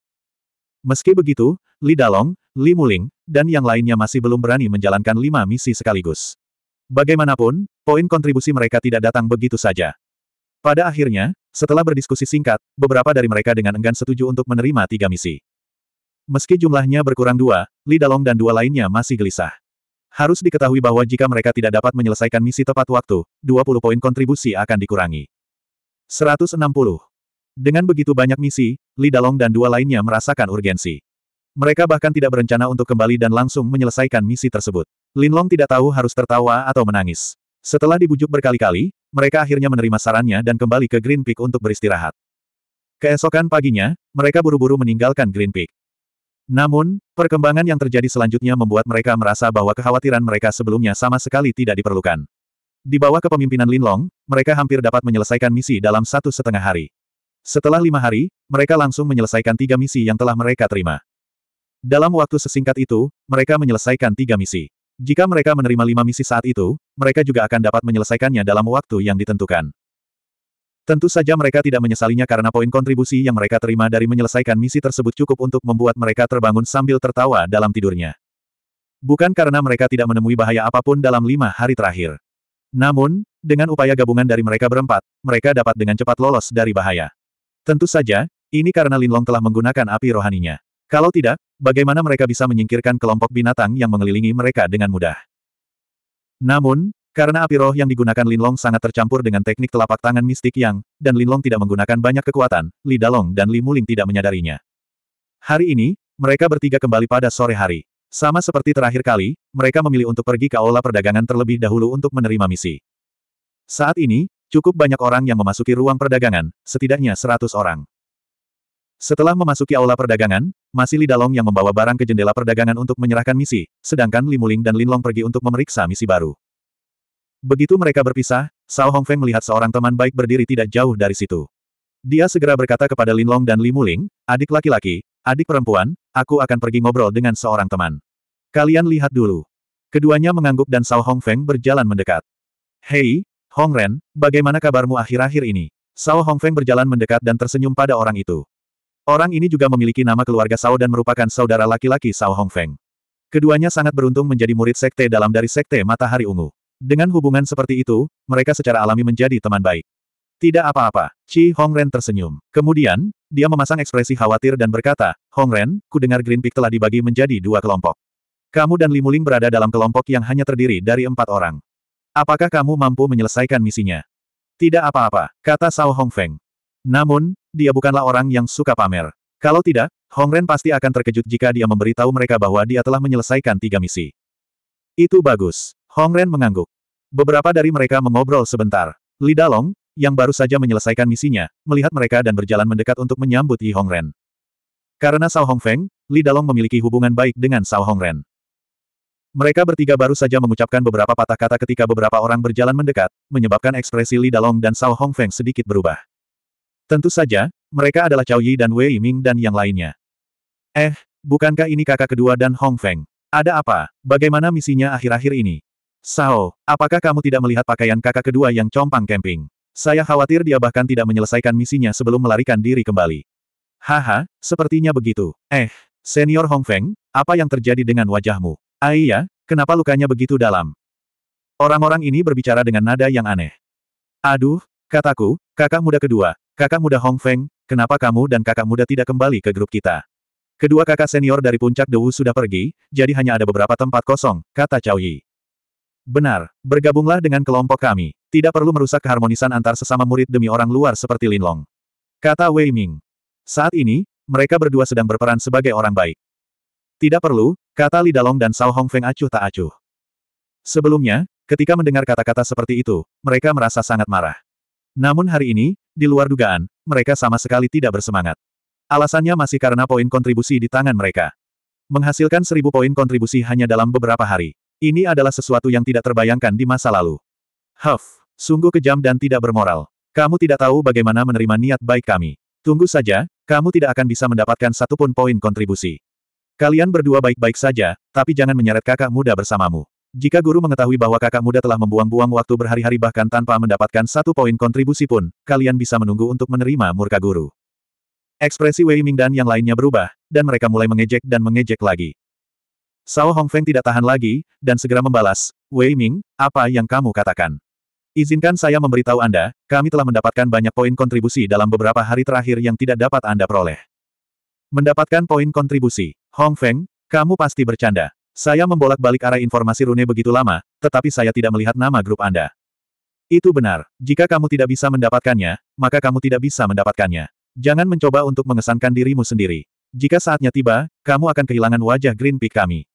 Meski begitu, Li Dalong, Li Muling, dan yang lainnya masih belum berani menjalankan lima misi sekaligus. Bagaimanapun, poin kontribusi mereka tidak datang begitu saja. Pada akhirnya, setelah berdiskusi singkat, beberapa dari mereka dengan enggan setuju untuk menerima tiga misi. Meski jumlahnya berkurang dua, Li Dalong dan dua lainnya masih gelisah. Harus diketahui bahwa jika mereka tidak dapat menyelesaikan misi tepat waktu, 20 poin kontribusi akan dikurangi. 160. Dengan begitu banyak misi, Li Dalong dan dua lainnya merasakan urgensi. Mereka bahkan tidak berencana untuk kembali dan langsung menyelesaikan misi tersebut. Lin Long tidak tahu harus tertawa atau menangis. Setelah dibujuk berkali-kali, mereka akhirnya menerima sarannya dan kembali ke Green Peak untuk beristirahat. Keesokan paginya, mereka buru-buru meninggalkan Green Peak. Namun, perkembangan yang terjadi selanjutnya membuat mereka merasa bahwa kekhawatiran mereka sebelumnya sama sekali tidak diperlukan. Di bawah kepemimpinan Lin Long, mereka hampir dapat menyelesaikan misi dalam satu setengah hari. Setelah lima hari, mereka langsung menyelesaikan tiga misi yang telah mereka terima. Dalam waktu sesingkat itu, mereka menyelesaikan tiga misi. Jika mereka menerima lima misi saat itu, mereka juga akan dapat menyelesaikannya dalam waktu yang ditentukan. Tentu saja mereka tidak menyesalinya karena poin kontribusi yang mereka terima dari menyelesaikan misi tersebut cukup untuk membuat mereka terbangun sambil tertawa dalam tidurnya. Bukan karena mereka tidak menemui bahaya apapun dalam lima hari terakhir. Namun, dengan upaya gabungan dari mereka berempat, mereka dapat dengan cepat lolos dari bahaya. Tentu saja, ini karena Linlong telah menggunakan api rohaninya. Kalau tidak, bagaimana mereka bisa menyingkirkan kelompok binatang yang mengelilingi mereka dengan mudah? Namun, karena api roh yang digunakan Linlong sangat tercampur dengan teknik telapak tangan mistik yang, dan Linlong tidak menggunakan banyak kekuatan, Li Dalong dan Li Muling tidak menyadarinya. Hari ini, mereka bertiga kembali pada sore hari. Sama seperti terakhir kali, mereka memilih untuk pergi ke aula perdagangan terlebih dahulu untuk menerima misi. Saat ini, cukup banyak orang yang memasuki ruang perdagangan, setidaknya 100 orang. Setelah memasuki aula perdagangan, masih Li Dalong yang membawa barang ke jendela perdagangan untuk menyerahkan misi, sedangkan Li Muling dan Linlong pergi untuk memeriksa misi baru. Begitu mereka berpisah, Sao Hongfeng melihat seorang teman baik berdiri tidak jauh dari situ. Dia segera berkata kepada Linlong dan Li Muling, adik laki-laki, adik perempuan, aku akan pergi ngobrol dengan seorang teman. Kalian lihat dulu. Keduanya mengangguk dan Sao Hongfeng berjalan mendekat. Hei, Hongren, bagaimana kabarmu akhir-akhir ini? Sao Hongfeng berjalan mendekat dan tersenyum pada orang itu. Orang ini juga memiliki nama keluarga Sao dan merupakan saudara laki-laki Sao Hongfeng. Keduanya sangat beruntung menjadi murid sekte dalam dari sekte Matahari Ungu. Dengan hubungan seperti itu, mereka secara alami menjadi teman baik. Tidak apa-apa, Chi Hongren tersenyum. Kemudian, dia memasang ekspresi khawatir dan berkata, Hongren, ku dengar Green Peak telah dibagi menjadi dua kelompok. Kamu dan Limuling berada dalam kelompok yang hanya terdiri dari empat orang. Apakah kamu mampu menyelesaikan misinya? Tidak apa-apa, kata Sao Hongfeng. Namun, dia bukanlah orang yang suka pamer. Kalau tidak, Hongren pasti akan terkejut jika dia memberitahu mereka bahwa dia telah menyelesaikan tiga misi. Itu bagus. Hong Ren mengangguk. Beberapa dari mereka mengobrol sebentar. Li Dalong, yang baru saja menyelesaikan misinya, melihat mereka dan berjalan mendekat untuk menyambut Yi Hong Ren. Karena Sao Feng, Li Dalong memiliki hubungan baik dengan Sao Ren. Mereka bertiga baru saja mengucapkan beberapa patah kata ketika beberapa orang berjalan mendekat, menyebabkan ekspresi Li Dalong dan Sao Feng sedikit berubah. Tentu saja, mereka adalah Cao Yi dan Wei Ming dan yang lainnya. Eh, bukankah ini kakak kedua dan Hong Feng? Ada apa? Bagaimana misinya akhir-akhir ini? Sao, apakah kamu tidak melihat pakaian kakak kedua yang compang camping? Saya khawatir dia bahkan tidak menyelesaikan misinya sebelum melarikan diri kembali. Haha, sepertinya begitu. Eh, senior Hong Feng, apa yang terjadi dengan wajahmu? Ayah, kenapa lukanya begitu dalam? Orang-orang ini berbicara dengan nada yang aneh. Aduh, kataku, kakak muda kedua, kakak muda Hong Feng, kenapa kamu dan kakak muda tidak kembali ke grup kita? Kedua kakak senior dari puncak Dewu sudah pergi, jadi hanya ada beberapa tempat kosong, kata Cao Yi. Benar, bergabunglah dengan kelompok kami. Tidak perlu merusak keharmonisan antar sesama murid demi orang luar seperti Linlong. Kata Wei Ming. Saat ini, mereka berdua sedang berperan sebagai orang baik. Tidak perlu, kata Li Dalong dan Sao Hong Feng acuh tak acuh. Sebelumnya, ketika mendengar kata-kata seperti itu, mereka merasa sangat marah. Namun hari ini, di luar dugaan, mereka sama sekali tidak bersemangat. Alasannya masih karena poin kontribusi di tangan mereka. Menghasilkan seribu poin kontribusi hanya dalam beberapa hari. Ini adalah sesuatu yang tidak terbayangkan di masa lalu. Huff, sungguh kejam dan tidak bermoral. Kamu tidak tahu bagaimana menerima niat baik kami. Tunggu saja, kamu tidak akan bisa mendapatkan satupun poin kontribusi. Kalian berdua baik-baik saja, tapi jangan menyeret kakak muda bersamamu. Jika guru mengetahui bahwa kakak muda telah membuang-buang waktu berhari-hari bahkan tanpa mendapatkan satu poin kontribusi pun, kalian bisa menunggu untuk menerima murka guru. Ekspresi Wei Ming dan yang lainnya berubah, dan mereka mulai mengejek dan mengejek lagi. Sao Hongfeng tidak tahan lagi, dan segera membalas, Wei Ming, apa yang kamu katakan? Izinkan saya memberitahu Anda, kami telah mendapatkan banyak poin kontribusi dalam beberapa hari terakhir yang tidak dapat Anda peroleh. Mendapatkan poin kontribusi. Hongfeng, kamu pasti bercanda. Saya membolak-balik arah informasi rune begitu lama, tetapi saya tidak melihat nama grup Anda. Itu benar. Jika kamu tidak bisa mendapatkannya, maka kamu tidak bisa mendapatkannya. Jangan mencoba untuk mengesankan dirimu sendiri. Jika saatnya tiba, kamu akan kehilangan wajah Green Peak kami.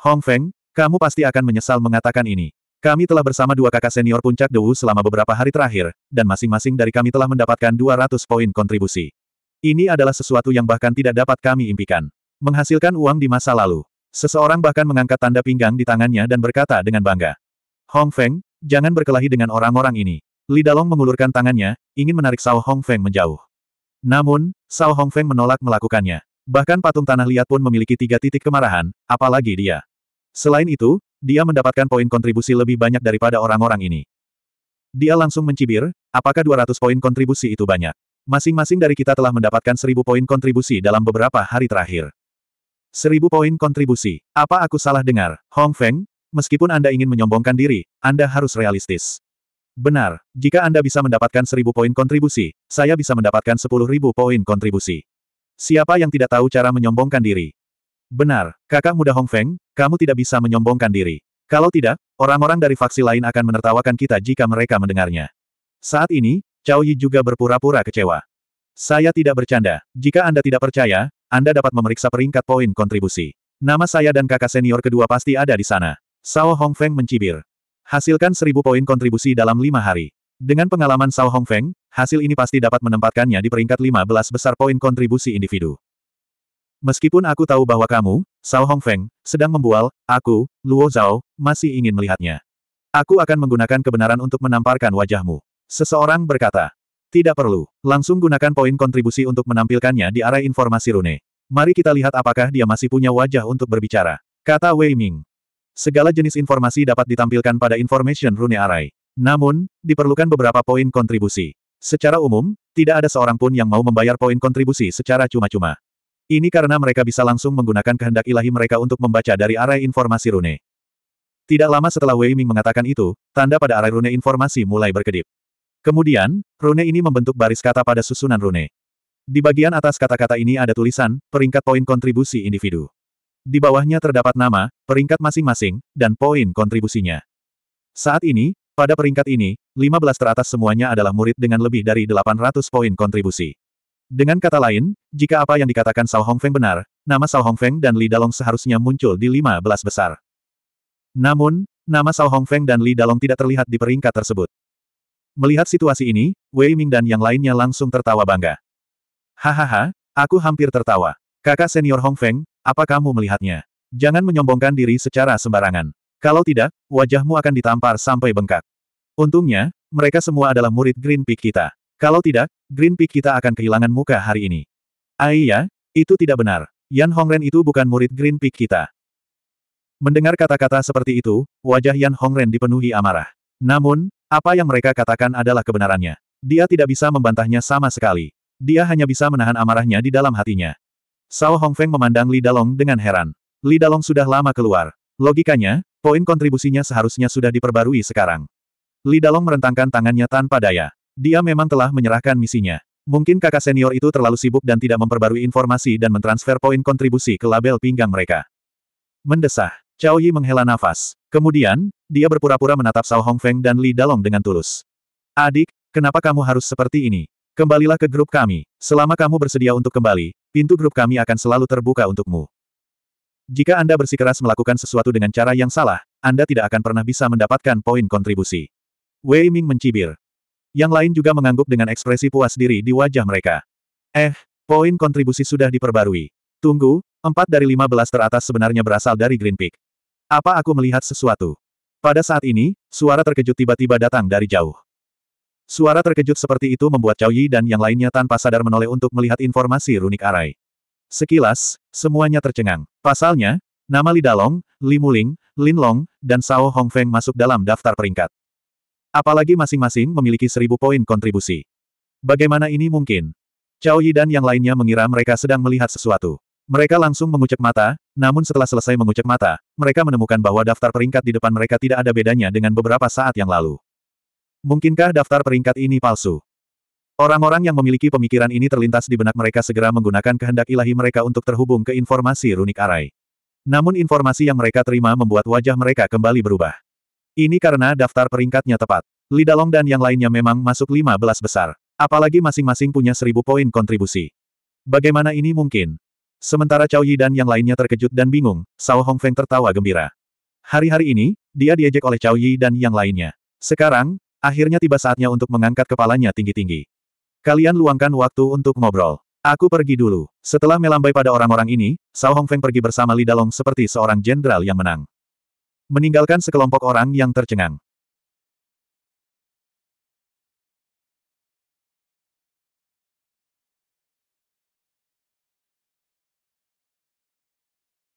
Hong Feng, kamu pasti akan menyesal mengatakan ini. Kami telah bersama dua kakak senior puncak Dewu selama beberapa hari terakhir, dan masing-masing dari kami telah mendapatkan 200 poin kontribusi. Ini adalah sesuatu yang bahkan tidak dapat kami impikan. Menghasilkan uang di masa lalu. Seseorang bahkan mengangkat tanda pinggang di tangannya dan berkata dengan bangga. Hong Feng, jangan berkelahi dengan orang-orang ini. Li Dalong mengulurkan tangannya, ingin menarik Sao Hong Feng menjauh. Namun, Sao Hong Feng menolak melakukannya. Bahkan patung tanah liat pun memiliki tiga titik kemarahan, apalagi dia. Selain itu, dia mendapatkan poin kontribusi lebih banyak daripada orang-orang ini. Dia langsung mencibir, apakah 200 poin kontribusi itu banyak? Masing-masing dari kita telah mendapatkan 1000 poin kontribusi dalam beberapa hari terakhir. 1000 poin kontribusi. Apa aku salah dengar, Hong Feng? Meskipun Anda ingin menyombongkan diri, Anda harus realistis. Benar, jika Anda bisa mendapatkan 1000 poin kontribusi, saya bisa mendapatkan 10.000 poin kontribusi. Siapa yang tidak tahu cara menyombongkan diri? Benar, kakak muda Hong Feng, kamu tidak bisa menyombongkan diri. Kalau tidak, orang-orang dari faksi lain akan menertawakan kita jika mereka mendengarnya. Saat ini, Cao Yi juga berpura-pura kecewa. Saya tidak bercanda. Jika Anda tidak percaya, Anda dapat memeriksa peringkat poin kontribusi. Nama saya dan kakak senior kedua pasti ada di sana. Sao Hong Feng mencibir. Hasilkan seribu poin kontribusi dalam lima hari. Dengan pengalaman Sao Hong Feng, hasil ini pasti dapat menempatkannya di peringkat lima belas besar poin kontribusi individu. Meskipun aku tahu bahwa kamu, Sao Hongfeng, sedang membual, aku, Luo Zhao, masih ingin melihatnya. Aku akan menggunakan kebenaran untuk menamparkan wajahmu. Seseorang berkata. Tidak perlu. Langsung gunakan poin kontribusi untuk menampilkannya di arah informasi rune. Mari kita lihat apakah dia masih punya wajah untuk berbicara. Kata Wei Ming. Segala jenis informasi dapat ditampilkan pada information rune array. Namun, diperlukan beberapa poin kontribusi. Secara umum, tidak ada seorang pun yang mau membayar poin kontribusi secara cuma-cuma. Ini karena mereka bisa langsung menggunakan kehendak ilahi mereka untuk membaca dari arai informasi rune. Tidak lama setelah Wei Ming mengatakan itu, tanda pada arai rune informasi mulai berkedip. Kemudian, rune ini membentuk baris kata pada susunan rune. Di bagian atas kata-kata ini ada tulisan, peringkat poin kontribusi individu. Di bawahnya terdapat nama, peringkat masing-masing, dan poin kontribusinya. Saat ini, pada peringkat ini, 15 teratas semuanya adalah murid dengan lebih dari 800 poin kontribusi. Dengan kata lain, jika apa yang dikatakan Sao Hongfeng benar, nama Sao Hongfeng dan Li Dalong seharusnya muncul di lima belas besar. Namun, nama Sao Hongfeng dan Li Dalong tidak terlihat di peringkat tersebut. Melihat situasi ini, Wei Ming dan yang lainnya langsung tertawa bangga. Hahaha, aku hampir tertawa. Kakak senior Hongfeng, apa kamu melihatnya? Jangan menyombongkan diri secara sembarangan. Kalau tidak, wajahmu akan ditampar sampai bengkak. Untungnya, mereka semua adalah murid Green Peak kita. Kalau tidak, Green Peak kita akan kehilangan muka hari ini. Aiyah, ah itu tidak benar. Yan Hongren itu bukan murid Green Peak kita. Mendengar kata-kata seperti itu, wajah Yan Hongren dipenuhi amarah. Namun, apa yang mereka katakan adalah kebenarannya. Dia tidak bisa membantahnya sama sekali. Dia hanya bisa menahan amarahnya di dalam hatinya. Sao Hongfeng memandang Li Dalong dengan heran. Li Dalong sudah lama keluar. Logikanya, poin kontribusinya seharusnya sudah diperbarui sekarang. Li Dalong merentangkan tangannya tanpa daya. Dia memang telah menyerahkan misinya. Mungkin kakak senior itu terlalu sibuk dan tidak memperbarui informasi dan mentransfer poin kontribusi ke label pinggang mereka. Mendesah. Cao Yi menghela nafas. Kemudian, dia berpura-pura menatap Sao Hongfeng dan Li Dalong dengan tulus. Adik, kenapa kamu harus seperti ini? Kembalilah ke grup kami. Selama kamu bersedia untuk kembali, pintu grup kami akan selalu terbuka untukmu. Jika Anda bersikeras melakukan sesuatu dengan cara yang salah, Anda tidak akan pernah bisa mendapatkan poin kontribusi. Wei Ming mencibir. Yang lain juga mengangguk dengan ekspresi puas diri di wajah mereka. Eh, poin kontribusi sudah diperbarui. Tunggu, empat dari lima belas teratas sebenarnya berasal dari Green Peak. Apa aku melihat sesuatu? Pada saat ini, suara terkejut tiba-tiba datang dari jauh. Suara terkejut seperti itu membuat Cao Yi dan yang lainnya tanpa sadar menoleh untuk melihat informasi runik arai. Sekilas, semuanya tercengang. Pasalnya, nama Li Dalong, Li Muling, Lin Long, dan Sao Hong Feng masuk dalam daftar peringkat. Apalagi masing-masing memiliki seribu poin kontribusi. Bagaimana ini mungkin? Cao Yi dan yang lainnya mengira mereka sedang melihat sesuatu. Mereka langsung mengucek mata, namun setelah selesai mengucek mata, mereka menemukan bahwa daftar peringkat di depan mereka tidak ada bedanya dengan beberapa saat yang lalu. Mungkinkah daftar peringkat ini palsu? Orang-orang yang memiliki pemikiran ini terlintas di benak mereka segera menggunakan kehendak ilahi mereka untuk terhubung ke informasi runik arai. Namun informasi yang mereka terima membuat wajah mereka kembali berubah. Ini karena daftar peringkatnya tepat. Lidalong dan yang lainnya memang masuk 15 besar. Apalagi masing-masing punya seribu poin kontribusi. Bagaimana ini mungkin? Sementara Cao Yi dan yang lainnya terkejut dan bingung, Hong Hongfeng tertawa gembira. Hari-hari ini, dia diejek oleh Cao Yi dan yang lainnya. Sekarang, akhirnya tiba saatnya untuk mengangkat kepalanya tinggi-tinggi. Kalian luangkan waktu untuk ngobrol. Aku pergi dulu. Setelah melambai pada orang-orang ini, Hong Hongfeng pergi bersama Lidalong seperti seorang jenderal yang menang. Meninggalkan sekelompok orang yang tercengang.